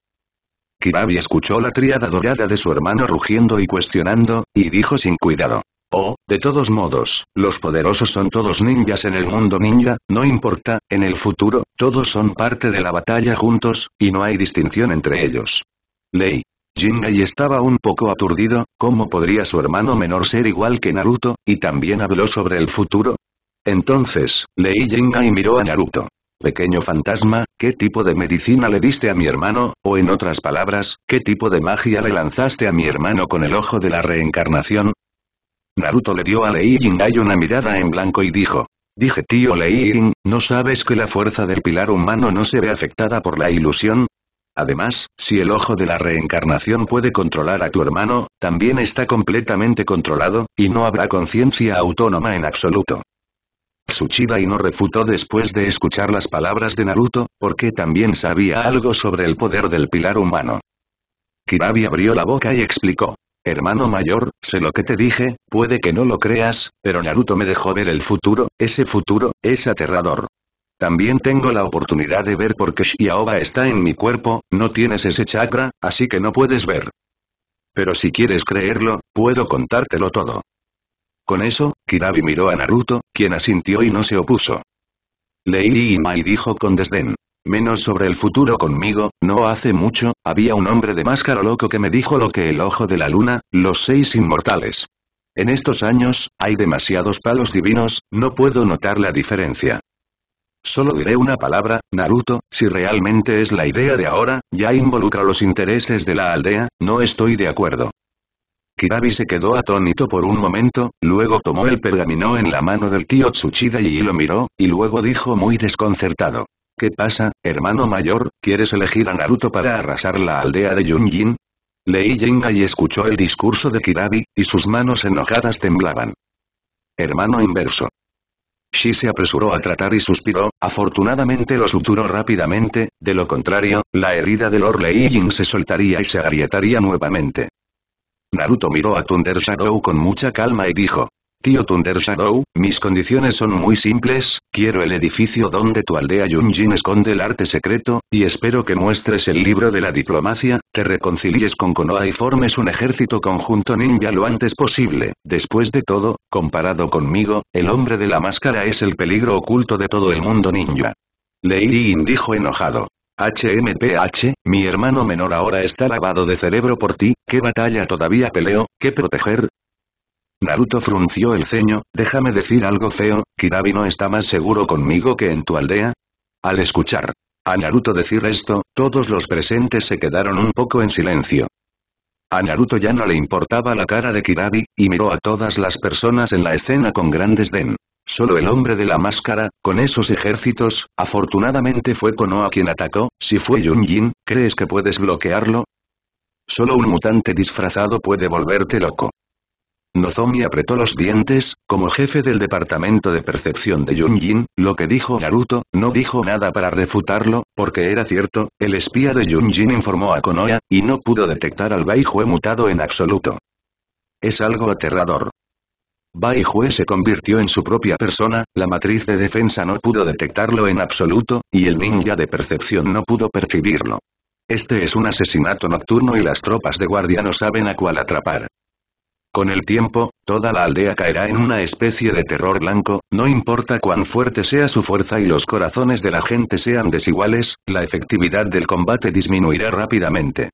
Kirabi escuchó la triada dorada de su hermano rugiendo y cuestionando, y dijo sin cuidado. Oh, de todos modos, los poderosos son todos ninjas en el mundo ninja, no importa, en el futuro, todos son parte de la batalla juntos, y no hay distinción entre ellos. Ley. Jingai estaba un poco aturdido, ¿cómo podría su hermano menor ser igual que Naruto, y también habló sobre el futuro? Entonces, Lei Jingai miró a Naruto. Pequeño fantasma, ¿qué tipo de medicina le diste a mi hermano, o en otras palabras, qué tipo de magia le lanzaste a mi hermano con el ojo de la reencarnación? Naruto le dio a Lei Jingai una mirada en blanco y dijo. Dije tío Lei, ¿no sabes que la fuerza del pilar humano no se ve afectada por la ilusión? Además, si el ojo de la reencarnación puede controlar a tu hermano, también está completamente controlado, y no habrá conciencia autónoma en absoluto. y no refutó después de escuchar las palabras de Naruto, porque también sabía algo sobre el poder del pilar humano. Kirabi abrió la boca y explicó. Hermano mayor, sé lo que te dije, puede que no lo creas, pero Naruto me dejó ver el futuro, ese futuro, es aterrador. También tengo la oportunidad de ver porque Shiaoba está en mi cuerpo, no tienes ese chakra, así que no puedes ver. Pero si quieres creerlo, puedo contártelo todo. Con eso, Kirabi miró a Naruto, quien asintió y no se opuso. Leí y dijo con desdén. Menos sobre el futuro conmigo, no hace mucho, había un hombre de máscara loco que me dijo lo que el ojo de la luna, los seis inmortales. En estos años, hay demasiados palos divinos, no puedo notar la diferencia. Solo diré una palabra, Naruto, si realmente es la idea de ahora, ya involucra los intereses de la aldea, no estoy de acuerdo. Kirabi se quedó atónito por un momento, luego tomó el pergamino en la mano del tío Tsuchida y lo miró, y luego dijo muy desconcertado. ¿Qué pasa, hermano mayor, quieres elegir a Naruto para arrasar la aldea de Yunjin? Leí Jenga y escuchó el discurso de Kirabi, y sus manos enojadas temblaban. Hermano inverso. Shi se apresuró a tratar y suspiró, afortunadamente lo suturó rápidamente, de lo contrario, la herida de Lord Ying se soltaría y se agrietaría nuevamente. Naruto miró a Thunder Shadow con mucha calma y dijo, Tío Thunder Shadow, mis condiciones son muy simples, quiero el edificio donde tu aldea Yunjin esconde el arte secreto, y espero que muestres el libro de la diplomacia, te reconcilies con Konoha y formes un ejército conjunto ninja lo antes posible. Después de todo, comparado conmigo, el hombre de la máscara es el peligro oculto de todo el mundo ninja. Leirin dijo enojado. HMPH, mi hermano menor ahora está lavado de cerebro por ti, ¿qué batalla todavía peleo, qué proteger? Naruto frunció el ceño, déjame decir algo feo, Kirabi no está más seguro conmigo que en tu aldea. Al escuchar a Naruto decir esto, todos los presentes se quedaron un poco en silencio. A Naruto ya no le importaba la cara de Kirabi, y miró a todas las personas en la escena con gran desdén. Solo el hombre de la máscara, con esos ejércitos, afortunadamente fue Konoha quien atacó, si fue Yunjin, ¿crees que puedes bloquearlo? Solo un mutante disfrazado puede volverte loco. Nozomi apretó los dientes, como jefe del departamento de percepción de Yunjin, lo que dijo Naruto, no dijo nada para refutarlo, porque era cierto, el espía de Yunjin informó a Konoha, y no pudo detectar al Baihue mutado en absoluto. Es algo aterrador. Baihue se convirtió en su propia persona, la matriz de defensa no pudo detectarlo en absoluto, y el ninja de percepción no pudo percibirlo. Este es un asesinato nocturno y las tropas de guardia no saben a cuál atrapar. Con el tiempo, toda la aldea caerá en una especie de terror blanco, no importa cuán fuerte sea su fuerza y los corazones de la gente sean desiguales, la efectividad del combate disminuirá rápidamente.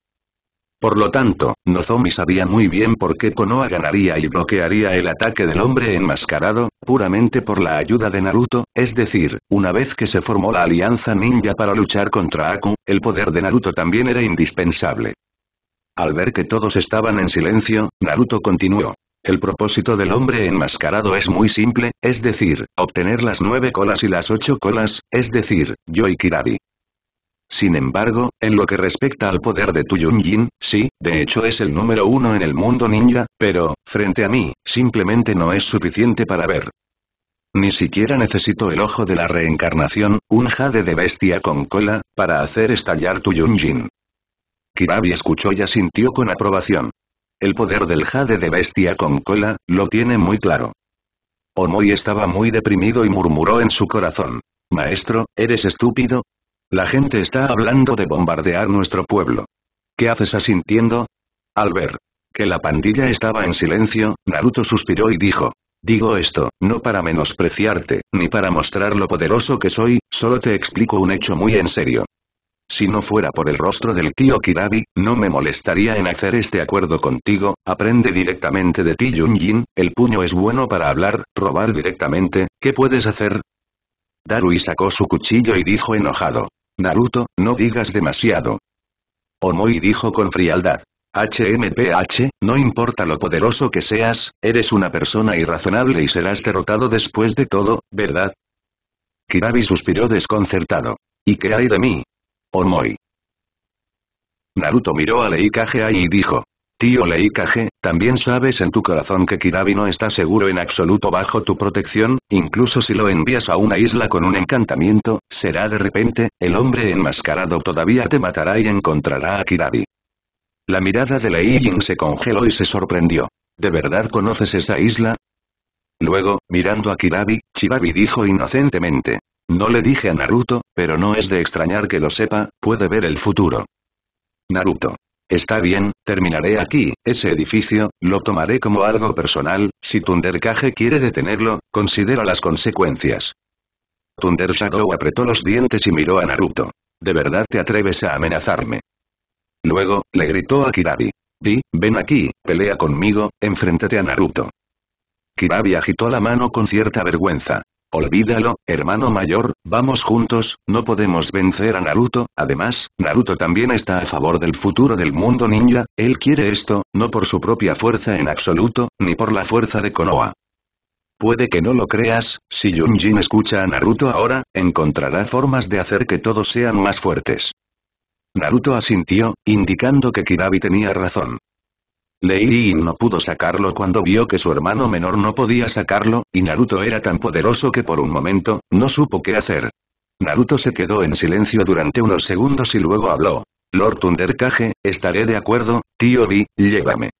Por lo tanto, Nozomi sabía muy bien por qué Konoha ganaría y bloquearía el ataque del hombre enmascarado, puramente por la ayuda de Naruto, es decir, una vez que se formó la alianza ninja para luchar contra Aku, el poder de Naruto también era indispensable. Al ver que todos estaban en silencio, Naruto continuó. El propósito del hombre enmascarado es muy simple, es decir, obtener las nueve colas y las ocho colas, es decir, yo y Sin embargo, en lo que respecta al poder de Tuyunjin, sí, de hecho es el número uno en el mundo ninja, pero, frente a mí, simplemente no es suficiente para ver. Ni siquiera necesito el ojo de la reencarnación, un jade de bestia con cola, para hacer estallar Tuyunjin. Kirabi escuchó y asintió con aprobación. El poder del jade de bestia con cola, lo tiene muy claro. Omoi estaba muy deprimido y murmuró en su corazón. Maestro, ¿eres estúpido? La gente está hablando de bombardear nuestro pueblo. ¿Qué haces asintiendo? Al ver que la pandilla estaba en silencio, Naruto suspiró y dijo. Digo esto, no para menospreciarte, ni para mostrar lo poderoso que soy, solo te explico un hecho muy en serio. Si no fuera por el rostro del tío Kirabi, no me molestaría en hacer este acuerdo contigo, aprende directamente de ti yin, el puño es bueno para hablar, robar directamente, ¿qué puedes hacer? Darui sacó su cuchillo y dijo enojado. Naruto, no digas demasiado. Omoi dijo con frialdad. HMPH, no importa lo poderoso que seas, eres una persona irrazonable y serás derrotado después de todo, ¿verdad? Kirabi suspiró desconcertado. ¿Y qué hay de mí? Omoi. Naruto miró a Leikage y dijo. Tío Leikage, también sabes en tu corazón que Kirabi no está seguro en absoluto bajo tu protección, incluso si lo envías a una isla con un encantamiento, será de repente, el hombre enmascarado todavía te matará y encontrará a Kirabi. La mirada de Lei se congeló y se sorprendió. ¿De verdad conoces esa isla? Luego, mirando a Kirabi, Chibabi dijo inocentemente. No le dije a Naruto, pero no es de extrañar que lo sepa, puede ver el futuro. Naruto. Está bien, terminaré aquí, ese edificio, lo tomaré como algo personal, si Thundercage quiere detenerlo, considera las consecuencias. Thunder Shadow apretó los dientes y miró a Naruto. ¿De verdad te atreves a amenazarme? Luego, le gritó a Kirabi. Di, ven aquí, pelea conmigo, enfréntate a Naruto. Kirabi agitó la mano con cierta vergüenza. Olvídalo, hermano mayor, vamos juntos, no podemos vencer a Naruto, además, Naruto también está a favor del futuro del mundo ninja, él quiere esto, no por su propia fuerza en absoluto, ni por la fuerza de Konoha. Puede que no lo creas, si Junjin escucha a Naruto ahora, encontrará formas de hacer que todos sean más fuertes. Naruto asintió, indicando que Kirabi tenía razón. Leirin no pudo sacarlo cuando vio que su hermano menor no podía sacarlo, y Naruto era tan poderoso que por un momento, no supo qué hacer. Naruto se quedó en silencio durante unos segundos y luego habló. Lord Thundercage, estaré de acuerdo, tío Bi, llévame.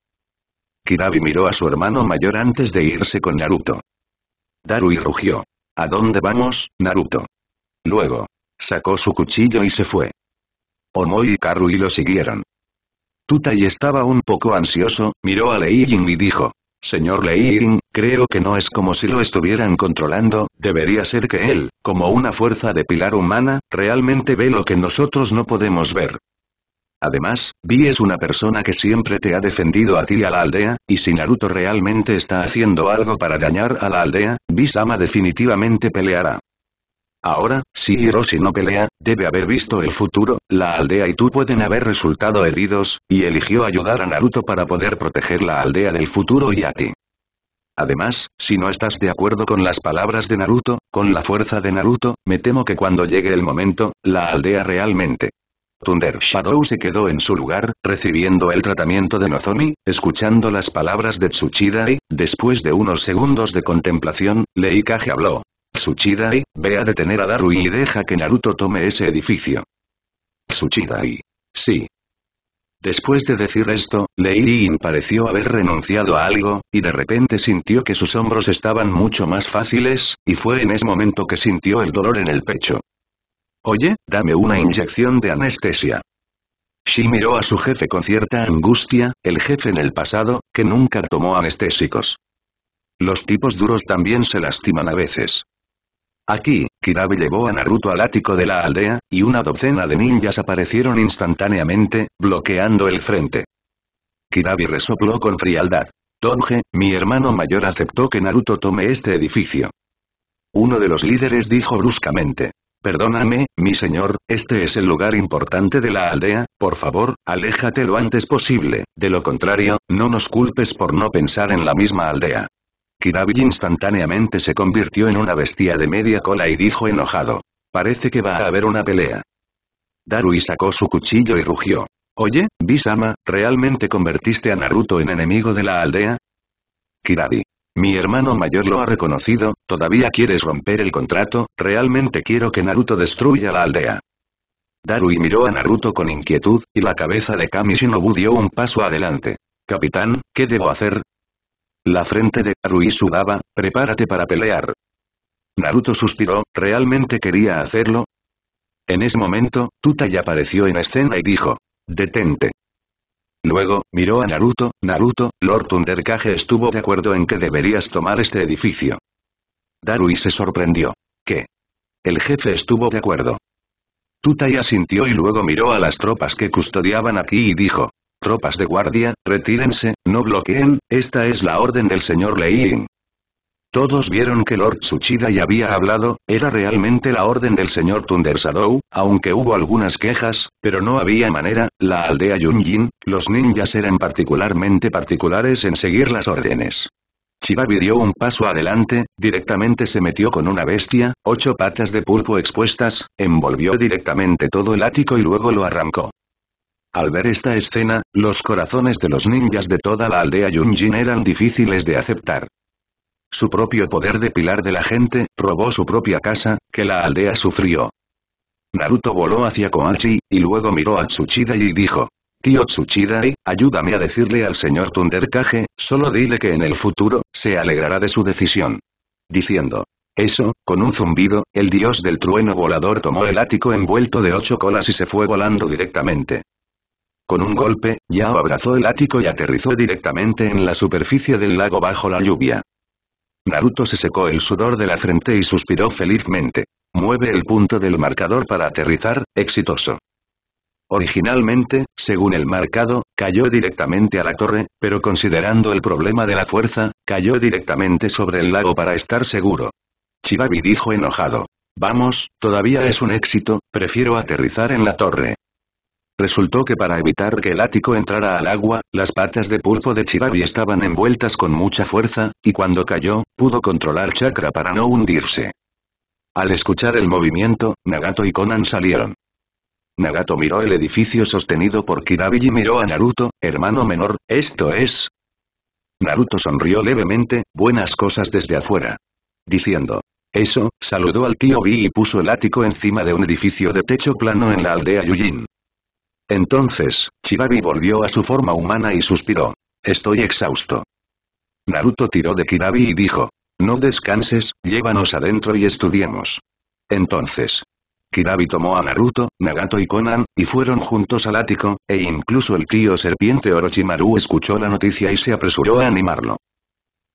Kirabi miró a su hermano mayor antes de irse con Naruto. Darui rugió. ¿A dónde vamos, Naruto? Luego. Sacó su cuchillo y se fue. Omo y Karui lo siguieron y estaba un poco ansioso, miró a Lei Ying y dijo. Señor Lei Ying, creo que no es como si lo estuvieran controlando, debería ser que él, como una fuerza de pilar humana, realmente ve lo que nosotros no podemos ver. Además, Vi es una persona que siempre te ha defendido a ti y a la aldea, y si Naruto realmente está haciendo algo para dañar a la aldea, bi sama definitivamente peleará. Ahora, si Hiroshi no pelea, debe haber visto el futuro, la aldea y tú pueden haber resultado heridos, y eligió ayudar a Naruto para poder proteger la aldea del futuro y a ti. Además, si no estás de acuerdo con las palabras de Naruto, con la fuerza de Naruto, me temo que cuando llegue el momento, la aldea realmente. Thunder Shadow se quedó en su lugar, recibiendo el tratamiento de Nozomi, escuchando las palabras de Tsuchida y, después de unos segundos de contemplación, Leikage habló. Tsuchidai, ve a detener a Darui y deja que Naruto tome ese edificio. Tsuchidai. Sí. Después de decir esto, Leirin pareció haber renunciado a algo, y de repente sintió que sus hombros estaban mucho más fáciles, y fue en ese momento que sintió el dolor en el pecho. Oye, dame una inyección de anestesia. Shi miró a su jefe con cierta angustia, el jefe en el pasado, que nunca tomó anestésicos. Los tipos duros también se lastiman a veces. Aquí, Kirabi llevó a Naruto al ático de la aldea, y una docena de ninjas aparecieron instantáneamente, bloqueando el frente. Kirabi resopló con frialdad. Donge, mi hermano mayor aceptó que Naruto tome este edificio. Uno de los líderes dijo bruscamente. Perdóname, mi señor, este es el lugar importante de la aldea, por favor, aléjate lo antes posible, de lo contrario, no nos culpes por no pensar en la misma aldea. Kirabi instantáneamente se convirtió en una bestia de media cola y dijo enojado. Parece que va a haber una pelea. Darui sacó su cuchillo y rugió. Oye, Bisama, ¿realmente convertiste a Naruto en enemigo de la aldea? Kirabi. Mi hermano mayor lo ha reconocido, ¿todavía quieres romper el contrato? Realmente quiero que Naruto destruya la aldea. Darui miró a Naruto con inquietud, y la cabeza de Kami dio un paso adelante. Capitán, ¿qué debo hacer? La frente de Darui sudaba, prepárate para pelear. Naruto suspiró, ¿realmente quería hacerlo? En ese momento, Tutai apareció en escena y dijo, detente. Luego, miró a Naruto, Naruto, Lord Thundercage estuvo de acuerdo en que deberías tomar este edificio. Darui se sorprendió. ¿Qué? El jefe estuvo de acuerdo. Tutai asintió y luego miró a las tropas que custodiaban aquí y dijo, Tropas de guardia, retírense, no bloqueen, esta es la orden del señor Ying. Todos vieron que Lord Tsuchida ya había hablado, era realmente la orden del señor Thunder aunque hubo algunas quejas, pero no había manera, la aldea Yunjin, los ninjas eran particularmente particulares en seguir las órdenes. Chibabi dio un paso adelante, directamente se metió con una bestia, ocho patas de pulpo expuestas, envolvió directamente todo el ático y luego lo arrancó. Al ver esta escena, los corazones de los ninjas de toda la aldea Yunjin eran difíciles de aceptar. Su propio poder de pilar de la gente, robó su propia casa, que la aldea sufrió. Naruto voló hacia Koachi, y luego miró a Tsuchida y dijo, Tío Tsuchidai, eh, ayúdame a decirle al señor Tunderkage, solo dile que en el futuro, se alegrará de su decisión. Diciendo eso, con un zumbido, el dios del trueno volador tomó el ático envuelto de ocho colas y se fue volando directamente. Con un golpe, Yao abrazó el ático y aterrizó directamente en la superficie del lago bajo la lluvia. Naruto se secó el sudor de la frente y suspiró felizmente. Mueve el punto del marcador para aterrizar, exitoso. Originalmente, según el marcado, cayó directamente a la torre, pero considerando el problema de la fuerza, cayó directamente sobre el lago para estar seguro. Chibabi dijo enojado. Vamos, todavía es un éxito, prefiero aterrizar en la torre. Resultó que para evitar que el ático entrara al agua, las patas de pulpo de Chirabi estaban envueltas con mucha fuerza, y cuando cayó, pudo controlar chakra para no hundirse. Al escuchar el movimiento, Nagato y Conan salieron. Nagato miró el edificio sostenido por Kirabi y miró a Naruto, hermano menor, esto es... Naruto sonrió levemente, buenas cosas desde afuera. Diciendo. Eso, saludó al tío Bi y puso el ático encima de un edificio de techo plano en la aldea Yujin. Entonces, Chibabi volvió a su forma humana y suspiró. Estoy exhausto. Naruto tiró de Kirabi y dijo. No descanses, llévanos adentro y estudiemos. Entonces. Kirabi tomó a Naruto, Nagato y Conan, y fueron juntos al ático, e incluso el tío serpiente Orochimaru escuchó la noticia y se apresuró a animarlo.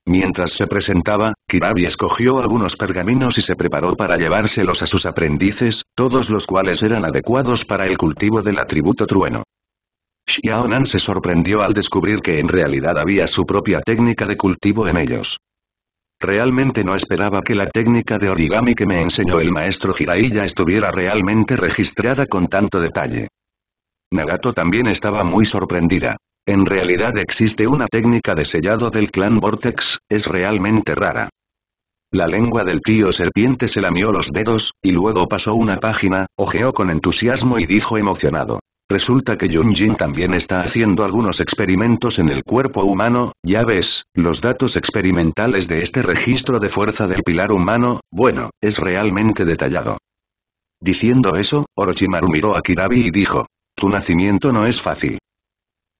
Mientras se presentaba, Kirabi escogió algunos pergaminos y se preparó para llevárselos a sus aprendices, todos los cuales eran adecuados para el cultivo del atributo trueno. Xiaonan se sorprendió al descubrir que en realidad había su propia técnica de cultivo en ellos. Realmente no esperaba que la técnica de origami que me enseñó el maestro Hiraiya estuviera realmente registrada con tanto detalle. Nagato también estaba muy sorprendida. En realidad existe una técnica de sellado del clan Vortex, es realmente rara. La lengua del tío serpiente se lamió los dedos, y luego pasó una página, ojeó con entusiasmo y dijo emocionado. Resulta que Yunjin también está haciendo algunos experimentos en el cuerpo humano, ya ves, los datos experimentales de este registro de fuerza del pilar humano, bueno, es realmente detallado. Diciendo eso, Orochimaru miró a Kirabi y dijo, tu nacimiento no es fácil.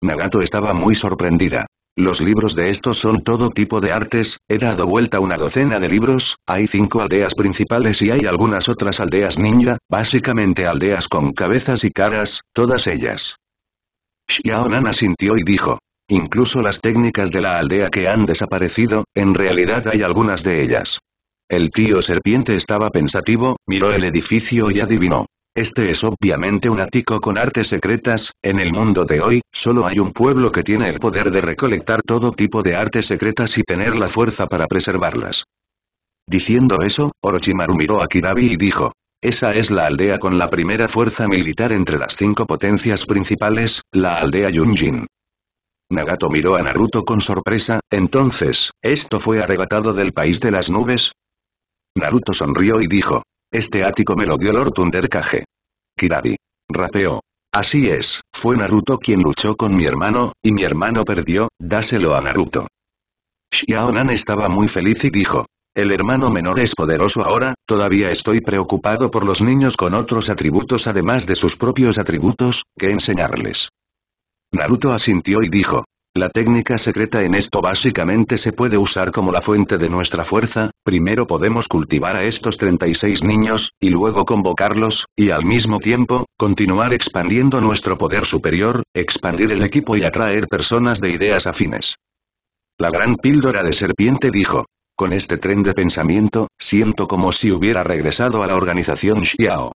Nagato estaba muy sorprendida. Los libros de estos son todo tipo de artes, he dado vuelta una docena de libros, hay cinco aldeas principales y hay algunas otras aldeas ninja, básicamente aldeas con cabezas y caras, todas ellas. Xiaonan asintió y dijo. Incluso las técnicas de la aldea que han desaparecido, en realidad hay algunas de ellas. El tío serpiente estaba pensativo, miró el edificio y adivinó. Este es obviamente un ático con artes secretas, en el mundo de hoy, solo hay un pueblo que tiene el poder de recolectar todo tipo de artes secretas y tener la fuerza para preservarlas. Diciendo eso, Orochimaru miró a Kirabi y dijo, esa es la aldea con la primera fuerza militar entre las cinco potencias principales, la aldea Yunjin. Nagato miró a Naruto con sorpresa, entonces, ¿esto fue arrebatado del país de las nubes? Naruto sonrió y dijo, este ático me lo dio Lord Kage". Kirari. Rapeó. Así es, fue Naruto quien luchó con mi hermano, y mi hermano perdió, dáselo a Naruto. Xiaonan estaba muy feliz y dijo. El hermano menor es poderoso ahora, todavía estoy preocupado por los niños con otros atributos además de sus propios atributos, que enseñarles. Naruto asintió y dijo, la técnica secreta en esto básicamente se puede usar como la fuente de nuestra fuerza, primero podemos cultivar a estos 36 niños, y luego convocarlos, y al mismo tiempo, continuar expandiendo nuestro poder superior, expandir el equipo y atraer personas de ideas afines. La gran píldora de serpiente dijo. Con este tren de pensamiento, siento como si hubiera regresado a la organización Xiao.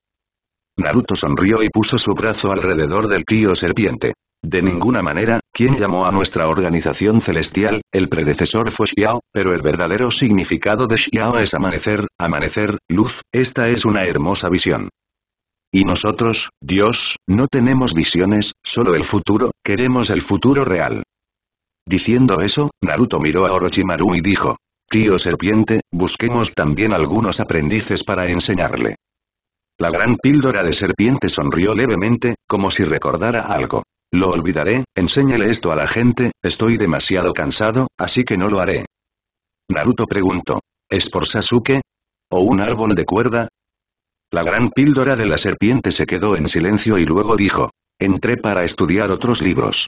Naruto sonrió y puso su brazo alrededor del tío serpiente. De ninguna manera, quien llamó a nuestra organización celestial, el predecesor fue Xiao, pero el verdadero significado de Xiao es amanecer, amanecer, luz, esta es una hermosa visión. Y nosotros, Dios, no tenemos visiones, solo el futuro, queremos el futuro real. Diciendo eso, Naruto miró a Orochimaru y dijo, Tío serpiente, busquemos también algunos aprendices para enseñarle. La gran píldora de serpiente sonrió levemente, como si recordara algo. Lo olvidaré, enséñale esto a la gente, estoy demasiado cansado, así que no lo haré. Naruto preguntó. ¿Es por Sasuke? ¿O un árbol de cuerda? La gran píldora de la serpiente se quedó en silencio y luego dijo. Entré para estudiar otros libros.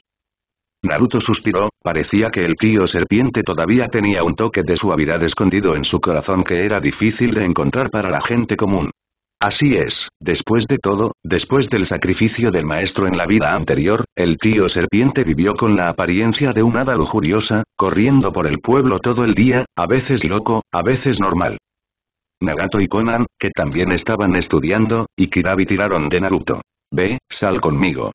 Naruto suspiró, parecía que el tío serpiente todavía tenía un toque de suavidad escondido en su corazón que era difícil de encontrar para la gente común. Así es, después de todo, después del sacrificio del maestro en la vida anterior, el tío serpiente vivió con la apariencia de un hada lujuriosa, corriendo por el pueblo todo el día, a veces loco, a veces normal. Nagato y Conan, que también estaban estudiando, y Kirabi tiraron de Naruto. Ve, sal conmigo.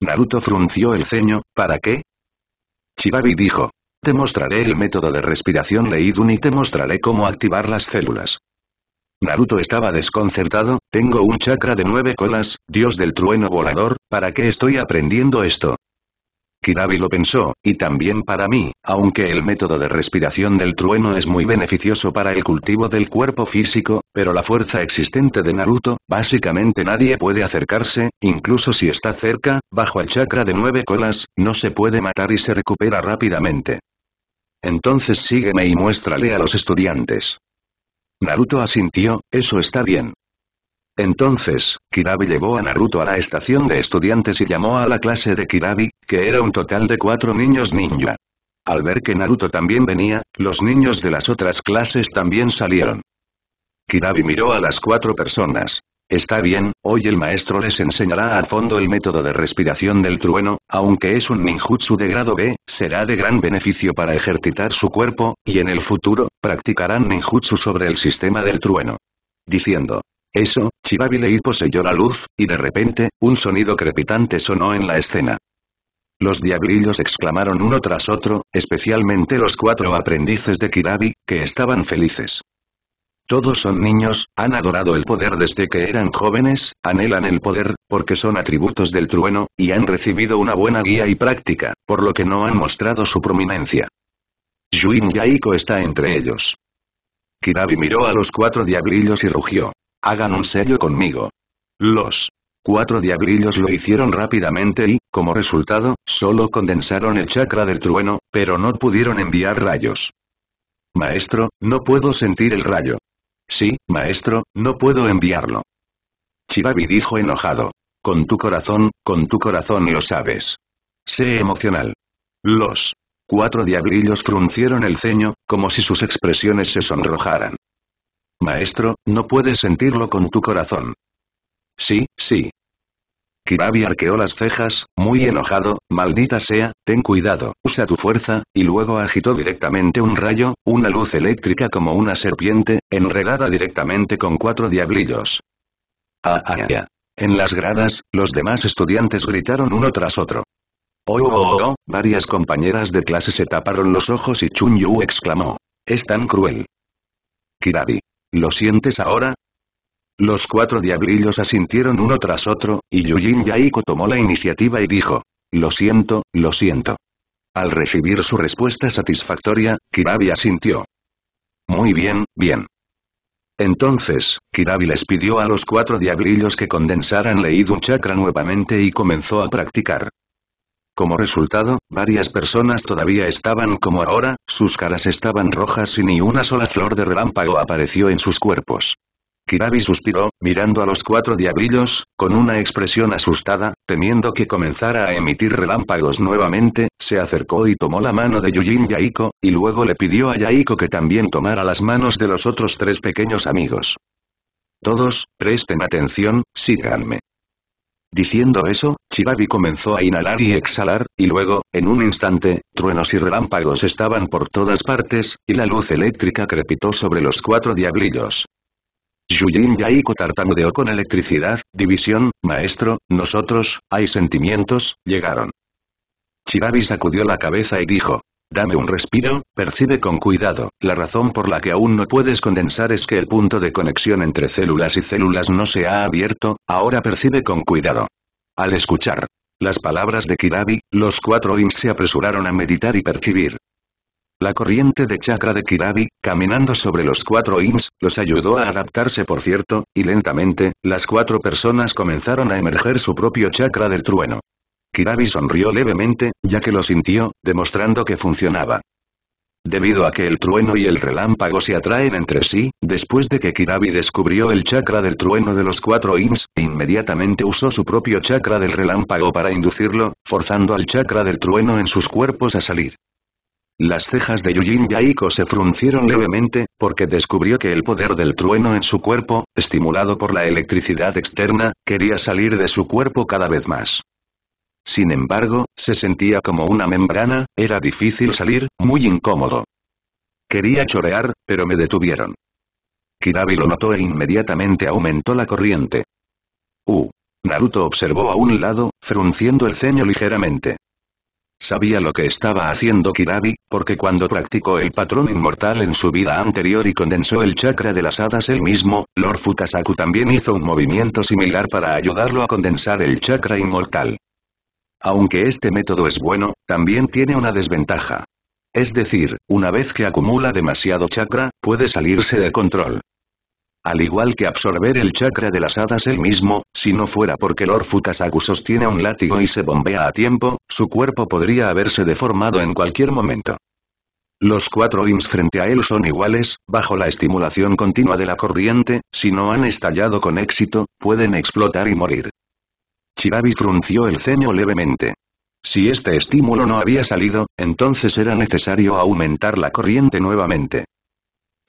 Naruto frunció el ceño, ¿para qué? Chibabi dijo. Te mostraré el método de respiración Leidun y te mostraré cómo activar las células. Naruto estaba desconcertado, tengo un chakra de nueve colas, dios del trueno volador, ¿para qué estoy aprendiendo esto? Kirabi lo pensó, y también para mí, aunque el método de respiración del trueno es muy beneficioso para el cultivo del cuerpo físico, pero la fuerza existente de Naruto, básicamente nadie puede acercarse, incluso si está cerca, bajo el chakra de nueve colas, no se puede matar y se recupera rápidamente. Entonces sígueme y muéstrale a los estudiantes. Naruto asintió, eso está bien. Entonces, Kirabi llevó a Naruto a la estación de estudiantes y llamó a la clase de Kirabi, que era un total de cuatro niños ninja. Al ver que Naruto también venía, los niños de las otras clases también salieron. Kirabi miró a las cuatro personas. Está bien, hoy el maestro les enseñará a fondo el método de respiración del trueno, aunque es un ninjutsu de grado B, será de gran beneficio para ejercitar su cuerpo, y en el futuro, practicarán ninjutsu sobre el sistema del trueno. Diciendo, eso, Chibabi le poseyó la luz, y de repente, un sonido crepitante sonó en la escena. Los diablillos exclamaron uno tras otro, especialmente los cuatro aprendices de Kirabi, que estaban felices. Todos son niños, han adorado el poder desde que eran jóvenes, anhelan el poder, porque son atributos del trueno, y han recibido una buena guía y práctica, por lo que no han mostrado su prominencia. Yuin Yaiko está entre ellos. Kirabi miró a los cuatro diablillos y rugió. Hagan un sello conmigo. Los cuatro diablillos lo hicieron rápidamente y, como resultado, solo condensaron el chakra del trueno, pero no pudieron enviar rayos. Maestro, no puedo sentir el rayo. Sí, maestro, no puedo enviarlo. Chibabi dijo enojado. Con tu corazón, con tu corazón lo sabes. Sé emocional. Los cuatro diablillos fruncieron el ceño, como si sus expresiones se sonrojaran. Maestro, no puedes sentirlo con tu corazón. Sí, sí, Kirabi arqueó las cejas, muy enojado, maldita sea, ten cuidado, usa tu fuerza, y luego agitó directamente un rayo, una luz eléctrica como una serpiente, enredada directamente con cuatro diablillos. Ah, ah, ah. ah". En las gradas, los demás estudiantes gritaron uno tras otro. Oh, oh, oh, oh, varias compañeras de clase se taparon los ojos y Chun Yu exclamó. Es tan cruel. Kirabi. ¿Lo sientes ahora? Los cuatro diablillos asintieron uno tras otro, y Yuyin Yaiko tomó la iniciativa y dijo. Lo siento, lo siento. Al recibir su respuesta satisfactoria, Kirabi asintió. Muy bien, bien. Entonces, Kirabi les pidió a los cuatro diablillos que condensaran leído un Chakra nuevamente y comenzó a practicar. Como resultado, varias personas todavía estaban como ahora, sus caras estaban rojas y ni una sola flor de relámpago apareció en sus cuerpos. Kirabi suspiró, mirando a los cuatro diablillos, con una expresión asustada, temiendo que comenzara a emitir relámpagos nuevamente, se acercó y tomó la mano de Yujin Yaiko, y luego le pidió a Yaiko que también tomara las manos de los otros tres pequeños amigos. Todos, presten atención, síganme. Diciendo eso, Kirabi comenzó a inhalar y exhalar, y luego, en un instante, truenos y relámpagos estaban por todas partes, y la luz eléctrica crepitó sobre los cuatro diablillos. Yuyin Yaiko tartamudeó con electricidad, división, maestro, nosotros, hay sentimientos, llegaron. Chirabi sacudió la cabeza y dijo, Dame un respiro, percibe con cuidado, la razón por la que aún no puedes condensar es que el punto de conexión entre células y células no se ha abierto, ahora percibe con cuidado. Al escuchar las palabras de Kirabi, los cuatro Ins se apresuraron a meditar y percibir. La corriente de chakra de Kirabi, caminando sobre los cuatro IMS, los ayudó a adaptarse por cierto, y lentamente, las cuatro personas comenzaron a emerger su propio chakra del trueno. Kirabi sonrió levemente, ya que lo sintió, demostrando que funcionaba. Debido a que el trueno y el relámpago se atraen entre sí, después de que Kirabi descubrió el chakra del trueno de los cuatro IMS, inmediatamente usó su propio chakra del relámpago para inducirlo, forzando al chakra del trueno en sus cuerpos a salir. Las cejas de Yujin Yaiko se fruncieron levemente, porque descubrió que el poder del trueno en su cuerpo, estimulado por la electricidad externa, quería salir de su cuerpo cada vez más. Sin embargo, se sentía como una membrana, era difícil salir, muy incómodo. Quería chorear, pero me detuvieron. Kirabi lo notó e inmediatamente aumentó la corriente. Uh. Naruto observó a un lado, frunciendo el ceño ligeramente. Sabía lo que estaba haciendo Kirabi, porque cuando practicó el patrón inmortal en su vida anterior y condensó el chakra de las hadas él mismo, Lord Fukasaku también hizo un movimiento similar para ayudarlo a condensar el chakra inmortal. Aunque este método es bueno, también tiene una desventaja. Es decir, una vez que acumula demasiado chakra, puede salirse de control. Al igual que absorber el chakra de las hadas él mismo, si no fuera porque Lord Fukasaku sostiene un látigo y se bombea a tiempo, su cuerpo podría haberse deformado en cualquier momento. Los cuatro IMS frente a él son iguales, bajo la estimulación continua de la corriente, si no han estallado con éxito, pueden explotar y morir. Chirabi frunció el ceño levemente. Si este estímulo no había salido, entonces era necesario aumentar la corriente nuevamente.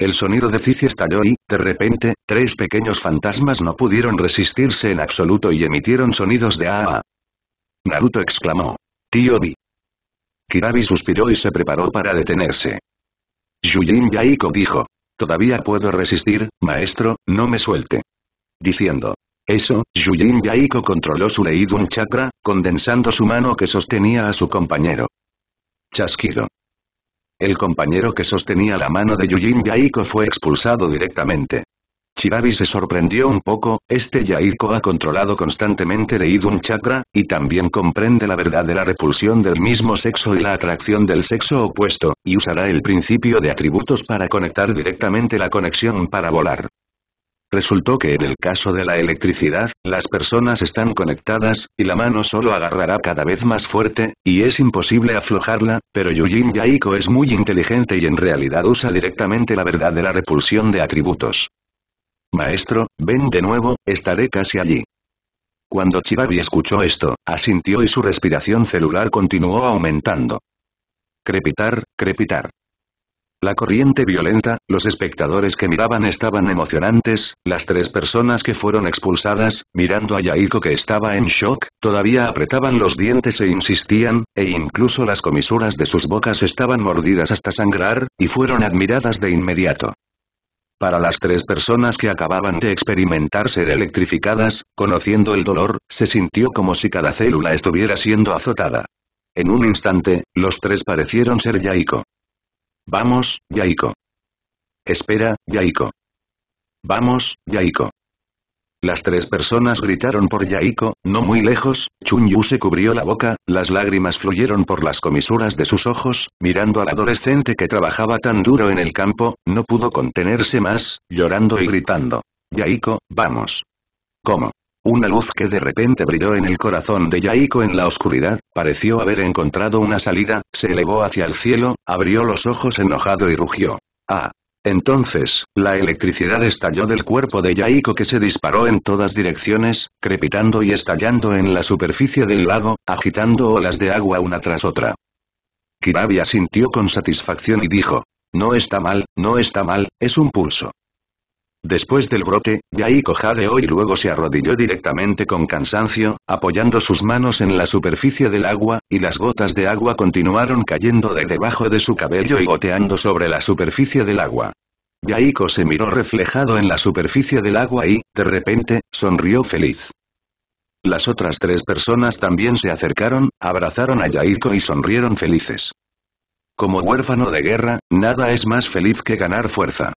El sonido de Cici estalló y, de repente, tres pequeños fantasmas no pudieron resistirse en absoluto y emitieron sonidos de A.A.A. Naruto exclamó. Tío Di. Kirabi suspiró y se preparó para detenerse. Yujin Yaiko dijo. Todavía puedo resistir, maestro, no me suelte. Diciendo. Eso, Yujin Yaiko controló su un Chakra, condensando su mano que sostenía a su compañero. Chasquido. El compañero que sostenía la mano de Yujin Yaiko fue expulsado directamente. Chirabi se sorprendió un poco, este Yaiko ha controlado constantemente de Idun Chakra, y también comprende la verdad de la repulsión del mismo sexo y la atracción del sexo opuesto, y usará el principio de atributos para conectar directamente la conexión para volar. Resultó que en el caso de la electricidad, las personas están conectadas, y la mano solo agarrará cada vez más fuerte, y es imposible aflojarla, pero Yujin Yaiko es muy inteligente y en realidad usa directamente la verdad de la repulsión de atributos. Maestro, ven de nuevo, estaré casi allí. Cuando Chibabi escuchó esto, asintió y su respiración celular continuó aumentando. Crepitar, crepitar. La corriente violenta, los espectadores que miraban estaban emocionantes, las tres personas que fueron expulsadas, mirando a Yaiko que estaba en shock, todavía apretaban los dientes e insistían, e incluso las comisuras de sus bocas estaban mordidas hasta sangrar, y fueron admiradas de inmediato. Para las tres personas que acababan de experimentar ser electrificadas, conociendo el dolor, se sintió como si cada célula estuviera siendo azotada. En un instante, los tres parecieron ser Yaiko. Vamos, Yaiko. Espera, Yaiko. Vamos, Yaiko. Las tres personas gritaron por Yaiko, no muy lejos, Chunyu se cubrió la boca, las lágrimas fluyeron por las comisuras de sus ojos, mirando al adolescente que trabajaba tan duro en el campo, no pudo contenerse más, llorando y gritando. Yaiko, vamos. ¿Cómo? Una luz que de repente brilló en el corazón de Yaiko en la oscuridad, pareció haber encontrado una salida, se elevó hacia el cielo, abrió los ojos enojado y rugió. ¡Ah! Entonces, la electricidad estalló del cuerpo de Yaiko que se disparó en todas direcciones, crepitando y estallando en la superficie del lago, agitando olas de agua una tras otra. Kirabia sintió con satisfacción y dijo, no está mal, no está mal, es un pulso. Después del brote, Yaiko jadeó y luego se arrodilló directamente con cansancio, apoyando sus manos en la superficie del agua, y las gotas de agua continuaron cayendo de debajo de su cabello y goteando sobre la superficie del agua. Yaiko se miró reflejado en la superficie del agua y, de repente, sonrió feliz. Las otras tres personas también se acercaron, abrazaron a Yaiko y sonrieron felices. Como huérfano de guerra, nada es más feliz que ganar fuerza.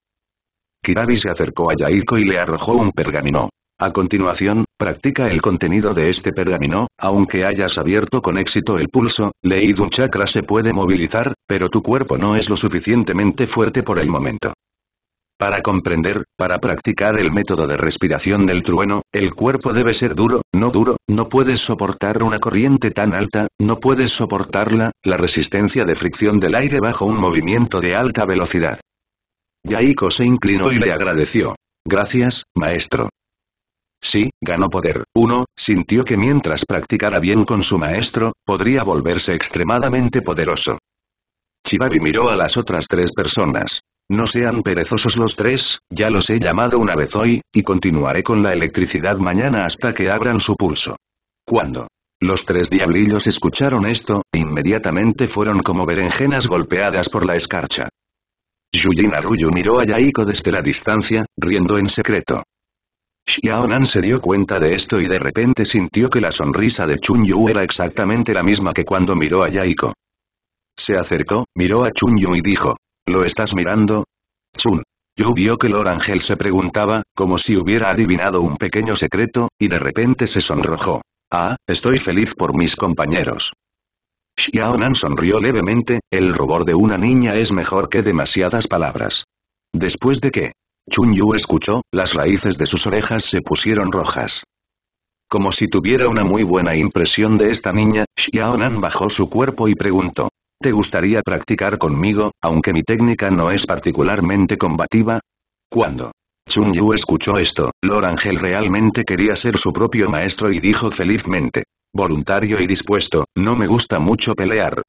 Kirabi se acercó a Yaiko y le arrojó un pergamino. A continuación, practica el contenido de este pergamino, aunque hayas abierto con éxito el pulso, leído un Chakra se puede movilizar, pero tu cuerpo no es lo suficientemente fuerte por el momento. Para comprender, para practicar el método de respiración del trueno, el cuerpo debe ser duro, no duro, no puedes soportar una corriente tan alta, no puedes soportarla, la resistencia de fricción del aire bajo un movimiento de alta velocidad. Yaiko se inclinó y le agradeció. Gracias, maestro. Sí, ganó poder. Uno, sintió que mientras practicara bien con su maestro, podría volverse extremadamente poderoso. Chibabi miró a las otras tres personas. No sean perezosos los tres, ya los he llamado una vez hoy, y continuaré con la electricidad mañana hasta que abran su pulso. ¿Cuándo? Los tres diablillos escucharon esto, e inmediatamente fueron como berenjenas golpeadas por la escarcha. Yuji Aruyu miró a Yaiko desde la distancia, riendo en secreto. Xiaonan se dio cuenta de esto y de repente sintió que la sonrisa de Chun Yu era exactamente la misma que cuando miró a Yaiko. Se acercó, miró a Chun Yu y dijo, ¿lo estás mirando? Chun. Yu vio que el Ángel se preguntaba, como si hubiera adivinado un pequeño secreto, y de repente se sonrojó. Ah, estoy feliz por mis compañeros. Xiaonan sonrió levemente, el rubor de una niña es mejor que demasiadas palabras. Después de que Chun Yu escuchó, las raíces de sus orejas se pusieron rojas. Como si tuviera una muy buena impresión de esta niña, Xiaonan bajó su cuerpo y preguntó. ¿Te gustaría practicar conmigo, aunque mi técnica no es particularmente combativa? ¿Cuándo? Chun Yu escuchó esto, Lord Ángel realmente quería ser su propio maestro y dijo felizmente. Voluntario y dispuesto, no me gusta mucho pelear.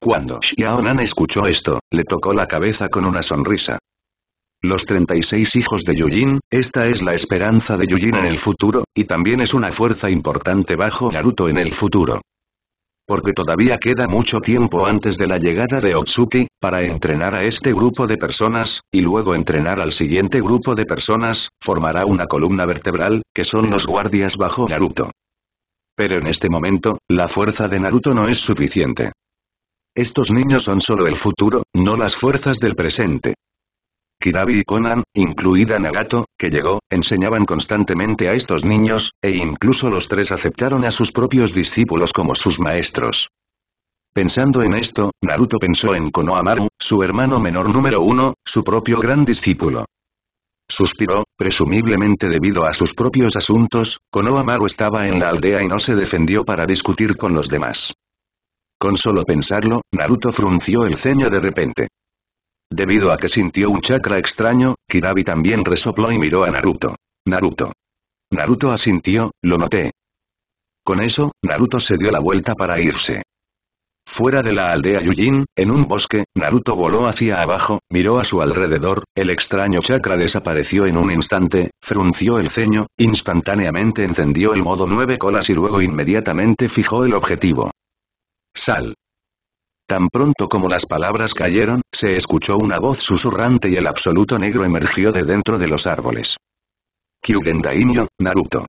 Cuando Xiaonan escuchó esto, le tocó la cabeza con una sonrisa. Los 36 hijos de Yujin, esta es la esperanza de Yujin en el futuro, y también es una fuerza importante bajo Naruto en el futuro. Porque todavía queda mucho tiempo antes de la llegada de Otsuki, para entrenar a este grupo de personas, y luego entrenar al siguiente grupo de personas, formará una columna vertebral, que son los guardias bajo Naruto. Pero en este momento, la fuerza de Naruto no es suficiente. Estos niños son solo el futuro, no las fuerzas del presente. Kirabi y Conan, incluida Nagato, que llegó, enseñaban constantemente a estos niños, e incluso los tres aceptaron a sus propios discípulos como sus maestros. Pensando en esto, Naruto pensó en Konohamaru, su hermano menor número uno, su propio gran discípulo suspiró, presumiblemente debido a sus propios asuntos, Kono Amaru estaba en la aldea y no se defendió para discutir con los demás. Con solo pensarlo, Naruto frunció el ceño de repente. Debido a que sintió un chakra extraño, Kirabi también resopló y miró a Naruto. Naruto. Naruto asintió, lo noté. Con eso, Naruto se dio la vuelta para irse. Fuera de la aldea Yujin, en un bosque, Naruto voló hacia abajo, miró a su alrededor, el extraño chakra desapareció en un instante, frunció el ceño, instantáneamente encendió el modo nueve colas y luego inmediatamente fijó el objetivo. Sal. Tan pronto como las palabras cayeron, se escuchó una voz susurrante y el absoluto negro emergió de dentro de los árboles. Kyugen Naruto.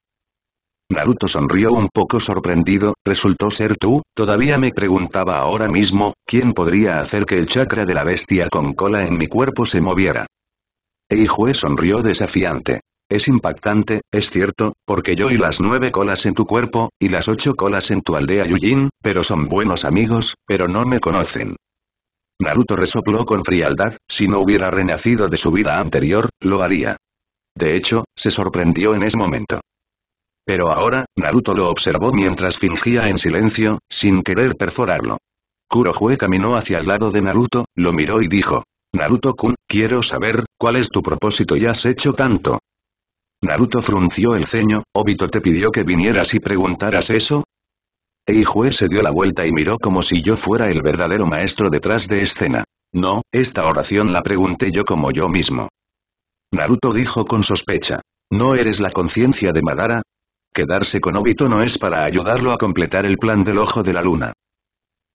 Naruto sonrió un poco sorprendido, ¿resultó ser tú? Todavía me preguntaba ahora mismo, ¿quién podría hacer que el chakra de la bestia con cola en mi cuerpo se moviera? Eijue sonrió desafiante. Es impactante, es cierto, porque yo y las nueve colas en tu cuerpo, y las ocho colas en tu aldea Yujin, pero son buenos amigos, pero no me conocen. Naruto resopló con frialdad, si no hubiera renacido de su vida anterior, lo haría. De hecho, se sorprendió en ese momento. Pero ahora, Naruto lo observó mientras fingía en silencio, sin querer perforarlo. Kurohue caminó hacia el lado de Naruto, lo miró y dijo. Naruto-kun, quiero saber, ¿cuál es tu propósito y has hecho tanto? Naruto frunció el ceño, Obito te pidió que vinieras y preguntaras eso. Eijue se dio la vuelta y miró como si yo fuera el verdadero maestro detrás de escena. No, esta oración la pregunté yo como yo mismo. Naruto dijo con sospecha. ¿No eres la conciencia de Madara? Quedarse con Obito no es para ayudarlo a completar el plan del Ojo de la Luna.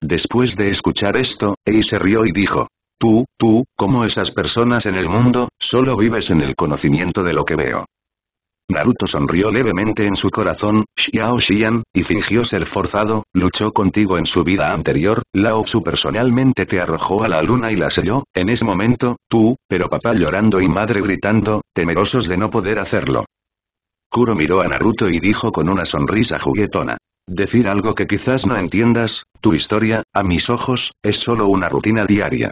Después de escuchar esto, Ei se rió y dijo. Tú, tú, como esas personas en el mundo, solo vives en el conocimiento de lo que veo. Naruto sonrió levemente en su corazón, Xiao Xian, y fingió ser forzado, luchó contigo en su vida anterior, Lao Tzu personalmente te arrojó a la luna y la selló, en ese momento, tú, pero papá llorando y madre gritando, temerosos de no poder hacerlo. Kuro miró a Naruto y dijo con una sonrisa juguetona. Decir algo que quizás no entiendas, tu historia, a mis ojos, es solo una rutina diaria.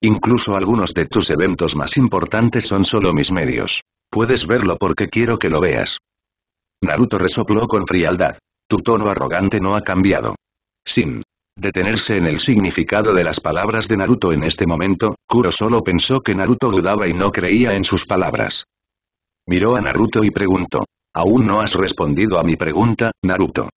Incluso algunos de tus eventos más importantes son solo mis medios. Puedes verlo porque quiero que lo veas. Naruto resopló con frialdad. Tu tono arrogante no ha cambiado. Sin detenerse en el significado de las palabras de Naruto en este momento, Kuro solo pensó que Naruto dudaba y no creía en sus palabras. Miró a Naruto y preguntó. Aún no has respondido a mi pregunta, Naruto.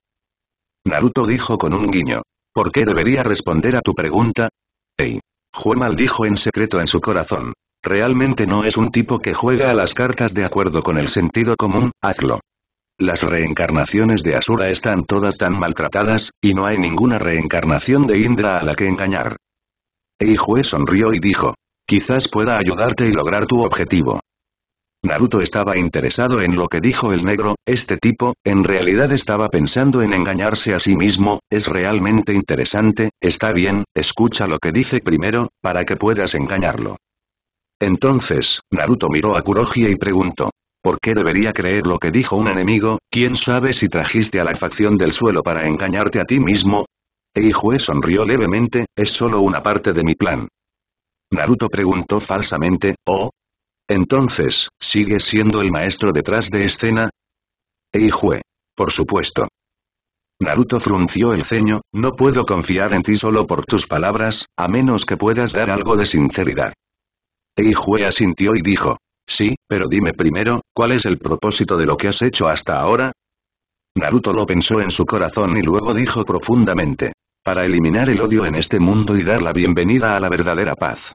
Naruto dijo con un guiño. ¿Por qué debería responder a tu pregunta? Ey. Juemal dijo en secreto en su corazón. Realmente no es un tipo que juega a las cartas de acuerdo con el sentido común, hazlo. Las reencarnaciones de Asura están todas tan maltratadas, y no hay ninguna reencarnación de Indra a la que engañar. Jue sonrió y dijo. Quizás pueda ayudarte y lograr tu objetivo. Naruto estaba interesado en lo que dijo el negro, este tipo, en realidad estaba pensando en engañarse a sí mismo, es realmente interesante, está bien, escucha lo que dice primero, para que puedas engañarlo. Entonces, Naruto miró a Kuroji y preguntó. ¿Por qué debería creer lo que dijo un enemigo? ¿Quién sabe si trajiste a la facción del suelo para engañarte a ti mismo? Eijue sonrió levemente, es solo una parte de mi plan. Naruto preguntó falsamente, oh, entonces, ¿sigues siendo el maestro detrás de escena? Eijue. Por supuesto. Naruto frunció el ceño, no puedo confiar en ti solo por tus palabras, a menos que puedas dar algo de sinceridad. Eijue asintió y dijo. Sí, pero dime primero, ¿cuál es el propósito de lo que has hecho hasta ahora? Naruto lo pensó en su corazón y luego dijo profundamente. Para eliminar el odio en este mundo y dar la bienvenida a la verdadera paz.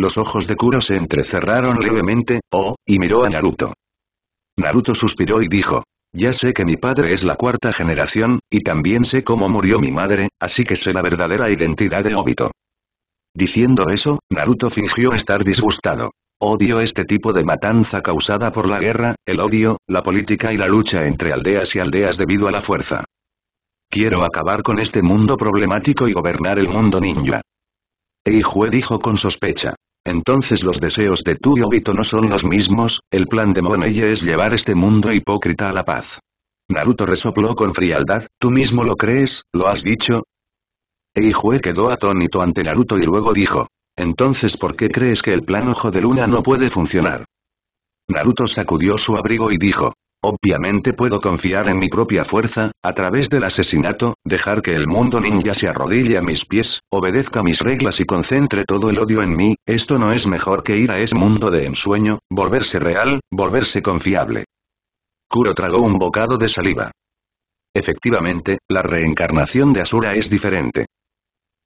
Los ojos de Kuro se entrecerraron levemente, oh, y miró a Naruto. Naruto suspiró y dijo, ya sé que mi padre es la cuarta generación, y también sé cómo murió mi madre, así que sé la verdadera identidad de Obito. Diciendo eso, Naruto fingió estar disgustado. Odio este tipo de matanza causada por la guerra, el odio, la política y la lucha entre aldeas y aldeas debido a la fuerza. Quiero acabar con este mundo problemático y gobernar el mundo ninja. Eijue dijo con sospecha. Entonces los deseos de tú y Obito no son los mismos, el plan de Moneye es llevar este mundo hipócrita a la paz. Naruto resopló con frialdad, ¿tú mismo lo crees, lo has dicho? Eijue quedó atónito ante Naruto y luego dijo, entonces ¿por qué crees que el plan Ojo de Luna no puede funcionar? Naruto sacudió su abrigo y dijo, Obviamente puedo confiar en mi propia fuerza, a través del asesinato, dejar que el mundo ninja se arrodille a mis pies, obedezca mis reglas y concentre todo el odio en mí, esto no es mejor que ir a ese mundo de ensueño, volverse real, volverse confiable. Kuro tragó un bocado de saliva. Efectivamente, la reencarnación de Asura es diferente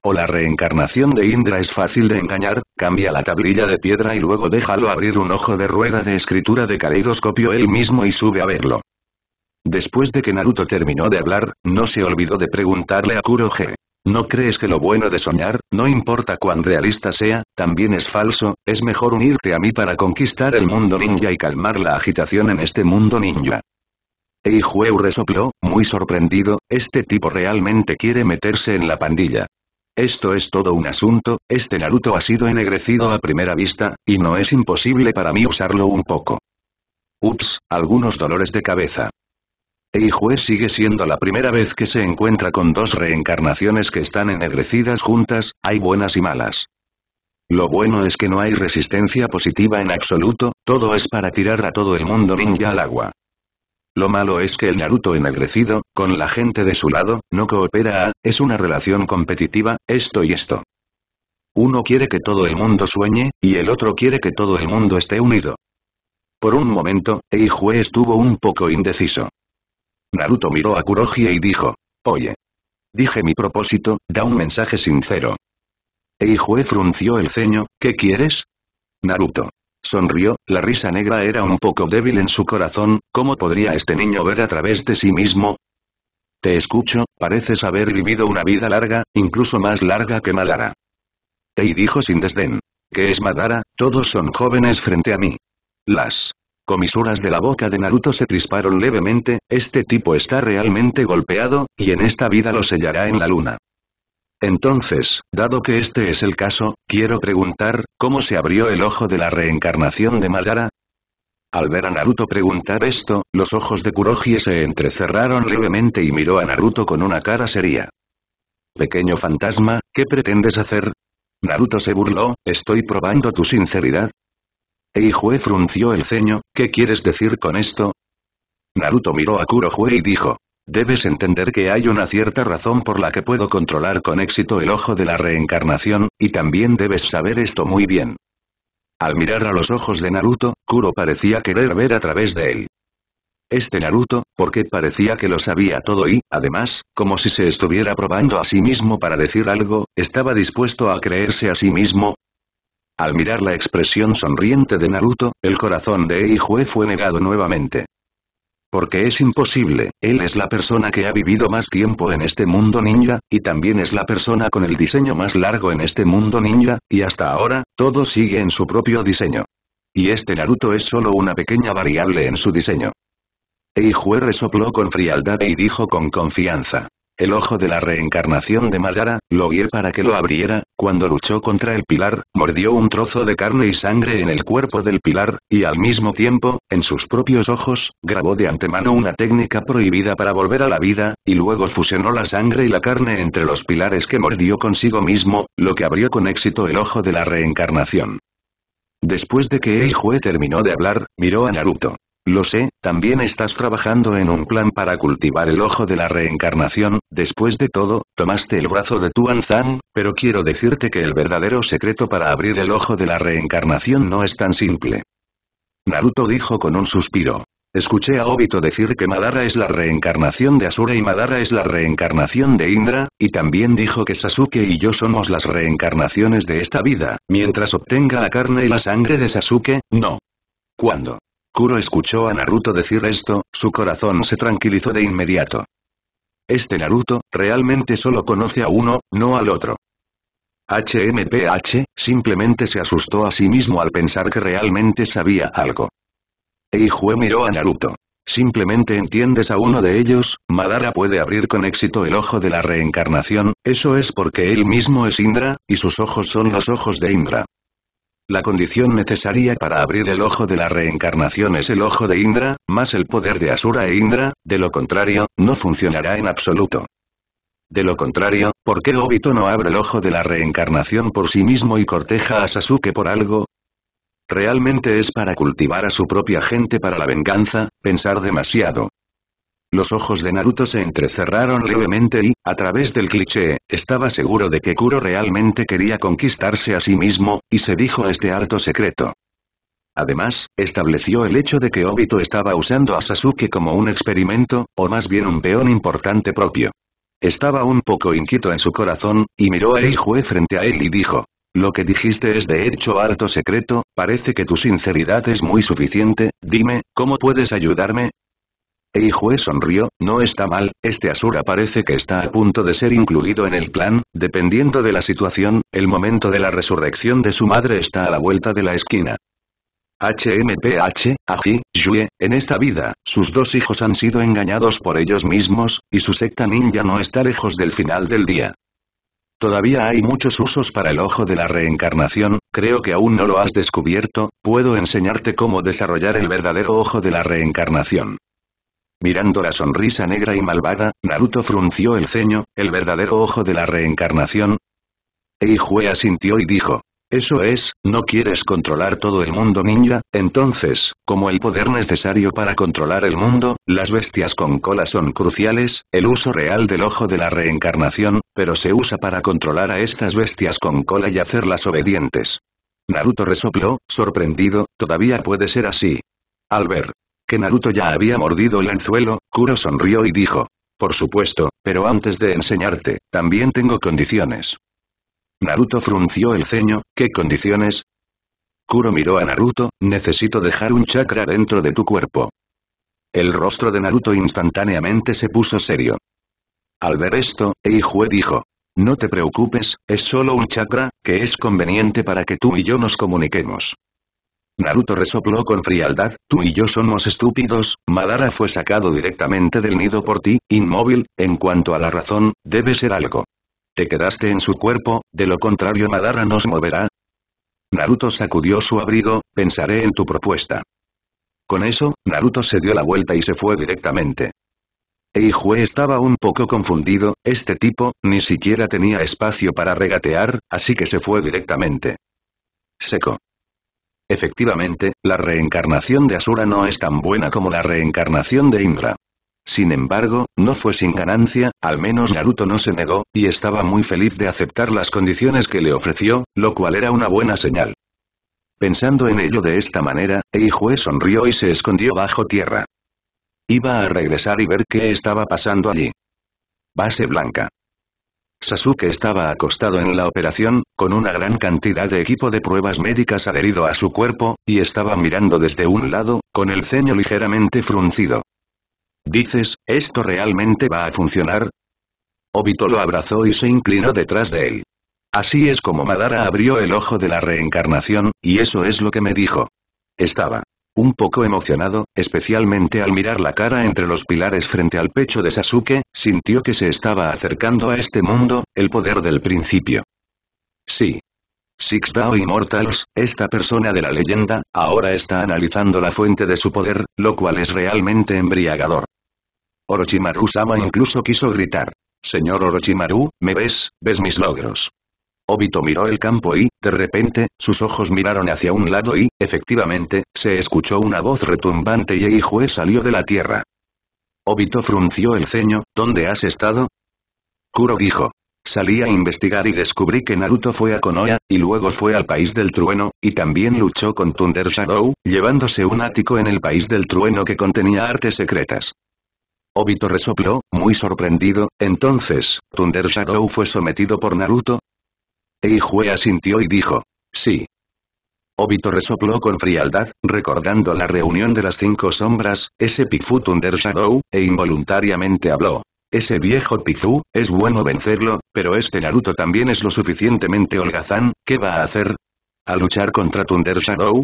o la reencarnación de Indra es fácil de engañar, cambia la tablilla de piedra y luego déjalo abrir un ojo de rueda de escritura de caleidoscopio él mismo y sube a verlo. Después de que Naruto terminó de hablar, no se olvidó de preguntarle a Kuroge. ¿No crees que lo bueno de soñar, no importa cuán realista sea, también es falso, es mejor unirte a mí para conquistar el mundo ninja y calmar la agitación en este mundo ninja? Eijueu resopló, muy sorprendido, este tipo realmente quiere meterse en la pandilla. Esto es todo un asunto, este Naruto ha sido ennegrecido a primera vista, y no es imposible para mí usarlo un poco. Ups, algunos dolores de cabeza. juez sigue siendo la primera vez que se encuentra con dos reencarnaciones que están ennegrecidas juntas, hay buenas y malas. Lo bueno es que no hay resistencia positiva en absoluto, todo es para tirar a todo el mundo ninja al agua. Lo malo es que el Naruto enagrecido, con la gente de su lado, no coopera es una relación competitiva, esto y esto. Uno quiere que todo el mundo sueñe, y el otro quiere que todo el mundo esté unido. Por un momento, Eijue estuvo un poco indeciso. Naruto miró a Kuroji y dijo, oye. Dije mi propósito, da un mensaje sincero. Eijue frunció el ceño, ¿qué quieres? Naruto. Sonrió, la risa negra era un poco débil en su corazón, ¿cómo podría este niño ver a través de sí mismo? Te escucho, pareces haber vivido una vida larga, incluso más larga que Madara. Ei dijo sin desdén. ¿Qué es Madara? Todos son jóvenes frente a mí. Las comisuras de la boca de Naruto se crisparon levemente, este tipo está realmente golpeado, y en esta vida lo sellará en la luna. Entonces, dado que este es el caso, quiero preguntar, ¿cómo se abrió el ojo de la reencarnación de Madara? Al ver a Naruto preguntar esto, los ojos de Kuroji se entrecerraron levemente y miró a Naruto con una cara seria. Pequeño fantasma, ¿qué pretendes hacer? Naruto se burló, estoy probando tu sinceridad. Eijue frunció el ceño, ¿qué quieres decir con esto? Naruto miró a Kurojue y dijo, Debes entender que hay una cierta razón por la que puedo controlar con éxito el ojo de la reencarnación, y también debes saber esto muy bien. Al mirar a los ojos de Naruto, Kuro parecía querer ver a través de él. Este Naruto, porque parecía que lo sabía todo y, además, como si se estuviera probando a sí mismo para decir algo, estaba dispuesto a creerse a sí mismo. Al mirar la expresión sonriente de Naruto, el corazón de Eijue fue negado nuevamente. Porque es imposible, él es la persona que ha vivido más tiempo en este mundo ninja, y también es la persona con el diseño más largo en este mundo ninja, y hasta ahora, todo sigue en su propio diseño. Y este Naruto es solo una pequeña variable en su diseño. Eijuer resopló con frialdad y dijo con confianza. El ojo de la reencarnación de Madara, lo guió para que lo abriera, cuando luchó contra el pilar, mordió un trozo de carne y sangre en el cuerpo del pilar, y al mismo tiempo, en sus propios ojos, grabó de antemano una técnica prohibida para volver a la vida, y luego fusionó la sangre y la carne entre los pilares que mordió consigo mismo, lo que abrió con éxito el ojo de la reencarnación. Después de que Eijue terminó de hablar, miró a Naruto. Lo sé, también estás trabajando en un plan para cultivar el ojo de la reencarnación, después de todo, tomaste el brazo de Tuan Zhang, pero quiero decirte que el verdadero secreto para abrir el ojo de la reencarnación no es tan simple. Naruto dijo con un suspiro. Escuché a Obito decir que Madara es la reencarnación de Asura y Madara es la reencarnación de Indra, y también dijo que Sasuke y yo somos las reencarnaciones de esta vida, mientras obtenga la carne y la sangre de Sasuke, no. ¿Cuándo? Kuro escuchó a Naruto decir esto, su corazón se tranquilizó de inmediato. Este Naruto, realmente solo conoce a uno, no al otro. HMPH, simplemente se asustó a sí mismo al pensar que realmente sabía algo. Eijue miró a Naruto. Simplemente entiendes a uno de ellos, Madara puede abrir con éxito el ojo de la reencarnación, eso es porque él mismo es Indra, y sus ojos son los ojos de Indra. La condición necesaria para abrir el ojo de la reencarnación es el ojo de Indra, más el poder de Asura e Indra, de lo contrario, no funcionará en absoluto. De lo contrario, ¿por qué Obito no abre el ojo de la reencarnación por sí mismo y corteja a Sasuke por algo? Realmente es para cultivar a su propia gente para la venganza, pensar demasiado. Los ojos de Naruto se entrecerraron levemente y, a través del cliché, estaba seguro de que Kuro realmente quería conquistarse a sí mismo, y se dijo este harto secreto. Además, estableció el hecho de que Obito estaba usando a Sasuke como un experimento, o más bien un peón importante propio. Estaba un poco inquieto en su corazón, y miró a Eijue frente a él y dijo, lo que dijiste es de hecho harto secreto, parece que tu sinceridad es muy suficiente, dime, ¿cómo puedes ayudarme? Eijue sonrió, no está mal, este Asura parece que está a punto de ser incluido en el plan, dependiendo de la situación, el momento de la resurrección de su madre está a la vuelta de la esquina. HMPH, Aji, Yue, en esta vida, sus dos hijos han sido engañados por ellos mismos, y su secta ninja no está lejos del final del día. Todavía hay muchos usos para el ojo de la reencarnación, creo que aún no lo has descubierto, puedo enseñarte cómo desarrollar el verdadero ojo de la reencarnación. Mirando la sonrisa negra y malvada, Naruto frunció el ceño, el verdadero ojo de la reencarnación. Eijue asintió y dijo. Eso es, ¿no quieres controlar todo el mundo ninja? Entonces, como el poder necesario para controlar el mundo, las bestias con cola son cruciales, el uso real del ojo de la reencarnación, pero se usa para controlar a estas bestias con cola y hacerlas obedientes. Naruto resopló, sorprendido, todavía puede ser así. Al ver Naruto ya había mordido el anzuelo, Kuro sonrió y dijo. Por supuesto, pero antes de enseñarte, también tengo condiciones. Naruto frunció el ceño, ¿qué condiciones? Kuro miró a Naruto, necesito dejar un chakra dentro de tu cuerpo. El rostro de Naruto instantáneamente se puso serio. Al ver esto, Eijue dijo. No te preocupes, es solo un chakra, que es conveniente para que tú y yo nos comuniquemos. Naruto resopló con frialdad, tú y yo somos estúpidos, Madara fue sacado directamente del nido por ti, inmóvil, en cuanto a la razón, debe ser algo. Te quedaste en su cuerpo, de lo contrario Madara nos moverá. Naruto sacudió su abrigo, pensaré en tu propuesta. Con eso, Naruto se dio la vuelta y se fue directamente. Eijue estaba un poco confundido, este tipo, ni siquiera tenía espacio para regatear, así que se fue directamente. Seco. Efectivamente, la reencarnación de Asura no es tan buena como la reencarnación de Indra. Sin embargo, no fue sin ganancia, al menos Naruto no se negó, y estaba muy feliz de aceptar las condiciones que le ofreció, lo cual era una buena señal. Pensando en ello de esta manera, Eijue sonrió y se escondió bajo tierra. Iba a regresar y ver qué estaba pasando allí. Base Blanca. Sasuke estaba acostado en la operación, con una gran cantidad de equipo de pruebas médicas adherido a su cuerpo, y estaba mirando desde un lado, con el ceño ligeramente fruncido. Dices, ¿esto realmente va a funcionar? Obito lo abrazó y se inclinó detrás de él. Así es como Madara abrió el ojo de la reencarnación, y eso es lo que me dijo. Estaba un poco emocionado, especialmente al mirar la cara entre los pilares frente al pecho de Sasuke, sintió que se estaba acercando a este mundo, el poder del principio. Sí. Six Dao Immortals, esta persona de la leyenda, ahora está analizando la fuente de su poder, lo cual es realmente embriagador. Orochimaru-sama incluso quiso gritar. Señor Orochimaru, ¿me ves? ¿Ves mis logros? Obito miró el campo y, de repente, sus ojos miraron hacia un lado y, efectivamente, se escuchó una voz retumbante y Eijue salió de la tierra. Obito frunció el ceño, ¿dónde has estado? Kuro dijo. Salí a investigar y descubrí que Naruto fue a Konoha, y luego fue al País del Trueno, y también luchó con Thunder Shadow, llevándose un ático en el País del Trueno que contenía artes secretas. Obito resopló, muy sorprendido, entonces, Thunder Shadow fue sometido por Naruto, Eijue asintió y dijo. Sí. Obito resopló con frialdad, recordando la reunión de las cinco sombras, ese Pifu Thunder Shadow, e involuntariamente habló. Ese viejo Pifu, es bueno vencerlo, pero este Naruto también es lo suficientemente holgazán, ¿qué va a hacer? ¿A luchar contra Thunder Shadow?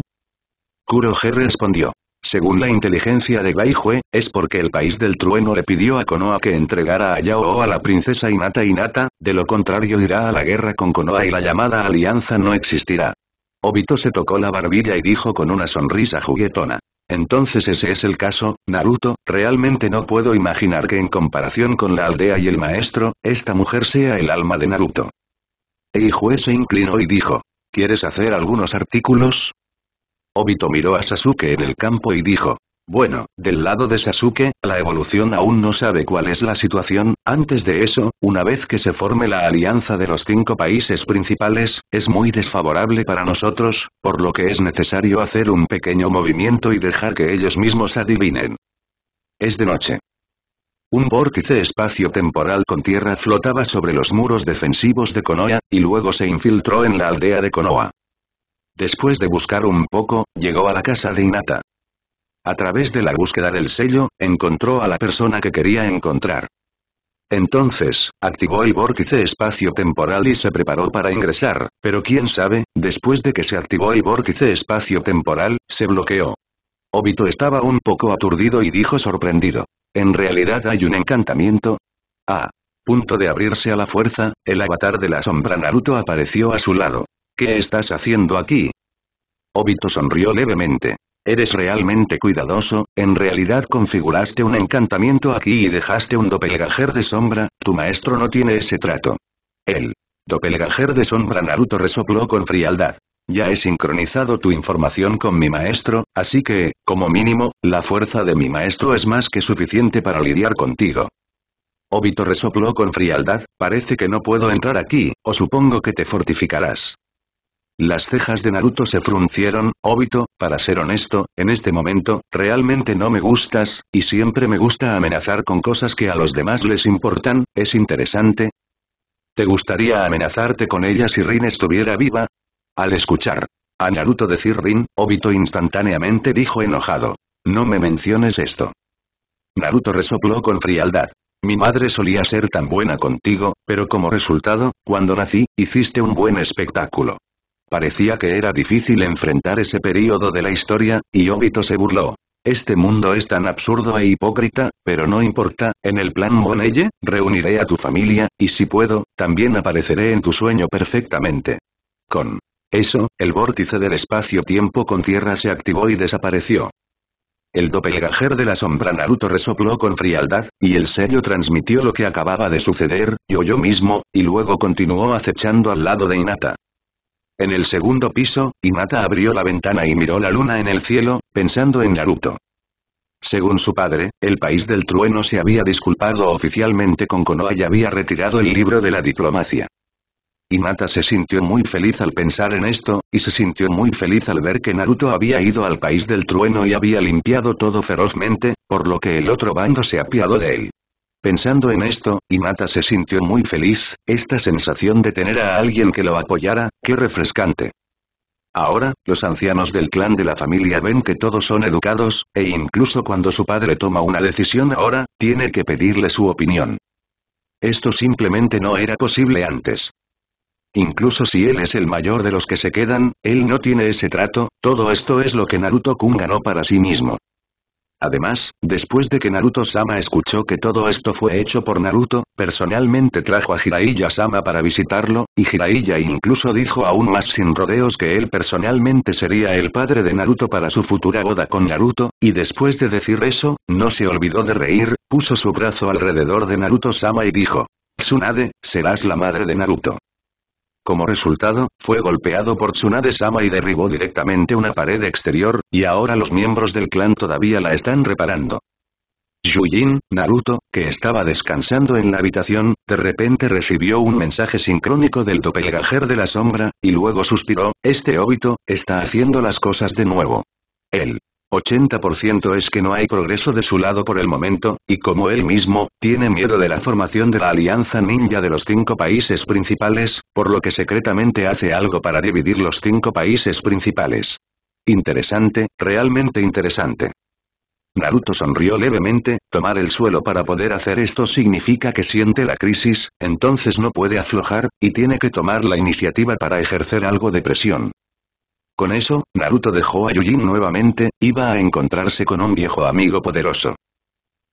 Kuroge respondió. Según la inteligencia de Gaihue, es porque el país del trueno le pidió a Konoha que entregara a Yao a la princesa Inata Inata, de lo contrario irá a la guerra con Konoha y la llamada alianza no existirá. Obito se tocó la barbilla y dijo con una sonrisa juguetona. Entonces ese es el caso, Naruto, realmente no puedo imaginar que en comparación con la aldea y el maestro, esta mujer sea el alma de Naruto. Eijue se inclinó y dijo. ¿Quieres hacer algunos artículos? Obito miró a Sasuke en el campo y dijo. Bueno, del lado de Sasuke, la evolución aún no sabe cuál es la situación, antes de eso, una vez que se forme la alianza de los cinco países principales, es muy desfavorable para nosotros, por lo que es necesario hacer un pequeño movimiento y dejar que ellos mismos adivinen. Es de noche. Un vórtice espacio-temporal con tierra flotaba sobre los muros defensivos de Konoha, y luego se infiltró en la aldea de Konoha. Después de buscar un poco, llegó a la casa de Inata. A través de la búsqueda del sello, encontró a la persona que quería encontrar. Entonces, activó el vórtice espacio-temporal y se preparó para ingresar, pero quién sabe, después de que se activó el vórtice espacio-temporal, se bloqueó. Obito estaba un poco aturdido y dijo sorprendido. ¿En realidad hay un encantamiento? Ah. Punto de abrirse a la fuerza, el avatar de la sombra Naruto apareció a su lado. ¿Qué estás haciendo aquí? Obito sonrió levemente. Eres realmente cuidadoso, en realidad configuraste un encantamiento aquí y dejaste un doppelganger de sombra, tu maestro no tiene ese trato. El doppelganger de sombra Naruto resopló con frialdad. Ya he sincronizado tu información con mi maestro, así que, como mínimo, la fuerza de mi maestro es más que suficiente para lidiar contigo. Obito resopló con frialdad, parece que no puedo entrar aquí, o supongo que te fortificarás. Las cejas de Naruto se fruncieron, Obito, para ser honesto, en este momento, realmente no me gustas, y siempre me gusta amenazar con cosas que a los demás les importan, es interesante. ¿Te gustaría amenazarte con ella si Rin estuviera viva? Al escuchar a Naruto decir Rin, Obito instantáneamente dijo enojado. No me menciones esto. Naruto resopló con frialdad. Mi madre solía ser tan buena contigo, pero como resultado, cuando nací, hiciste un buen espectáculo. Parecía que era difícil enfrentar ese periodo de la historia, y Obito se burló. Este mundo es tan absurdo e hipócrita, pero no importa, en el plan Monelle, reuniré a tu familia, y si puedo, también apareceré en tu sueño perfectamente. Con eso, el vórtice del espacio-tiempo con tierra se activó y desapareció. El doppelganger de la sombra Naruto resopló con frialdad, y el sello transmitió lo que acababa de suceder, yo yo mismo, y luego continuó acechando al lado de Inata. En el segundo piso, Imata abrió la ventana y miró la luna en el cielo, pensando en Naruto. Según su padre, el país del trueno se había disculpado oficialmente con Konoha y había retirado el libro de la diplomacia. Imata se sintió muy feliz al pensar en esto, y se sintió muy feliz al ver que Naruto había ido al país del trueno y había limpiado todo ferozmente, por lo que el otro bando se apiadó de él. Pensando en esto, Imata se sintió muy feliz, esta sensación de tener a alguien que lo apoyara, qué refrescante. Ahora, los ancianos del clan de la familia ven que todos son educados, e incluso cuando su padre toma una decisión ahora, tiene que pedirle su opinión. Esto simplemente no era posible antes. Incluso si él es el mayor de los que se quedan, él no tiene ese trato, todo esto es lo que Naruto-kun ganó para sí mismo. Además, después de que Naruto-sama escuchó que todo esto fue hecho por Naruto, personalmente trajo a Jiraiya-sama para visitarlo, y Jiraiya incluso dijo aún más sin rodeos que él personalmente sería el padre de Naruto para su futura boda con Naruto, y después de decir eso, no se olvidó de reír, puso su brazo alrededor de Naruto-sama y dijo, Tsunade, serás la madre de Naruto. Como resultado, fue golpeado por Tsunade-sama y derribó directamente una pared exterior, y ahora los miembros del clan todavía la están reparando. Yuyin, Naruto, que estaba descansando en la habitación, de repente recibió un mensaje sincrónico del doppelganger de la sombra, y luego suspiró, este óbito, está haciendo las cosas de nuevo. Él. 80% es que no hay progreso de su lado por el momento, y como él mismo, tiene miedo de la formación de la alianza ninja de los cinco países principales, por lo que secretamente hace algo para dividir los cinco países principales. Interesante, realmente interesante. Naruto sonrió levemente, tomar el suelo para poder hacer esto significa que siente la crisis, entonces no puede aflojar, y tiene que tomar la iniciativa para ejercer algo de presión. Con eso, Naruto dejó a Yujin nuevamente, iba a encontrarse con un viejo amigo poderoso.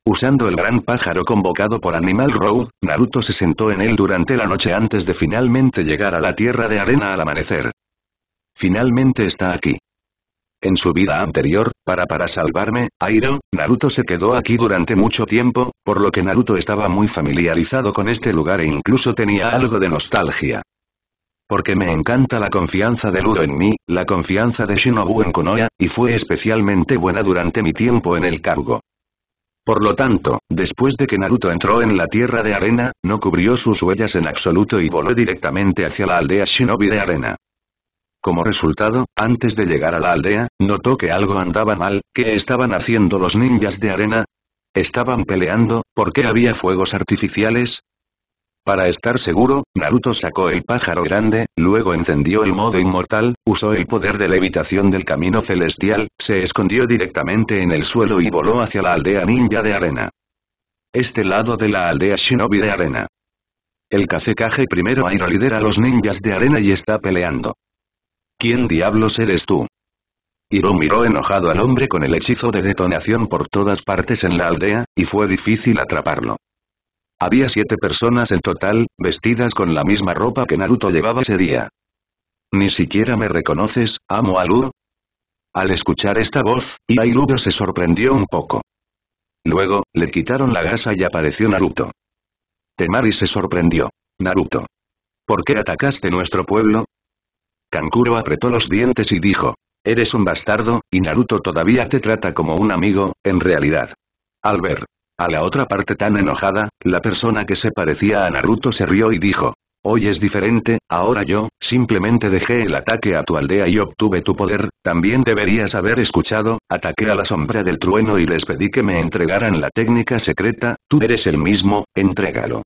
Usando el gran pájaro convocado por Animal Row, Naruto se sentó en él durante la noche antes de finalmente llegar a la tierra de arena al amanecer. Finalmente está aquí. En su vida anterior, para para salvarme, Airo, Naruto se quedó aquí durante mucho tiempo, por lo que Naruto estaba muy familiarizado con este lugar e incluso tenía algo de nostalgia. Porque me encanta la confianza de Ludo en mí, la confianza de Shinobu en Konoha, y fue especialmente buena durante mi tiempo en el cargo. Por lo tanto, después de que Naruto entró en la Tierra de Arena, no cubrió sus huellas en absoluto y voló directamente hacia la aldea Shinobi de Arena. Como resultado, antes de llegar a la aldea, notó que algo andaba mal, ¿qué estaban haciendo los ninjas de arena? ¿Estaban peleando? ¿Por qué había fuegos artificiales? Para estar seguro, Naruto sacó el pájaro grande, luego encendió el modo inmortal, usó el poder de levitación del camino celestial, se escondió directamente en el suelo y voló hacia la aldea ninja de arena. Este lado de la aldea shinobi de arena. El cafecaje primero Airo lidera a los ninjas de arena y está peleando. ¿Quién diablos eres tú? Hiro miró enojado al hombre con el hechizo de detonación por todas partes en la aldea, y fue difícil atraparlo. Había siete personas en total, vestidas con la misma ropa que Naruto llevaba ese día. ¿Ni siquiera me reconoces, amo Lu. Al escuchar esta voz, Iruro se sorprendió un poco. Luego, le quitaron la gasa y apareció Naruto. Temari se sorprendió. Naruto. ¿Por qué atacaste nuestro pueblo? Kankuro apretó los dientes y dijo. Eres un bastardo, y Naruto todavía te trata como un amigo, en realidad. Al ver a la otra parte tan enojada, la persona que se parecía a Naruto se rió y dijo. Hoy es diferente, ahora yo, simplemente dejé el ataque a tu aldea y obtuve tu poder, también deberías haber escuchado, ataqué a la sombra del trueno y les pedí que me entregaran la técnica secreta, tú eres el mismo, entrégalo.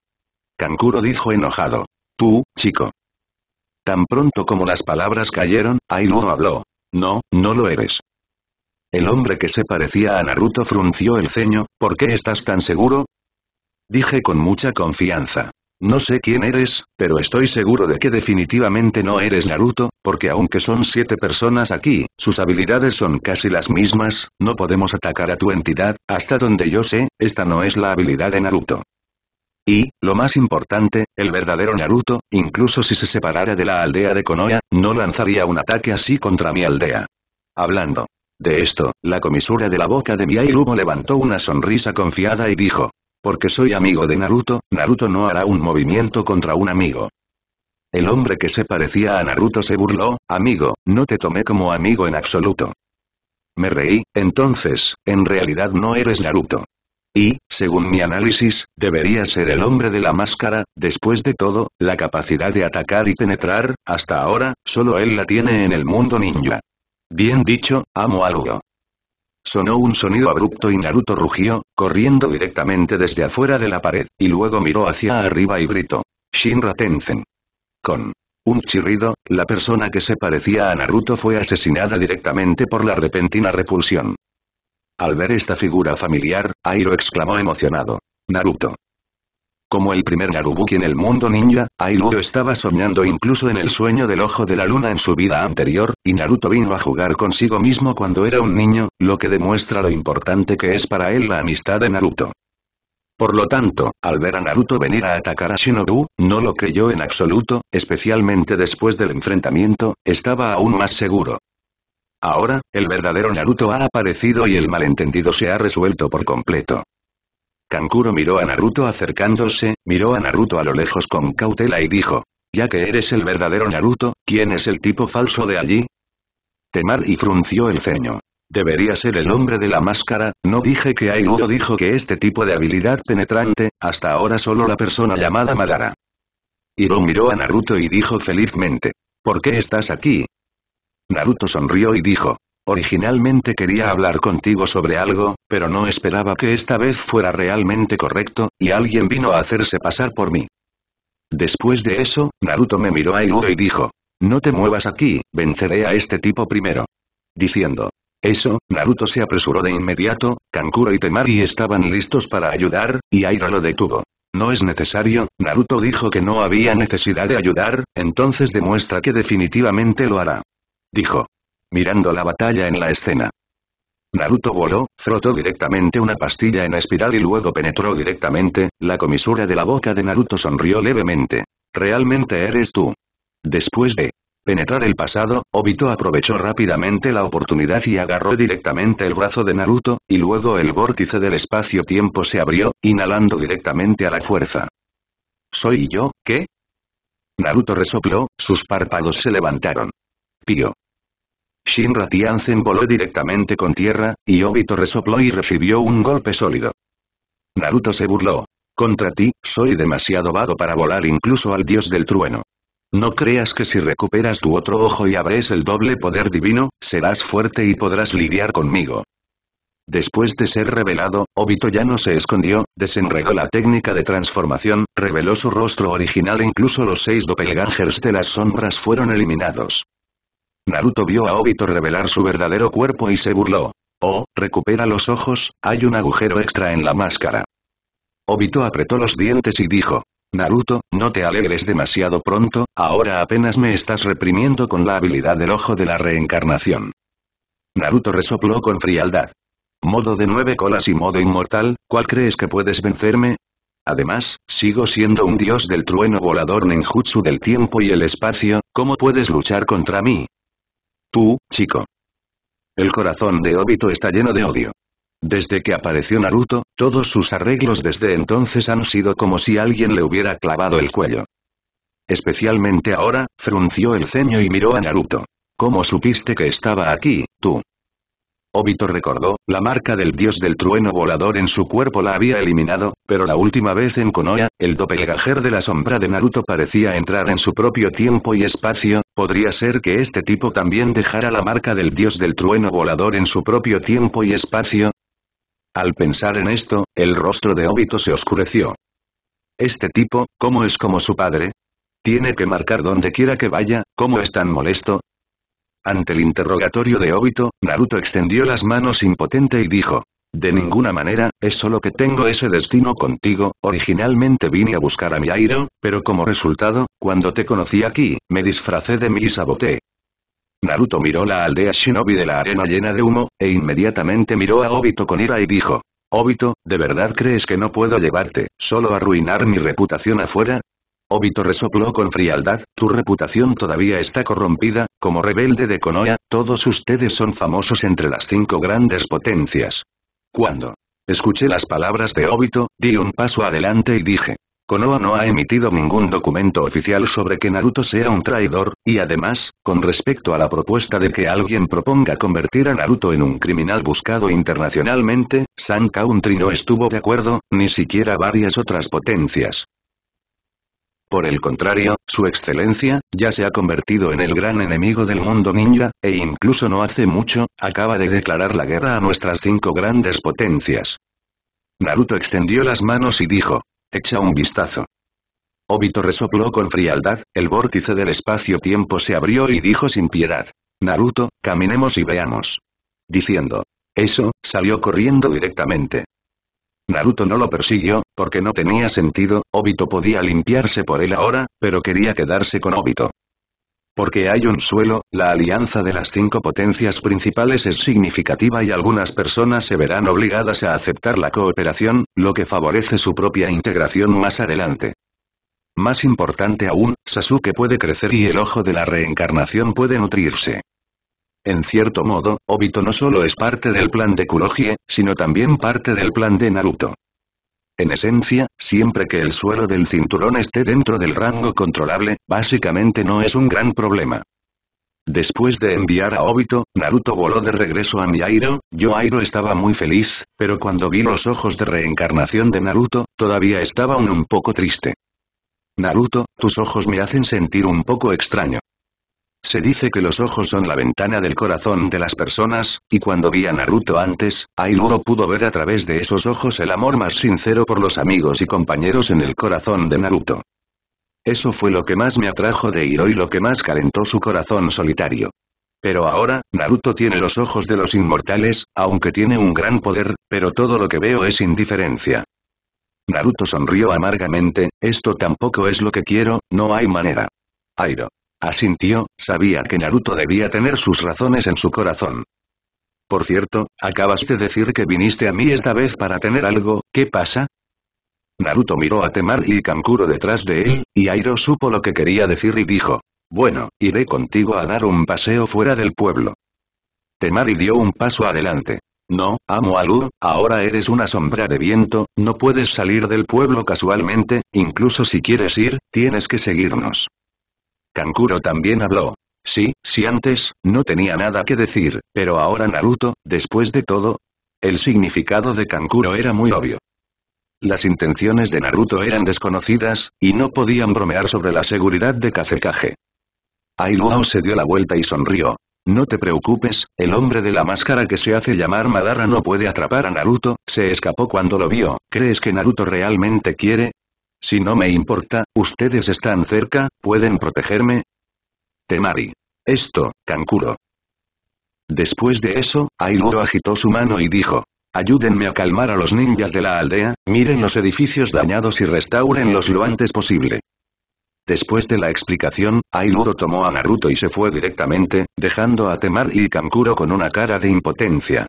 Kankuro dijo enojado. Tú, chico. Tan pronto como las palabras cayeron, Ailuo habló. No, no lo eres. El hombre que se parecía a Naruto frunció el ceño, ¿por qué estás tan seguro? Dije con mucha confianza. No sé quién eres, pero estoy seguro de que definitivamente no eres Naruto, porque aunque son siete personas aquí, sus habilidades son casi las mismas, no podemos atacar a tu entidad, hasta donde yo sé, esta no es la habilidad de Naruto. Y, lo más importante, el verdadero Naruto, incluso si se separara de la aldea de Konoha, no lanzaría un ataque así contra mi aldea. Hablando. De esto, la comisura de la boca de Miai levantó una sonrisa confiada y dijo. Porque soy amigo de Naruto, Naruto no hará un movimiento contra un amigo. El hombre que se parecía a Naruto se burló, amigo, no te tomé como amigo en absoluto. Me reí, entonces, en realidad no eres Naruto. Y, según mi análisis, debería ser el hombre de la máscara, después de todo, la capacidad de atacar y penetrar, hasta ahora, solo él la tiene en el mundo ninja. Bien dicho, amo algo. Sonó un sonido abrupto y Naruto rugió, corriendo directamente desde afuera de la pared, y luego miró hacia arriba y gritó. Shinra Tenzen. Con un chirrido, la persona que se parecía a Naruto fue asesinada directamente por la repentina repulsión. Al ver esta figura familiar, Airo exclamó emocionado. Naruto. Como el primer Narubuki en el mundo ninja, Ailuo estaba soñando incluso en el sueño del ojo de la luna en su vida anterior, y Naruto vino a jugar consigo mismo cuando era un niño, lo que demuestra lo importante que es para él la amistad de Naruto. Por lo tanto, al ver a Naruto venir a atacar a Shinobu, no lo creyó en absoluto, especialmente después del enfrentamiento, estaba aún más seguro. Ahora, el verdadero Naruto ha aparecido y el malentendido se ha resuelto por completo. Kankuro miró a Naruto acercándose, miró a Naruto a lo lejos con cautela y dijo, ya que eres el verdadero Naruto, ¿quién es el tipo falso de allí? Temar y frunció el ceño. Debería ser el hombre de la máscara, no dije que Airudo dijo que este tipo de habilidad penetrante, hasta ahora solo la persona llamada Madara. Hiro miró a Naruto y dijo felizmente. ¿Por qué estás aquí? Naruto sonrió y dijo. Originalmente quería hablar contigo sobre algo, pero no esperaba que esta vez fuera realmente correcto, y alguien vino a hacerse pasar por mí. Después de eso, Naruto me miró a Iruo y dijo, no te muevas aquí, venceré a este tipo primero. Diciendo, eso, Naruto se apresuró de inmediato, Kankuro y Temari estaban listos para ayudar, y Aira lo detuvo. No es necesario, Naruto dijo que no había necesidad de ayudar, entonces demuestra que definitivamente lo hará. Dijo, mirando la batalla en la escena. Naruto voló, frotó directamente una pastilla en espiral y luego penetró directamente, la comisura de la boca de Naruto sonrió levemente. Realmente eres tú. Después de penetrar el pasado, Obito aprovechó rápidamente la oportunidad y agarró directamente el brazo de Naruto, y luego el vórtice del espacio-tiempo se abrió, inhalando directamente a la fuerza. ¿Soy yo, qué? Naruto resopló, sus párpados se levantaron. Pío. Shinra Tianzen voló directamente con tierra, y Obito resopló y recibió un golpe sólido. Naruto se burló. Contra ti, soy demasiado vago para volar incluso al dios del trueno. No creas que si recuperas tu otro ojo y abres el doble poder divino, serás fuerte y podrás lidiar conmigo. Después de ser revelado, Obito ya no se escondió, desenregó la técnica de transformación, reveló su rostro original e incluso los seis doppelgangers de las sombras fueron eliminados. Naruto vio a Obito revelar su verdadero cuerpo y se burló. Oh, recupera los ojos, hay un agujero extra en la máscara. Obito apretó los dientes y dijo. Naruto, no te alegres demasiado pronto, ahora apenas me estás reprimiendo con la habilidad del ojo de la reencarnación. Naruto resopló con frialdad. Modo de nueve colas y modo inmortal, ¿cuál crees que puedes vencerme? Además, sigo siendo un dios del trueno volador ninjutsu del tiempo y el espacio, ¿cómo puedes luchar contra mí? Tú, chico. El corazón de Obito está lleno de odio. Desde que apareció Naruto, todos sus arreglos desde entonces han sido como si alguien le hubiera clavado el cuello. Especialmente ahora, frunció el ceño y miró a Naruto. ¿Cómo supiste que estaba aquí, tú? Obito recordó, la marca del dios del trueno volador en su cuerpo la había eliminado, pero la última vez en Konoha, el doppelganger de la sombra de Naruto parecía entrar en su propio tiempo y espacio, podría ser que este tipo también dejara la marca del dios del trueno volador en su propio tiempo y espacio. Al pensar en esto, el rostro de Obito se oscureció. Este tipo, ¿cómo es como su padre? Tiene que marcar donde quiera que vaya, ¿cómo es tan molesto? Ante el interrogatorio de Obito, Naruto extendió las manos impotente y dijo, de ninguna manera, es solo que tengo ese destino contigo, originalmente vine a buscar a mi Airo, pero como resultado, cuando te conocí aquí, me disfracé de mí y saboté. Naruto miró la aldea shinobi de la arena llena de humo, e inmediatamente miró a Obito con ira y dijo, Obito, ¿de verdad crees que no puedo llevarte, solo arruinar mi reputación afuera? Obito resopló con frialdad, tu reputación todavía está corrompida, como rebelde de Konoha, todos ustedes son famosos entre las cinco grandes potencias. Cuando escuché las palabras de Obito, di un paso adelante y dije. Konoha no ha emitido ningún documento oficial sobre que Naruto sea un traidor, y además, con respecto a la propuesta de que alguien proponga convertir a Naruto en un criminal buscado internacionalmente, San Country no estuvo de acuerdo, ni siquiera varias otras potencias. Por el contrario, su excelencia, ya se ha convertido en el gran enemigo del mundo ninja, e incluso no hace mucho, acaba de declarar la guerra a nuestras cinco grandes potencias. Naruto extendió las manos y dijo. Echa un vistazo. Obito resopló con frialdad, el vórtice del espacio-tiempo se abrió y dijo sin piedad. Naruto, caminemos y veamos. Diciendo. Eso, salió corriendo directamente. Naruto no lo persiguió, porque no tenía sentido, Obito podía limpiarse por él ahora, pero quería quedarse con Obito. Porque hay un suelo, la alianza de las cinco potencias principales es significativa y algunas personas se verán obligadas a aceptar la cooperación, lo que favorece su propia integración más adelante. Más importante aún, Sasuke puede crecer y el ojo de la reencarnación puede nutrirse. En cierto modo, Obito no solo es parte del plan de Kurohige, sino también parte del plan de Naruto. En esencia, siempre que el suelo del cinturón esté dentro del rango controlable, básicamente no es un gran problema. Después de enviar a Obito, Naruto voló de regreso a Airo, yo Airo estaba muy feliz, pero cuando vi los ojos de reencarnación de Naruto, todavía estaba un, un poco triste. Naruto, tus ojos me hacen sentir un poco extraño. Se dice que los ojos son la ventana del corazón de las personas, y cuando vi a Naruto antes, Ailuro pudo ver a través de esos ojos el amor más sincero por los amigos y compañeros en el corazón de Naruto. Eso fue lo que más me atrajo de Hiroi y lo que más calentó su corazón solitario. Pero ahora, Naruto tiene los ojos de los inmortales, aunque tiene un gran poder, pero todo lo que veo es indiferencia. Naruto sonrió amargamente, esto tampoco es lo que quiero, no hay manera. Airo. Asintió, sabía que Naruto debía tener sus razones en su corazón. Por cierto, acabaste de decir que viniste a mí esta vez para tener algo, ¿qué pasa? Naruto miró a Temar y Kankuro detrás de él, y Airo supo lo que quería decir y dijo, bueno, iré contigo a dar un paseo fuera del pueblo. Temari dio un paso adelante. No, amo a Lu, ahora eres una sombra de viento, no puedes salir del pueblo casualmente, incluso si quieres ir, tienes que seguirnos. Kankuro también habló. Sí, si antes, no tenía nada que decir, pero ahora Naruto, después de todo... El significado de Kankuro era muy obvio. Las intenciones de Naruto eran desconocidas, y no podían bromear sobre la seguridad de Kazekage. Ailuao se dio la vuelta y sonrió. No te preocupes, el hombre de la máscara que se hace llamar Madara no puede atrapar a Naruto, se escapó cuando lo vio, ¿crees que Naruto realmente quiere? Si no me importa, ustedes están cerca, ¿pueden protegerme? Temari. Esto, Kankuro. Después de eso, Ailuro agitó su mano y dijo. Ayúdenme a calmar a los ninjas de la aldea, miren los edificios dañados y restaurenlos lo antes posible. Después de la explicación, Ailuro tomó a Naruto y se fue directamente, dejando a Temari y Kankuro con una cara de impotencia.